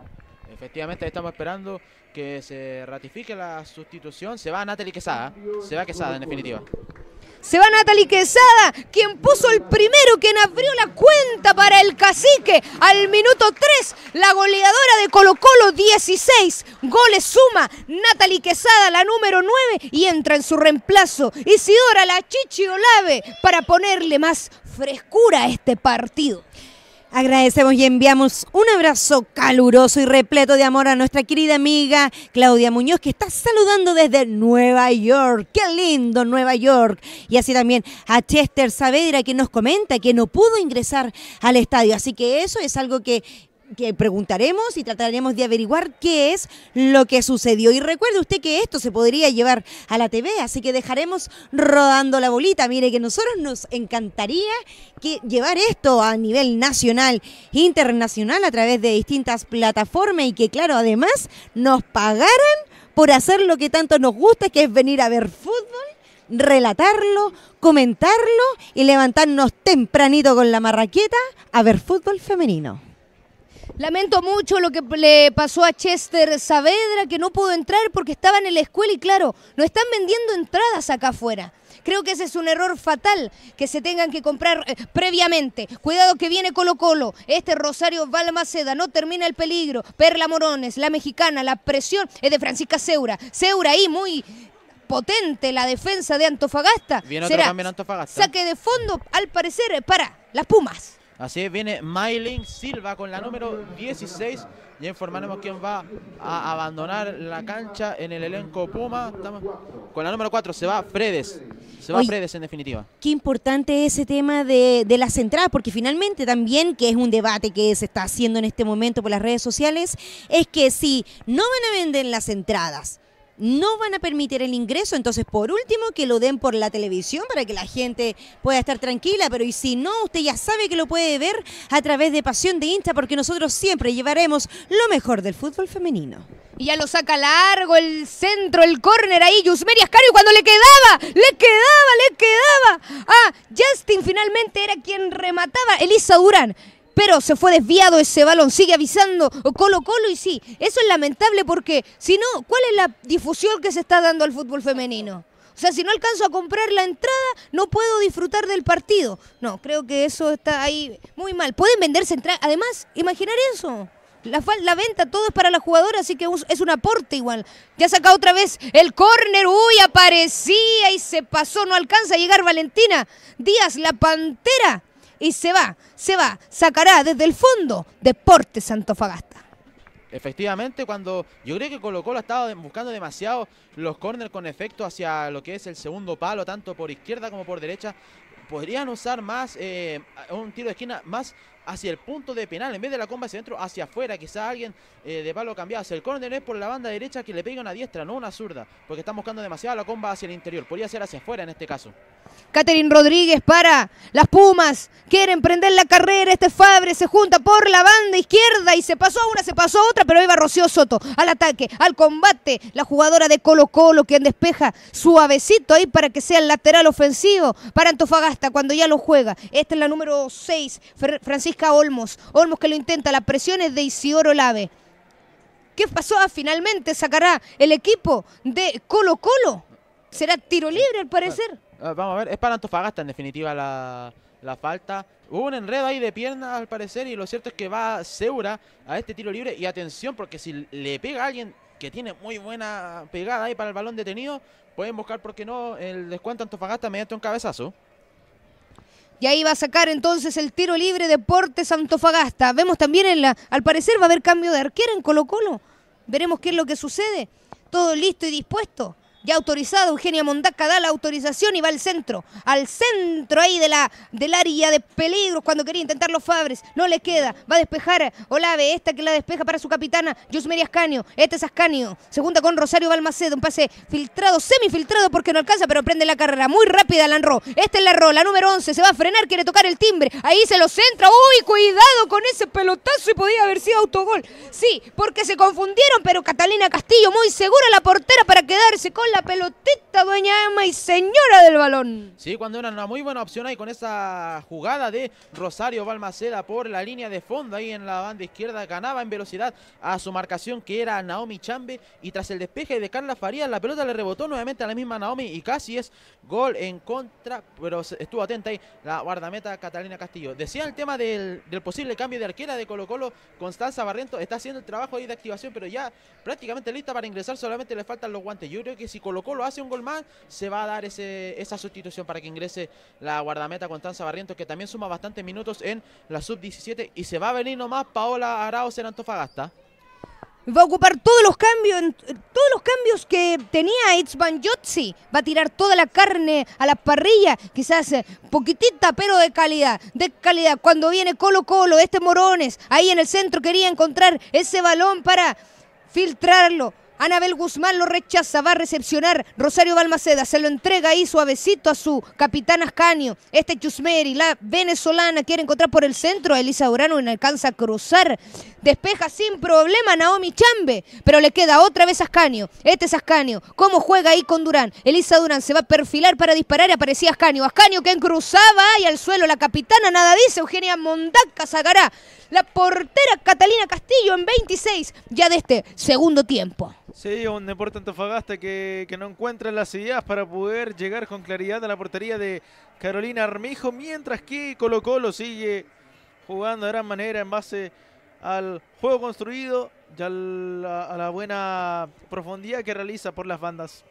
Efectivamente, estamos esperando que se ratifique la sustitución. Se va Natalie Quesada. Se va Quesada, en definitiva. Se va Natalie Quesada, quien puso el primero, quien abrió la cuenta para el cacique. Al minuto 3, la goleadora de Colo Colo, 16. Goles suma Natalie Quesada, la número 9, y entra en su reemplazo Isidora La Chichi Olave para ponerle más frescura este partido. Agradecemos y enviamos un abrazo caluroso y repleto de amor a nuestra querida amiga Claudia Muñoz, que está saludando desde Nueva York. ¡Qué lindo Nueva York! Y así también a Chester Saavedra, que nos comenta que no pudo ingresar al estadio. Así que eso es algo que que preguntaremos y trataremos de averiguar qué es lo que sucedió. Y recuerde usted que esto se podría llevar a la TV, así que dejaremos rodando la bolita. Mire que nosotros nos encantaría que llevar esto a nivel nacional, internacional, a través de distintas plataformas y que, claro, además nos pagaran por hacer lo que tanto nos gusta, que es venir a ver fútbol relatarlo, comentarlo y levantarnos tempranito con la marraqueta a ver fútbol femenino. Lamento mucho lo que le pasó a Chester Saavedra, que no pudo entrar porque estaba en la escuela y claro, no están vendiendo entradas acá afuera. Creo que ese es un error fatal que se tengan que comprar eh, previamente. Cuidado que viene Colo Colo. Este Rosario Balmaceda no termina el peligro. Perla Morones, la mexicana, la presión es de Francisca Seura. Seura ahí muy potente la defensa de Antofagasta. Viene otro Será Antofagasta. Saque de fondo al parecer para las Pumas. Así es, viene Mailing Silva con la número 16. Ya informaremos quién va a abandonar la cancha en el elenco Puma. con la número 4 se va Fredes. Se va Fredes en definitiva. Qué importante ese tema de, de, las entradas, porque finalmente también, que es un debate que se está haciendo en este momento por las redes sociales, es que si no van a vender las entradas, no van a permitir el ingreso, entonces por último que lo den por la televisión para que la gente pueda estar tranquila, pero y si no, usted ya sabe que lo puede ver a través de Pasión de Insta porque nosotros siempre llevaremos lo mejor del fútbol femenino. Y ya lo saca largo el centro, el córner ahí, Yusmeri Ascario cuando le quedaba, le quedaba, le quedaba. Ah, Justin finalmente era quien remataba, Elisa Durán pero se fue desviado ese balón, sigue avisando Colo Colo y sí, eso es lamentable porque si no, ¿cuál es la difusión que se está dando al fútbol femenino? O sea, si no alcanzo a comprar la entrada, no puedo disfrutar del partido. No, creo que eso está ahí muy mal. Pueden venderse entradas. Además, imaginar eso. La, la, venta, todo es para la jugadora, así que es un aporte igual. Ya saca otra vez el córner. Uy, aparecía y se pasó. No alcanza a llegar Valentina. Díaz, la pantera y se va, se va, sacará desde el fondo Deporte Santofagasta. Efectivamente, cuando yo creo que Colo Colo ha estado buscando demasiado los córner con efecto hacia lo que es el segundo palo, tanto por izquierda como por derecha, podrían usar más eh, un tiro de esquina más hacia el punto de penal. En vez de la comba hacia adentro, hacia afuera. Quizá alguien eh, de palo cambiado hacia el córner. Es por la banda derecha que le pega una diestra, no una zurda. Porque está buscando demasiado la comba hacia el interior. Podría ser hacia afuera en este caso. Caterin Rodríguez para las Pumas. Quieren prender la carrera. Este Fabre se junta por la banda izquierda y se pasó a una, se pasó otra, pero ahí va Rocío Soto al ataque, al combate. La jugadora de Colo Colo que despeja suavecito ahí para que sea el lateral ofensivo para Antofagasta cuando ya lo juega. Esta es la número 6, Francisco Olmos. Olmos que lo intenta, la presión es de Isidoro Lave. ¿Qué pasó? Ah, finalmente sacará el equipo de Colo Colo. Será tiro libre al parecer. Ah, ah, vamos a ver, es para Antofagasta en definitiva la, falta. Hubo un enredo ahí de piernas al parecer y lo cierto es que va Segura a este tiro libre. Y atención porque si le pega a alguien que tiene muy buena pegada ahí para el balón detenido, pueden buscar, ¿por qué no?, el descuento Antofagasta mediante un cabezazo. Y ahí va a sacar entonces el tiro libre Deportes Antofagasta. Vemos también, en la, al parecer va a haber cambio de arquero en Colo Colo. Veremos qué es lo que sucede. Todo listo y dispuesto ya autorizado, Eugenia Mondaca da la autorización y va al centro, al centro ahí de la, del área de peligros cuando quería intentar los Fabres, no le queda, va a despejar Olave, esta que la despeja para su capitana, Yusmeri Ascanio, este es Ascanio, segunda con Rosario Balmacedo, un pase filtrado, semifiltrado porque no alcanza, pero prende la carrera, muy rápida Lanro, esta es la la número 11, se va a frenar, quiere tocar el timbre, ahí se lo centra, uy, cuidado con ese pelotazo y podía haber sido autogol, sí, porque se confundieron, pero Catalina Castillo muy segura la portera para quedarse con la pelotita, dueña Emma y señora del balón. Sí, cuando era una muy buena opción ahí con esa jugada de Rosario Balmaceda por la línea de fondo ahí en la banda izquierda, ganaba en velocidad a su marcación que era Naomi Chambe y tras el despeje de Carla Faría, la pelota le rebotó nuevamente a la misma Naomi y casi es gol en contra, pero estuvo atenta ahí la guardameta Catalina Castillo. Decía el tema del, del posible cambio de arquera de Colo Colo, Constanza Barriento está haciendo el trabajo ahí de activación, pero ya prácticamente lista para ingresar, solamente le faltan los guantes. Yo creo que si Colo Colo hace un gol más, se va a dar ese, esa sustitución para que ingrese la guardameta Constanza Barrientos, que también suma bastantes minutos en la sub-17 y se va a venir nomás Paola Arauz en Antofagasta. Va a ocupar todos los cambios, todos los cambios que tenía Itzvan Yotzi. Va a tirar toda la carne a la parrilla, quizás eh, poquitita, pero de calidad, de calidad. Cuando viene Colo Colo, este Morones, ahí en el centro quería encontrar ese balón para filtrarlo Anabel Guzmán lo rechaza, va a recepcionar. Rosario Balmaceda se lo entrega ahí suavecito a su capitán Ascanio. Este Chusmeri, la venezolana, quiere encontrar por el centro. Elisa Durán, no alcanza a cruzar. Despeja sin problema Naomi Chambe, pero le queda otra vez Ascanio. Este es Ascanio. ¿Cómo juega ahí con Durán? Elisa Durán se va a perfilar para disparar y aparecía Ascanio. Ascanio que cruzaba y al suelo la capitana nada dice. Eugenia Mondaca sacará la portera Catalina Castillo en 26 ya de este segundo tiempo. Sí, un deporte antofagasta que, no encuentra las ideas para poder llegar con claridad a la portería de Carolina Armijo, mientras que Colo Colo sigue jugando de gran manera en base al juego construido y a la buena profundidad que realiza por las bandas.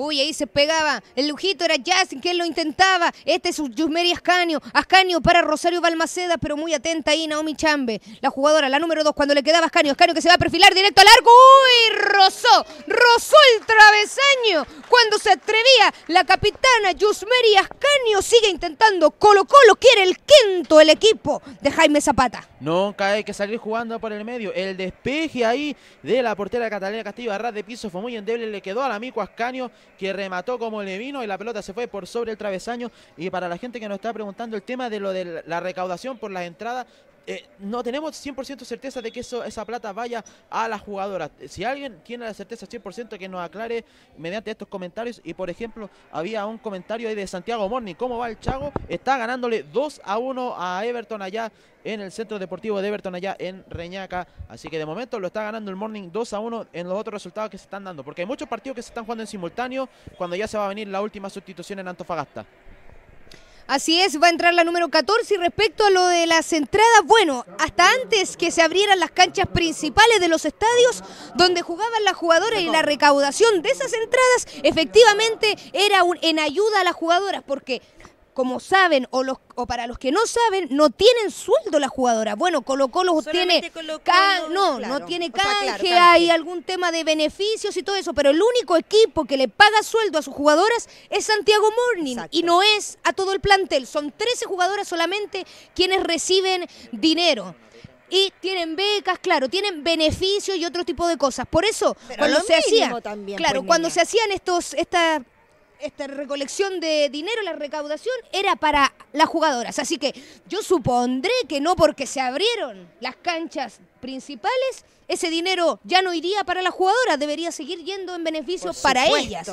Uy, ahí se pegaba. El lujito era Justin, que lo intentaba. Este es Yusmeri Ascanio. Ascanio para Rosario Balmaceda, pero muy atenta ahí Naomi Chambe. La jugadora, la número 2, cuando le quedaba Ascanio. Ascanio que se va a perfilar directo al arco. Uy, rozó, rozó el travesaño. Cuando se atrevía la capitana Yusmeri Ascanio sigue intentando. Colo Colo quiere el quinto el equipo de Jaime Zapata. Nunca hay que salir jugando por el medio. El despeje ahí de la portera Catalina Castillo. Arras de piso fue muy endeble. Le quedó al amigo Ascanio que remató como le vino y la pelota se fue por sobre el travesaño. Y para la gente que nos está preguntando el tema de lo de la recaudación por las entradas, eh, no tenemos 100% certeza de que eso, esa plata vaya a las jugadoras. Si alguien tiene la certeza 100% que nos aclare mediante estos comentarios. Y por ejemplo, había un comentario ahí de Santiago Morning ¿Cómo va el Chago? Está ganándole 2 a 1 a Everton allá en el Centro Deportivo de Everton allá en Reñaca. Así que de momento lo está ganando el Morning 2 a 1 en los otros resultados que se están dando. Porque hay muchos partidos que se están jugando en simultáneo cuando ya se va a venir la última sustitución en Antofagasta. Así es, va a entrar la número 14 y respecto a lo de las entradas, bueno, hasta antes que se abrieran las canchas principales de los estadios donde jugaban las jugadoras y la recaudación de esas entradas efectivamente era en ayuda a las jugadoras porque como saben, o, los, o para los que no saben, no tienen sueldo las jugadoras. Bueno, Colo Colo tiene, Colo no, no tiene canje, hay algún tema de beneficios y todo eso, pero el único equipo que le paga sueldo a sus jugadoras es Santiago Morning y no es a todo el plantel. Son 13 jugadoras solamente quienes reciben dinero y tienen becas, claro, tienen beneficios y otro tipo de cosas. Por eso, cuando se hacían, claro, pues, cuando se hacían estos estas esta recolección de dinero, la recaudación, era para las jugadoras. Así que yo supondré que no porque se abrieron las canchas principales, ese dinero ya no iría para las jugadoras, debería seguir yendo en beneficio para ellas.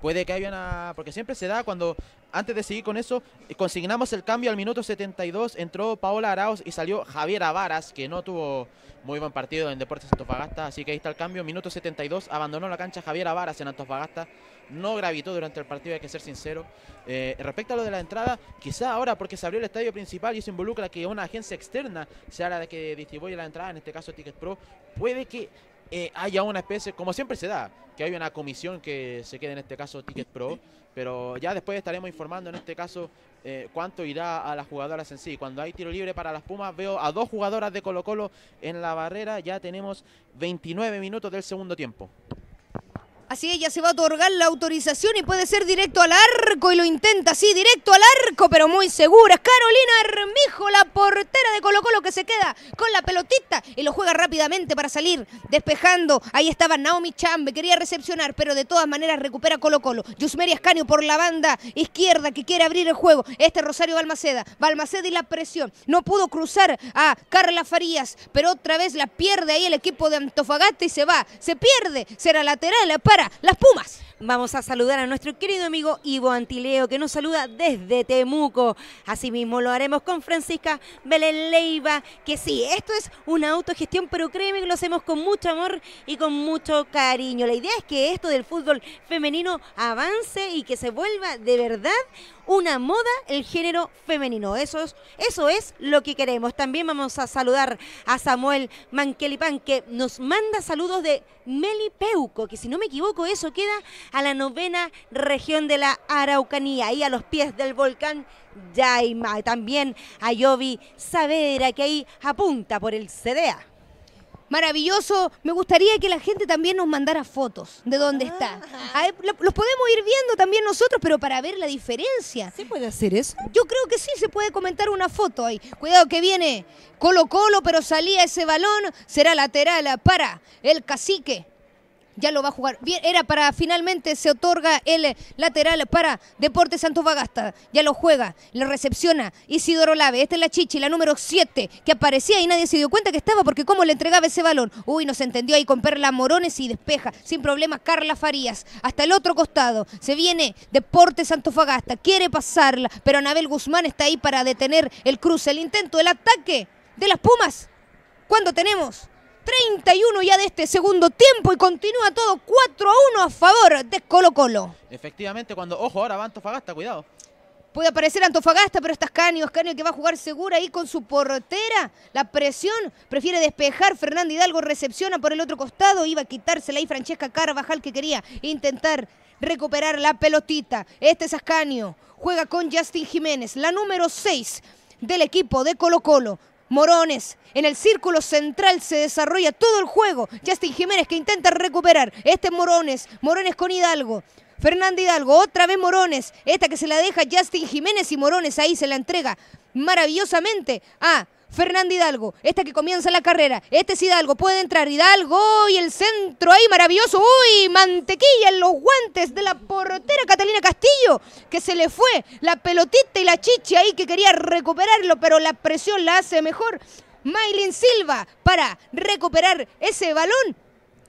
Puede que haya una... Porque siempre se da cuando, antes de seguir con eso, eh, consignamos el cambio al minuto 72, entró Paola Araos y salió Javier Avaras, que no tuvo muy buen partido en Deportes Antofagasta, así que ahí está el cambio. Minuto 72, abandonó la cancha Javier Avaras en Antofagasta. No gravitó durante el partido, hay que ser sincero. Eh, respecto a lo de la entrada, quizá ahora porque se abrió el estadio principal y eso involucra que una agencia externa sea la que distribuye la entrada, en este caso Ticket Pro, puede que eh, haya una especie, como siempre se da, que hay una comisión que se quede en este caso Ticket Pro, pero ya después estaremos informando en este caso eh, cuánto irá a las jugadoras en sí. Cuando hay tiro libre para las Pumas, veo a dos jugadoras de Colo Colo en la barrera, ya tenemos 29 minutos del segundo tiempo. Así ella se va a otorgar la autorización y puede ser directo al arco y lo intenta, sí, directo al arco, pero muy segura. Carolina Armijo, la portera de Colo Colo que se queda con la pelotita y lo juega rápidamente para salir despejando. Ahí estaba Naomi Chambe, quería recepcionar, pero de todas maneras recupera Colo Colo. Yusmeri Escanio por la banda izquierda que quiere abrir el juego. Este Rosario Balmaceda, Balmaceda y la presión. No pudo cruzar a Carla Farías, pero otra vez la pierde ahí el equipo de Antofagasta y se va. Se pierde, será lateral para las Pumas. Vamos a saludar a nuestro querido amigo Ivo Antileo, que nos saluda desde Temuco. Asimismo, lo haremos con Francisca Belén que sí, esto es una autogestión, pero créeme que lo hacemos con mucho amor y con mucho cariño. La idea es que esto del fútbol femenino avance y que se vuelva de verdad una moda el género femenino. Eso es, eso es lo que queremos. También vamos a saludar a Samuel Manquelipán, que nos manda saludos de Melipeuco, que si no me equivoco, eso queda a la novena región de la Araucanía, ahí a los pies del volcán Yaima. También a Yovi Saavedra, que ahí apunta por el CDA. Maravilloso. Me gustaría que la gente también nos mandara fotos de dónde ah. está. los podemos ir viendo también nosotros, pero para ver la diferencia. ¿Se puede hacer eso? Yo creo que sí, se puede comentar una foto ahí. Cuidado que viene Colo Colo, pero salía ese balón. Será lateral para el cacique ya lo va a jugar. Bien, era para finalmente se otorga el lateral para Deportes Santos Bagasta. Ya lo juega, lo recepciona Isidoro Lave. Esta es la chichi, la número 7, que aparecía y nadie se dio cuenta que estaba porque cómo le entregaba ese balón. Uy, no se entendió ahí con Perla Morones y despeja sin problema Carla Farías. Hasta el otro costado se viene Deportes Santos Bagasta. Quiere pasarla, pero Anabel Guzmán está ahí para detener el cruce, el intento, el ataque de las Pumas. ¿Cuándo tenemos? 31 ya de este segundo tiempo y continúa todo 4 a 1 a favor de Colo Colo. Efectivamente, cuando, ojo, ahora va Antofagasta, cuidado. Puede aparecer Antofagasta, pero está Escanio, Escanio que va a jugar segura ahí con su portera. La presión prefiere despejar. Fernando Hidalgo recepciona por el otro costado. Iba a quitársela ahí Francesca Carvajal que quería intentar recuperar la pelotita. Este es Ascanio. Juega con Justin Jiménez, la número 6 del equipo de Colo Colo. Morones, en el círculo central se desarrolla todo el juego. Justin Jiménez que intenta recuperar. Este es Morones, Morones con Hidalgo. Fernando Hidalgo, otra vez Morones. Esta que se la deja Justin Jiménez y Morones ahí se la entrega maravillosamente a Fernando Hidalgo, esta que comienza la carrera, este es Hidalgo, puede entrar Hidalgo y el centro ahí maravilloso, uy, mantequilla en los guantes de la portera Catalina Castillo, que se le fue la pelotita y la chicha ahí que quería recuperarlo, pero la presión la hace mejor. Maylin Silva para recuperar ese balón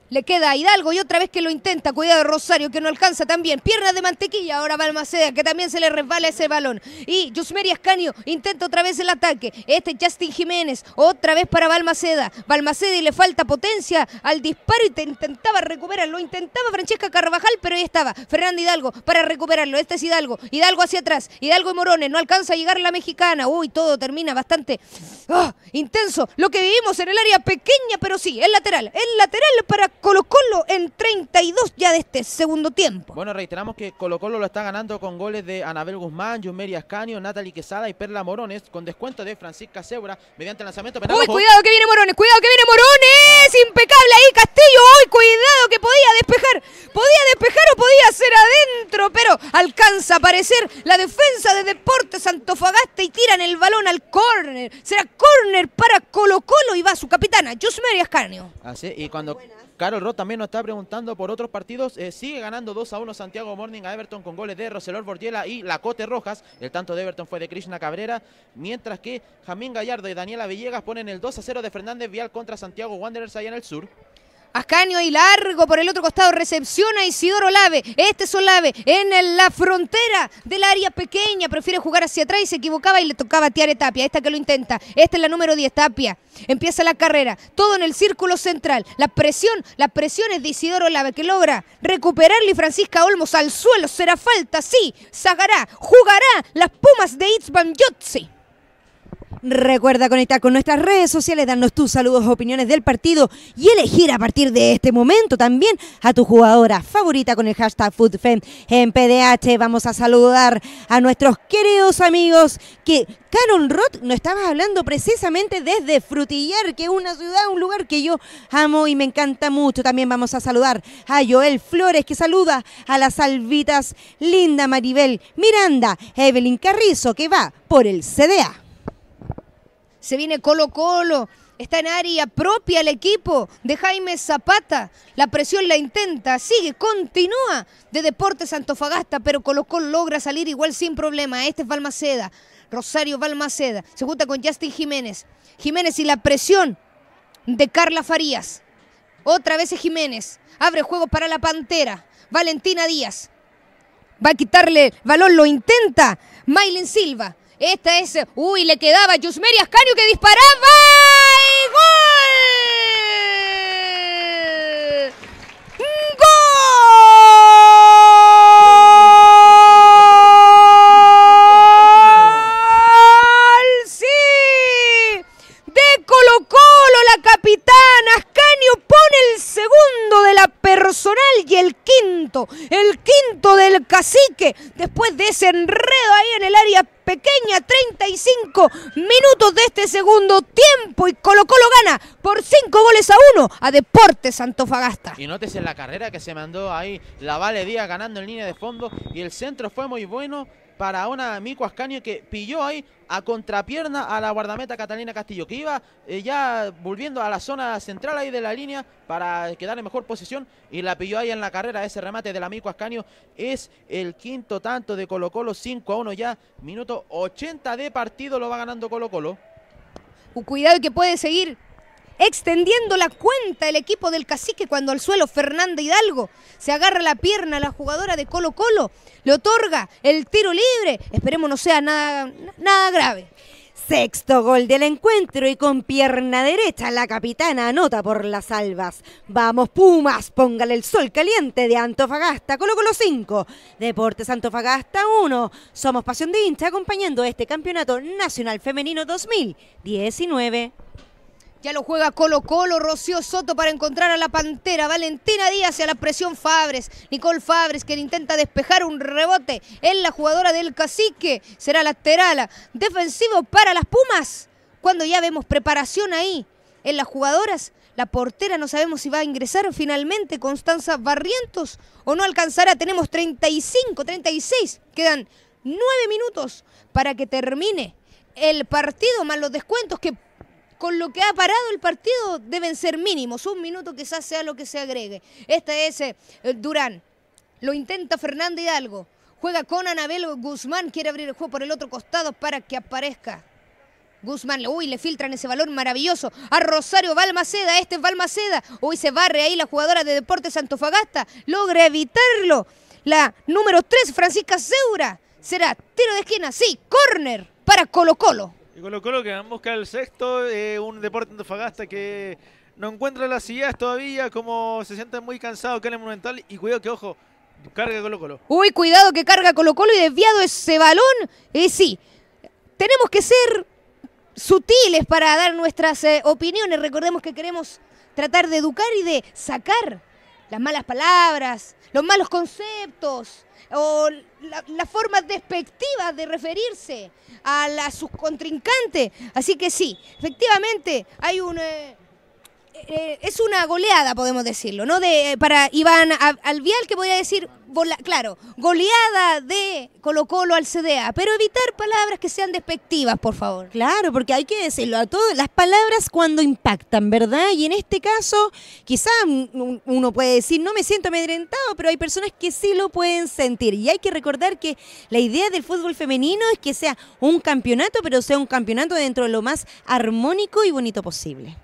le queda a Hidalgo y otra vez que lo intenta, cuidado Rosario que no alcanza también. Pierna de mantequilla, ahora Balmaceda que también se le resbala ese balón. Y Yusmeri Ascanio intenta otra vez el ataque. Este Justin Jiménez, otra vez para Balmaceda. Balmaceda y le falta potencia al disparo y te intentaba recuperarlo. Intentaba Francesca Carvajal, pero ahí estaba Fernando Hidalgo para recuperarlo. Este es Hidalgo. Hidalgo hacia atrás. Hidalgo y Morones, no alcanza a llegar la mexicana. Uy, todo termina bastante ah, intenso. Lo que vivimos en el área pequeña, pero sí, el lateral. El lateral para Colo Colo en 32 ya de este segundo tiempo. Bueno, reiteramos que Colo Colo lo está ganando con goles de Anabel Guzmán, Yumeri Ascanio, Natalie Quesada y Perla Morones, con descuento de Francisca Cebra mediante lanzamiento ¡Uy, cuidado que viene Morones! ¡Cuidado que viene Morones! ¡Impecable ahí Castillo! ¡Uy, cuidado que podía despejar! Podía despejar o podía ser adentro, pero alcanza a aparecer la defensa de Deportes Antofagasta y tiran el balón al córner. Será córner para Colo Colo y va su capitana, Yusmeri Ascanio. Así, y cuando... Carol Roth también nos está preguntando por otros partidos. Eh, sigue ganando 2 a 1 Santiago Morning a Everton con goles de Roselor Bordiela y Lacote Rojas. El tanto de Everton fue de Krishna Cabrera. Mientras que Jamín Gallardo y Daniela Villegas ponen el 2 a 0 de Fernández Vial contra Santiago Wanderers allá en el sur. Ascanio y largo por el otro costado. Recepciona Isidoro Lave. Este es Olave en la frontera del área pequeña. Prefiere jugar hacia atrás y se equivocaba y le tocaba a Tiare Tapia. Esta que lo intenta. Esta es la número 10, Tapia. Empieza la carrera. Todo en el círculo central. La presión, las presiones de Isidoro Lave que logra recuperarle y Francisca Olmos al suelo. Será falta, sí. Sacará, jugará las pumas de Itzban Yotzi. Recuerda conectar con nuestras redes sociales, darnos tus saludos, opiniones del partido y elegir a partir de este momento también a tu jugadora favorita con el hashtag FoodFem en PDH. Vamos a saludar a nuestros queridos amigos que Canon Roth nos estaba hablando precisamente desde Frutillar, que es una ciudad, un lugar que yo amo y me encanta mucho. También vamos a saludar a Joel Flores, que saluda a las albitas Linda Maribel Miranda, Evelyn Carrizo, que va por el CDA se viene Colo Colo, está en área propia el equipo de Jaime Zapata, la presión la intenta, sigue, continúa de Deportes Antofagasta, pero Colo Colo logra salir igual sin problema, este es Valmaceda. Rosario Balmaceda, se junta con Justin Jiménez, Jiménez y la presión de Carla Farías, otra vez es Jiménez, abre juego para la Pantera, Valentina Díaz, va a quitarle balón, lo intenta, Mailen Silva, esta es. Uy, le quedaba a Yusmeri Ascanio que disparaba. gol! ¡Gol! ¡Sí! De Colo Colo, la capitana Ascanio el segundo de la personal y el quinto, el quinto del cacique. Después de ese enredo ahí en el área pequeña, 35 minutos de este segundo tiempo y Colocó lo gana por 5 goles a 1 a Deportes Santofagasta. Y en la carrera que se mandó ahí la Vale ganando en línea de fondo y el centro fue muy bueno para una Mico Ascanio que pilló ahí a contrapierna a la guardameta Catalina Castillo, que iba eh, ya volviendo a la zona central ahí de la línea para quedar en mejor posición y la pilló ahí en la carrera. Ese remate del Mico Ascanio es el quinto tanto de Colo Colo, 5 a 1 ya, minuto 80 de partido lo va ganando Colo Colo. Cuidado que puede seguir extendiendo la cuenta el equipo del cacique cuando al suelo Fernanda Hidalgo se agarra la pierna a la jugadora de Colo Colo, le otorga el tiro libre, esperemos no sea nada, nada grave. Sexto gol del encuentro y con pierna derecha la capitana anota por las albas. Vamos Pumas, póngale el sol caliente de Antofagasta, Colo Colo 5, Deportes Antofagasta 1. Somos Pasión de Hincha acompañando este Campeonato Nacional Femenino 2019. Ya lo juega Colo Colo, Rocío Soto para encontrar a la Pantera, Valentina Díaz y a la presión Fabres, Nicole Fabres que intenta despejar un rebote en la jugadora del cacique, será lateral, defensivo para las Pumas, cuando ya vemos preparación ahí en las jugadoras, la portera no sabemos si va a ingresar finalmente Constanza Barrientos o no alcanzará, tenemos 35, 36, quedan 9 minutos para que termine el partido, más los descuentos que con lo que ha parado el partido deben ser mínimos, un minuto quizás sea lo que se agregue. Este es eh, eh, Durán, lo intenta Fernando Hidalgo, juega con Anabel Guzmán, quiere abrir el juego por el otro costado para que aparezca. Guzmán, uy, le filtran ese valor maravilloso a Rosario Balmaceda, este es Balmaceda, uy, se barre ahí la jugadora de Deportes Antofagasta, logra evitarlo. La número 3, Francisca Zeura. será tiro de esquina, sí, córner para Colo Colo. Y Colo Colo que busca el sexto, eh, un deporte antofagasta que no encuentra las sillas todavía, como se siente muy cansado que en el Monumental. Y cuidado que, ojo, carga Colo Colo. Uy, cuidado que carga Colo Colo y desviado ese balón. Eh, sí, tenemos que ser sutiles para dar nuestras eh, opiniones. Recordemos que queremos tratar de educar y de sacar las malas palabras, los malos conceptos, o las la formas despectivas de referirse a, la, sus contrincantes. Así que sí, efectivamente hay un... Eh, eh, es una goleada, podemos decirlo, ¿no? De, eh, para Iván Alvial, que a decir, claro, goleada de Colo Colo al CDA, pero evitar palabras que sean despectivas, por favor. Claro, porque hay que decirlo a todos, las palabras cuando impactan, ¿verdad? Y en este caso, quizás uno puede decir, no me siento amedrentado, pero hay personas que sí lo pueden sentir. Y hay que recordar que la idea del fútbol femenino es que sea un campeonato, pero sea un campeonato dentro de lo más armónico y bonito posible.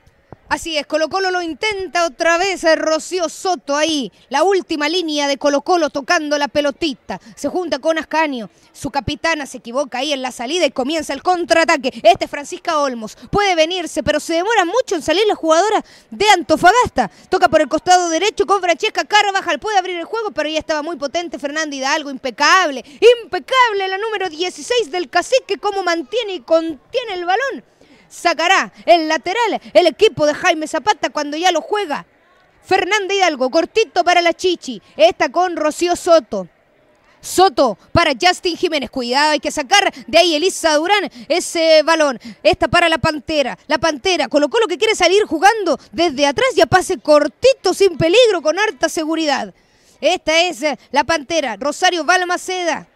Así es, Colo Colo lo intenta otra vez, eh, Rocío Soto ahí, la última línea de Colo Colo tocando la pelotita, se junta con Ascanio, su capitana se equivoca ahí en la salida y comienza el contraataque, este es Francisca Olmos, puede venirse, pero se demora mucho en salir la jugadora de Antofagasta, toca por el costado derecho con Francesca Carvajal, puede abrir el juego, pero ya estaba muy potente Fernanda Hidalgo, impecable, impecable la número 16 del cacique, cómo mantiene y contiene el balón sacará el lateral el equipo de Jaime Zapata cuando ya lo juega. Fernanda Hidalgo, cortito para la Chichi, esta con Rocío Soto. Soto para Justin Jiménez. Cuidado, hay que sacar de ahí Elisa Durán ese balón. Esta para la Pantera. La Pantera colocó lo que quiere salir jugando desde atrás Ya pase cortito, sin peligro, con harta seguridad. Esta es eh, la Pantera. Rosario Balmaceda.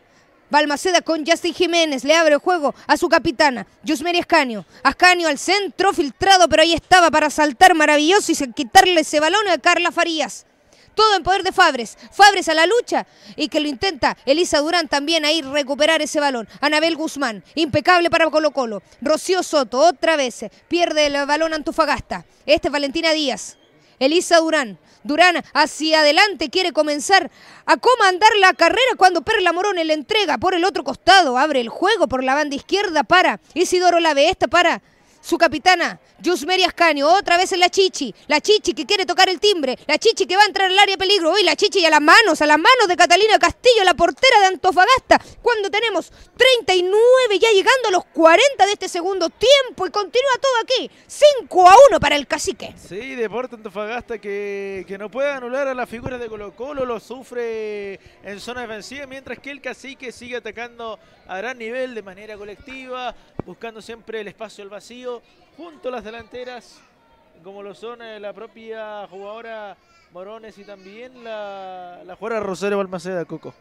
Balmaceda con Justin Jiménez le abre el juego a su capitana, Yusmeri Ascanio. Ascanio al centro, filtrado, pero ahí estaba para saltar maravilloso y quitarle ese balón a Carla Farías. Todo en poder de Fabres. Fabres a la lucha y que lo intenta Elisa Durán también ahí recuperar ese balón. Anabel Guzmán, impecable para Colo Colo. Rocío Soto, otra vez, eh, pierde el balón Antofagasta. Este es Valentina Díaz. Elisa Durán Durán hacia adelante quiere comenzar a comandar la carrera cuando Perla Morón le entrega por el otro costado. Abre el juego por la banda izquierda para Isidoro esta para su capitana, Yusmeri Ascanio, otra vez en la Chichi, la Chichi que quiere tocar el timbre, la Chichi que va a entrar al área peligro, hoy la Chichi y a las manos, a las manos de Catalina Castillo, la portera de Antofagasta, cuando tenemos 39 ya llegando a los 40 de este segundo tiempo y continúa todo aquí, 5 a 1 para el cacique. Sí, Deporte Antofagasta que, que no puede anular a la figura de Colo Colo, lo sufre en zona defensiva, mientras que el cacique sigue atacando a gran nivel de manera colectiva, buscando siempre el espacio, al vacío, junto a las delanteras, como lo son eh, la propia jugadora Morones y también la, la jugadora Rosario Balmaceda, Coco.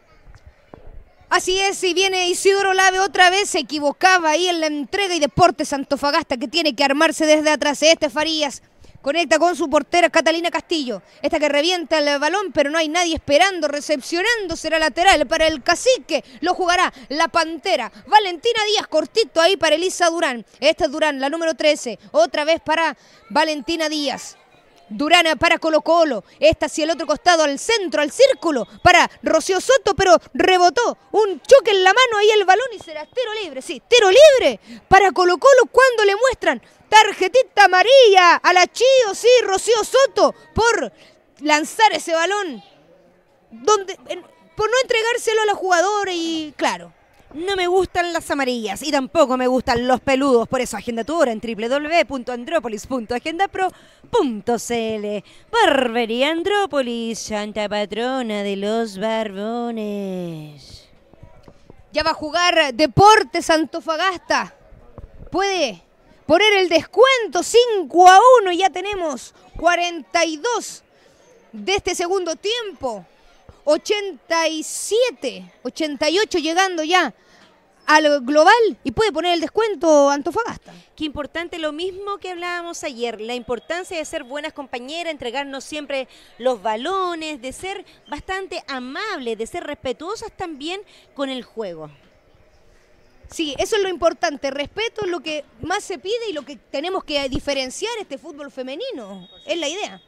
Así es, y viene Isidoro Lave otra vez, se equivocaba ahí en la entrega y Deportes santofagasta que tiene que armarse desde atrás. Este Farías Conecta con su portera Catalina Castillo. Esta que revienta el balón, pero no hay nadie esperando, recepcionando. Será lateral para el cacique. Lo jugará la Pantera. Valentina Díaz, cortito ahí para Elisa Durán. Esta es Durán, la número 13. Otra vez para Valentina Díaz. Durán para Colo Colo. Esta hacia el otro costado, al centro, al círculo, para Rocío Soto, pero rebotó. Un choque en la mano, ahí el balón y será tiro libre. Sí, tiro libre para Colo Colo cuando le muestran tarjetita amarilla a la Chío, sí, Rocío Soto, por lanzar ese balón, donde, por no entregárselo a los jugadores y claro. No me gustan las amarillas y tampoco me gustan los peludos. Por eso, agenda tu hora en www.andrópolis.agendapro.cl. Barbería Andrópolis, santa patrona de los barbones. Ya va a jugar Deportes Santofagasta, Puede poner el descuento 5 a 1. Ya tenemos 42 de este segundo tiempo. 87, 88 llegando ya al global y puede poner el descuento Antofagasta. Qué importante lo mismo que hablábamos ayer, la importancia de ser buenas compañeras, entregarnos siempre los balones, de ser bastante amables, de ser respetuosas también con el juego. Sí, eso es lo importante. Respeto es lo que más se pide y lo que tenemos que diferenciar este fútbol femenino. Es la idea.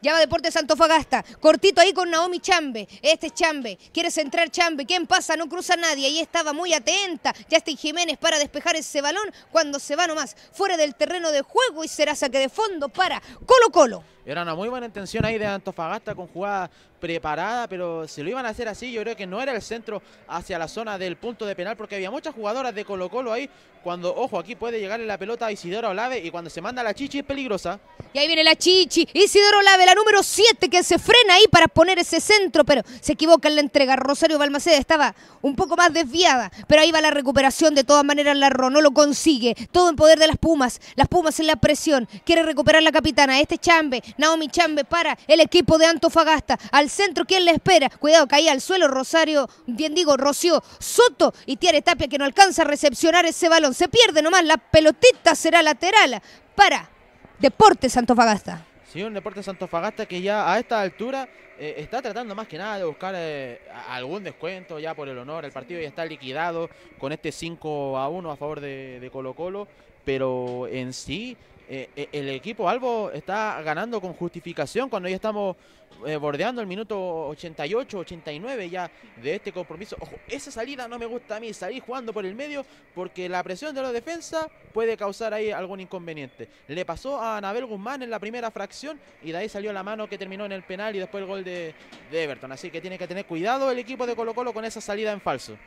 Ya va Deportes Antofagasta. Cortito ahí con Naomi Chambe. Este es Chambe. Quiere entrar Chambe. ¿Quién pasa? No cruza nadie. Ahí estaba muy atenta. ya está Jiménez para despejar ese balón cuando se va nomás fuera del terreno de juego y será saque de fondo para Colo Colo. Era una muy buena intención ahí de Antofagasta con jugada preparada, pero se lo iban a hacer así, yo creo que no era el centro hacia la zona del punto de penal, porque había muchas jugadoras de Colo Colo ahí. Cuando, ojo, aquí puede llegarle la pelota a Isidora Olave y cuando se manda la chichi es peligrosa. Y ahí viene la chichi, Isidoro Olave, la número 7, que se frena ahí para poner ese centro, pero se equivoca en la entrega. Rosario Balmaceda estaba un poco más desviada, pero ahí va la recuperación. De todas maneras, Larro no lo consigue. Todo en poder de las Pumas, las Pumas en la presión. Quiere recuperar la capitana, este Chambe Naomi Chambe para el equipo de Antofagasta. Al centro, ¿quién le espera? Cuidado, caía al suelo Rosario, bien digo, Rocío Soto y Tiare Tapia que no alcanza a recepcionar ese balón. Se pierde nomás, la pelotita será lateral para Deportes Antofagasta. Sí, un Deportes Antofagasta que ya a esta altura eh, está tratando más que nada de buscar eh, algún descuento ya por el honor. El partido ya está liquidado con este 5 a 1 a favor de Colo Colo, pero en sí eh, eh, el equipo Albo está ganando con justificación cuando ya estamos eh, bordeando el minuto 88, 89 ya de este compromiso. Ojo, esa salida no me gusta a mí, salir jugando por el medio porque la presión de la defensa puede causar ahí algún inconveniente. Le pasó a Anabel Guzmán en la primera fracción y de ahí salió la mano que terminó en el penal y después el gol de Everton. Así que tiene que tener cuidado el equipo de Colo Colo con esa salida en falso.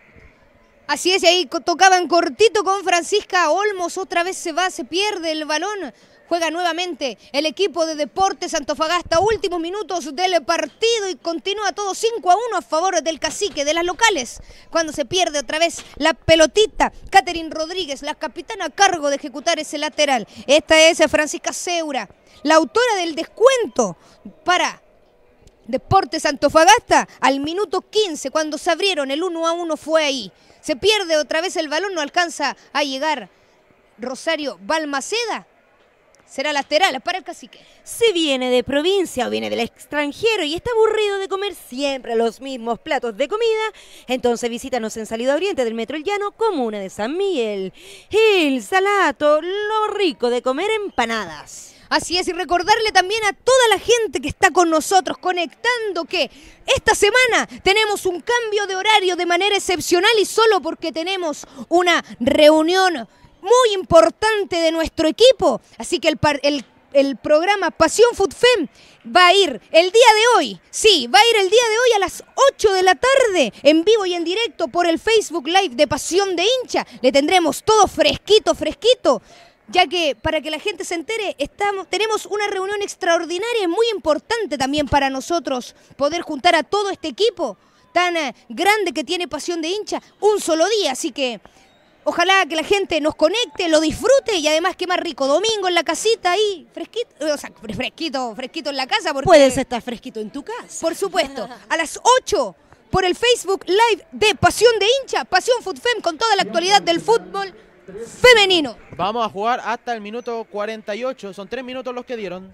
Así es, ahí tocaban cortito con Francisca Olmos, otra vez se va, se pierde el balón. Juega nuevamente el equipo de Deportes Santofagasta, últimos minutos del partido y continúa todo 5 a 1 a favor del cacique de las locales. Cuando se pierde otra vez la pelotita, Catherine Rodríguez, la capitana a cargo de ejecutar ese lateral. Esta es Francisca Seura, la autora del descuento para Deportes Santofagasta, al minuto 15, cuando se abrieron el 1 a 1 fue ahí. Se pierde otra vez el balón, no alcanza a llegar Rosario Balmaceda. Será lateral para el cacique. Si viene de provincia o viene del extranjero y está aburrido de comer siempre los mismos platos de comida, entonces visítanos en Salida Oriente del Metro El Llano, comuna de San Miguel. El Salato, lo rico de comer empanadas. Así es, y recordarle también a toda la gente que está con nosotros conectando que esta semana tenemos un cambio de horario de manera excepcional y solo porque tenemos una reunión muy importante de nuestro equipo. Así que el, el programa Pasión Food Fem va a ir el día de hoy, sí, va a ir el día de hoy a las 8 de la tarde, en vivo y en directo por el Facebook Live de Pasión de Hincha. Le tendremos todo fresquito, fresquito ya que para que la gente se entere, tenemos una reunión extraordinaria, es muy importante también para nosotros poder juntar a todo este equipo tan eh, grande que tiene Pasión de hincha, un solo día, así que ojalá que la gente nos conecte, lo disfrute y además qué más rico, domingo en la casita ahí, fresquito, eh, o sea, fresquito, fresquito en la casa. Puedes estar fresquito en tu casa. Por supuesto, a las 8 por el Facebook Live de Pasión de hincha, Pasión Fem con toda la actualidad del fútbol femenino. Vamos a jugar hasta el minuto 48. Son tres minutos los que dieron.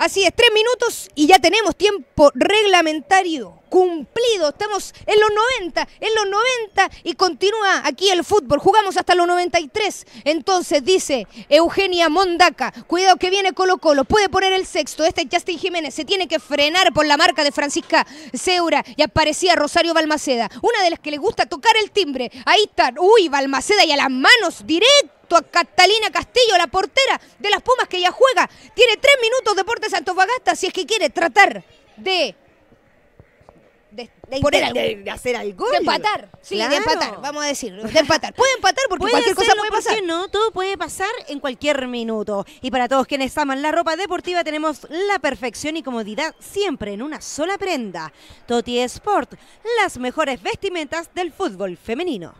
Así es, tres minutos y ya tenemos tiempo reglamentario cumplido. Estamos en los 90, en los 90 y continúa aquí el fútbol. Jugamos hasta los 93. Entonces dice Eugenia Mondaca, cuidado que viene Colo Colo, puede poner el sexto. Este Justin Jiménez se tiene que frenar por la marca de Francisca Seura y aparecía Rosario Balmaceda, una de las que le gusta tocar el timbre. Ahí está, uy, Balmaceda y a las manos, directo a Catalina Castillo, la portera de las Pumas que ella juega. Tiene tres minutos Deportes Antofagasta si es que quiere tratar de... De, hacer algo. De empatar. Sí, de empatar, vamos a decir. empatar. Puede empatar porque cualquier cosa puede pasar. No, todo puede pasar en cualquier minuto. Y para todos quienes aman la ropa deportiva, tenemos la perfección y comodidad siempre en una sola prenda. Toti Sport, las mejores vestimentas del fútbol femenino.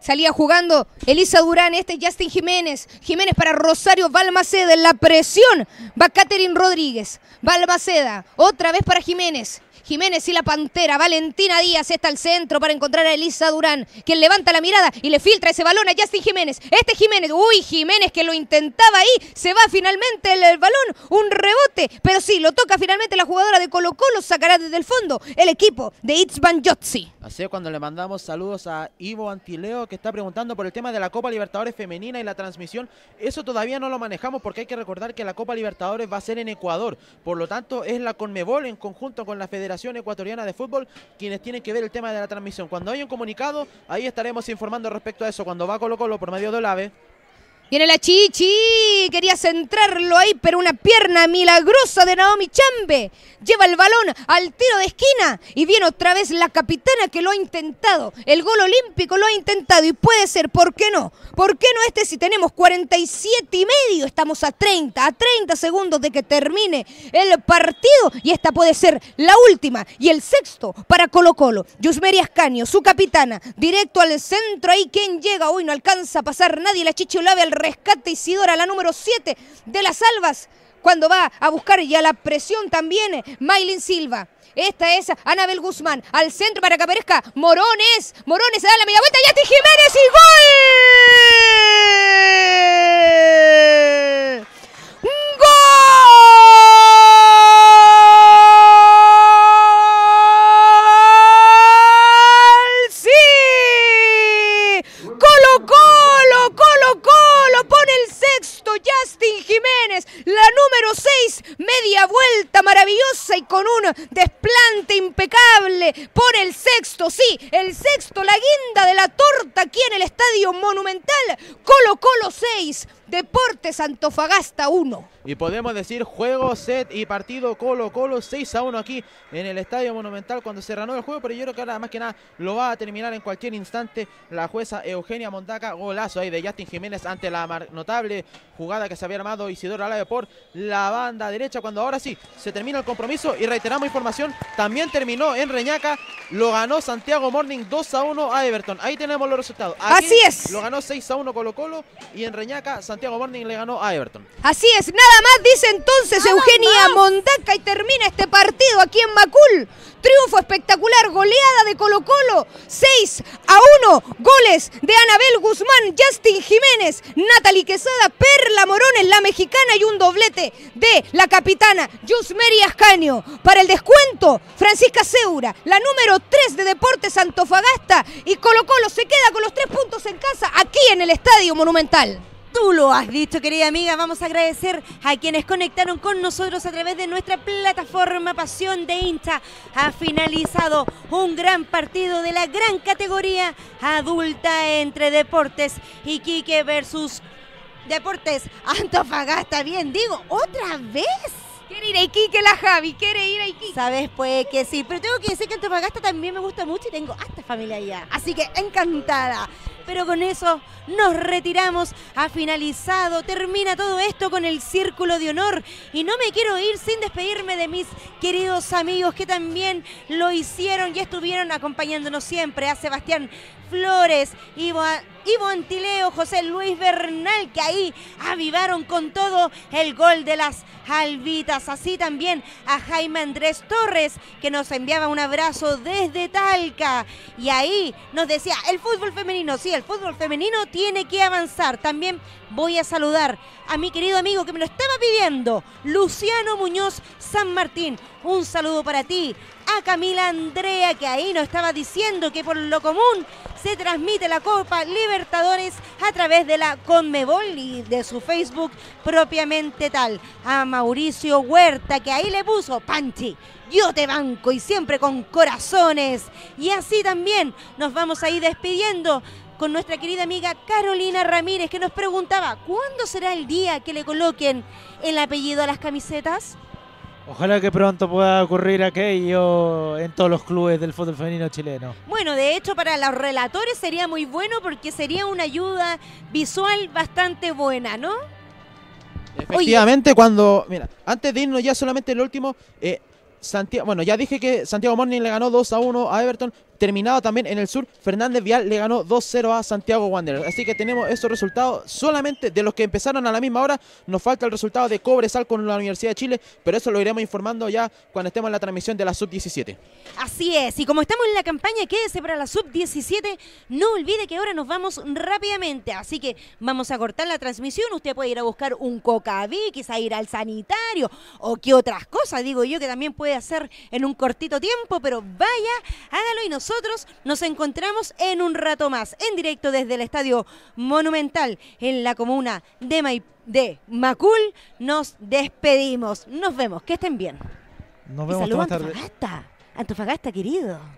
Salía jugando Elisa Durán, este Justin Jiménez. Jiménez para Rosario Balmaceda en la presión. Va Catherine Rodríguez. Balmaceda, otra vez para Jiménez. Jiménez y la Pantera. Valentina Díaz está al centro para encontrar a Elisa Durán, quien levanta la mirada y le filtra ese balón a Justin Jiménez. Este Jiménez, uy, Jiménez que lo intentaba ahí, se va finalmente el, balón, un rebote, pero sí, lo toca finalmente la jugadora de Colo Colo, sacará desde el fondo el equipo de Itzban Yotzi. Así cuando le mandamos saludos a Ivo Antileo que está preguntando por el tema de la Copa Libertadores femenina y la transmisión. Eso todavía no lo manejamos porque hay que recordar que la Copa Libertadores va a ser en Ecuador, por lo tanto es la Conmebol en conjunto con la Federación Ecuatoriana de Fútbol, quienes tienen que ver el tema de la transmisión. Cuando hay un comunicado, ahí estaremos informando respecto a eso. Cuando va Colo Colo por medio del ave. Viene la Chichi, quería centrarlo ahí, pero una pierna milagrosa de Naomi Chambe lleva el balón al tiro de esquina y viene otra vez la capitana que lo ha intentado. El gol olímpico lo ha intentado y puede ser, ¿por qué no? ¿Por qué no este si tenemos 47 y medio? Estamos a 30, a 30 segundos de que termine el partido y esta puede ser la última y el sexto para Colo Colo. Yusmeri Ascanio, su capitana, directo al centro, ahí quién llega, hoy no alcanza a pasar nadie, la Chichi Olave al rescate Isidora, la número 7 de las albas, cuando va a buscar y a la presión también eh, Maylin Silva. Esta es Anabel Guzmán, al centro para que aparezca Morones, Morones se da la media vuelta, Yati Jiménez y ¡gol! Justin Jiménez, la número 6, vuelta maravillosa y con un desplante impecable por el sexto, sí, el sexto, la guinda de la torta aquí en el Estadio Monumental, Colo Colo 6, Deportes Antofagasta 1. Y podemos decir juego, set y partido Colo Colo 6 a 1 aquí en el Estadio Monumental cuando se el juego, pero yo creo que ahora más que nada lo va a terminar en cualquier instante la jueza Eugenia Mondaca, golazo ahí de Justin Jiménez ante la notable jugada que se había armado Isidoro Alave por la banda derecha cuando ahora sí se termina el compromiso y reiteramos información, también terminó en Reñaca, lo ganó Santiago Morning 2 a 1 a Everton. Ahí tenemos los resultados. Así es. Lo ganó 6 a 1 Colo Colo y en Reñaca Santiago Morning le ganó a Everton. Así es, nada más dice entonces Eugenia Montaca y termina este partido aquí en Macul. Triunfo espectacular, goleada de Colo Colo, 6 a 1, goles de Anabel Guzmán, Justin Jiménez, Natalie Quesada, Perla Morones, la mexicana y un doblete de la capital Ascanio. Para el descuento, Francisca Seura, la número 3 de Deportes Antofagasta. Y Colo Colo se queda con los tres puntos en casa aquí en el Estadio Monumental. Tú lo has dicho, querida amiga. Vamos a agradecer a quienes conectaron con nosotros a través de nuestra plataforma Pasión de Insta. Ha finalizado un gran partido de la gran categoría adulta entre Deportes y Quique versus Deportes Antofagasta. Bien, digo, otra vez. Quiere ir a Iquique la Javi, quiere ir a Iquique. Sabes, pues que sí, pero tengo que decir que Antofagasta también me gusta mucho y tengo hasta familia allá. Así que encantada. Pero con eso nos retiramos. Ha finalizado, termina todo esto con el círculo de honor. Y no me quiero ir sin despedirme de mis queridos amigos que también lo hicieron y estuvieron acompañándonos siempre. A Sebastián Flores, Ivo, Antileo, José Luis Bernal, que ahí avivaron con todo el gol de las albitas. Así también a Jaime Andrés Torres, que nos enviaba un abrazo desde Talca. Y ahí nos decía, el fútbol femenino, sí, el fútbol femenino tiene que avanzar. También voy a saludar a mi querido amigo que me lo estaba pidiendo, Luciano Muñoz San Martín. Un saludo para ti, a Camila Andrea, que ahí nos estaba diciendo que por lo común se transmite la Copa Libertadores a través de la Conmebol y de su Facebook propiamente tal. A Mauricio Huerta, que ahí le puso Panchi. Yo te banco y siempre con corazones. Y así también nos vamos a ir despidiendo con nuestra querida amiga Carolina Ramírez, que nos preguntaba, ¿cuándo será el día que le coloquen el apellido a las camisetas? Ojalá que pronto pueda ocurrir aquello en todos los clubes del fútbol femenino chileno. Bueno, de hecho para los relatores sería muy bueno porque sería una ayuda visual bastante buena, ¿no? Efectivamente, cuando... Mira, antes de irnos ya solamente el último, eh, bueno, ya dije que Santiago Morning le ganó 2 a 1 a Everton, terminado también en el sur. Fernández Vial le ganó 2-0 a Santiago Wanderers. Así que tenemos esos resultados solamente de los que empezaron a la misma hora. Nos falta el resultado de Cobresal con la Universidad de Chile, pero eso lo iremos informando ya cuando estemos en la transmisión de la Sub-17. Así es, y como estamos en la campaña, quédese para la Sub-17. No olvide que ahora nos vamos rápidamente, así que vamos a cortar la transmisión. Usted puede ir a buscar un cocaví, quizá ir al sanitario o qué otras cosas, digo yo, que también puede hacer en un cortito tiempo, pero vaya, hágalo y nos nosotros nos encontramos en un rato más, en directo desde el Estadio Monumental, en la comuna de, de Macul. Nos despedimos. Nos vemos. Que estén bien. Nos vemos. Antofagasta. Antofagasta, querido.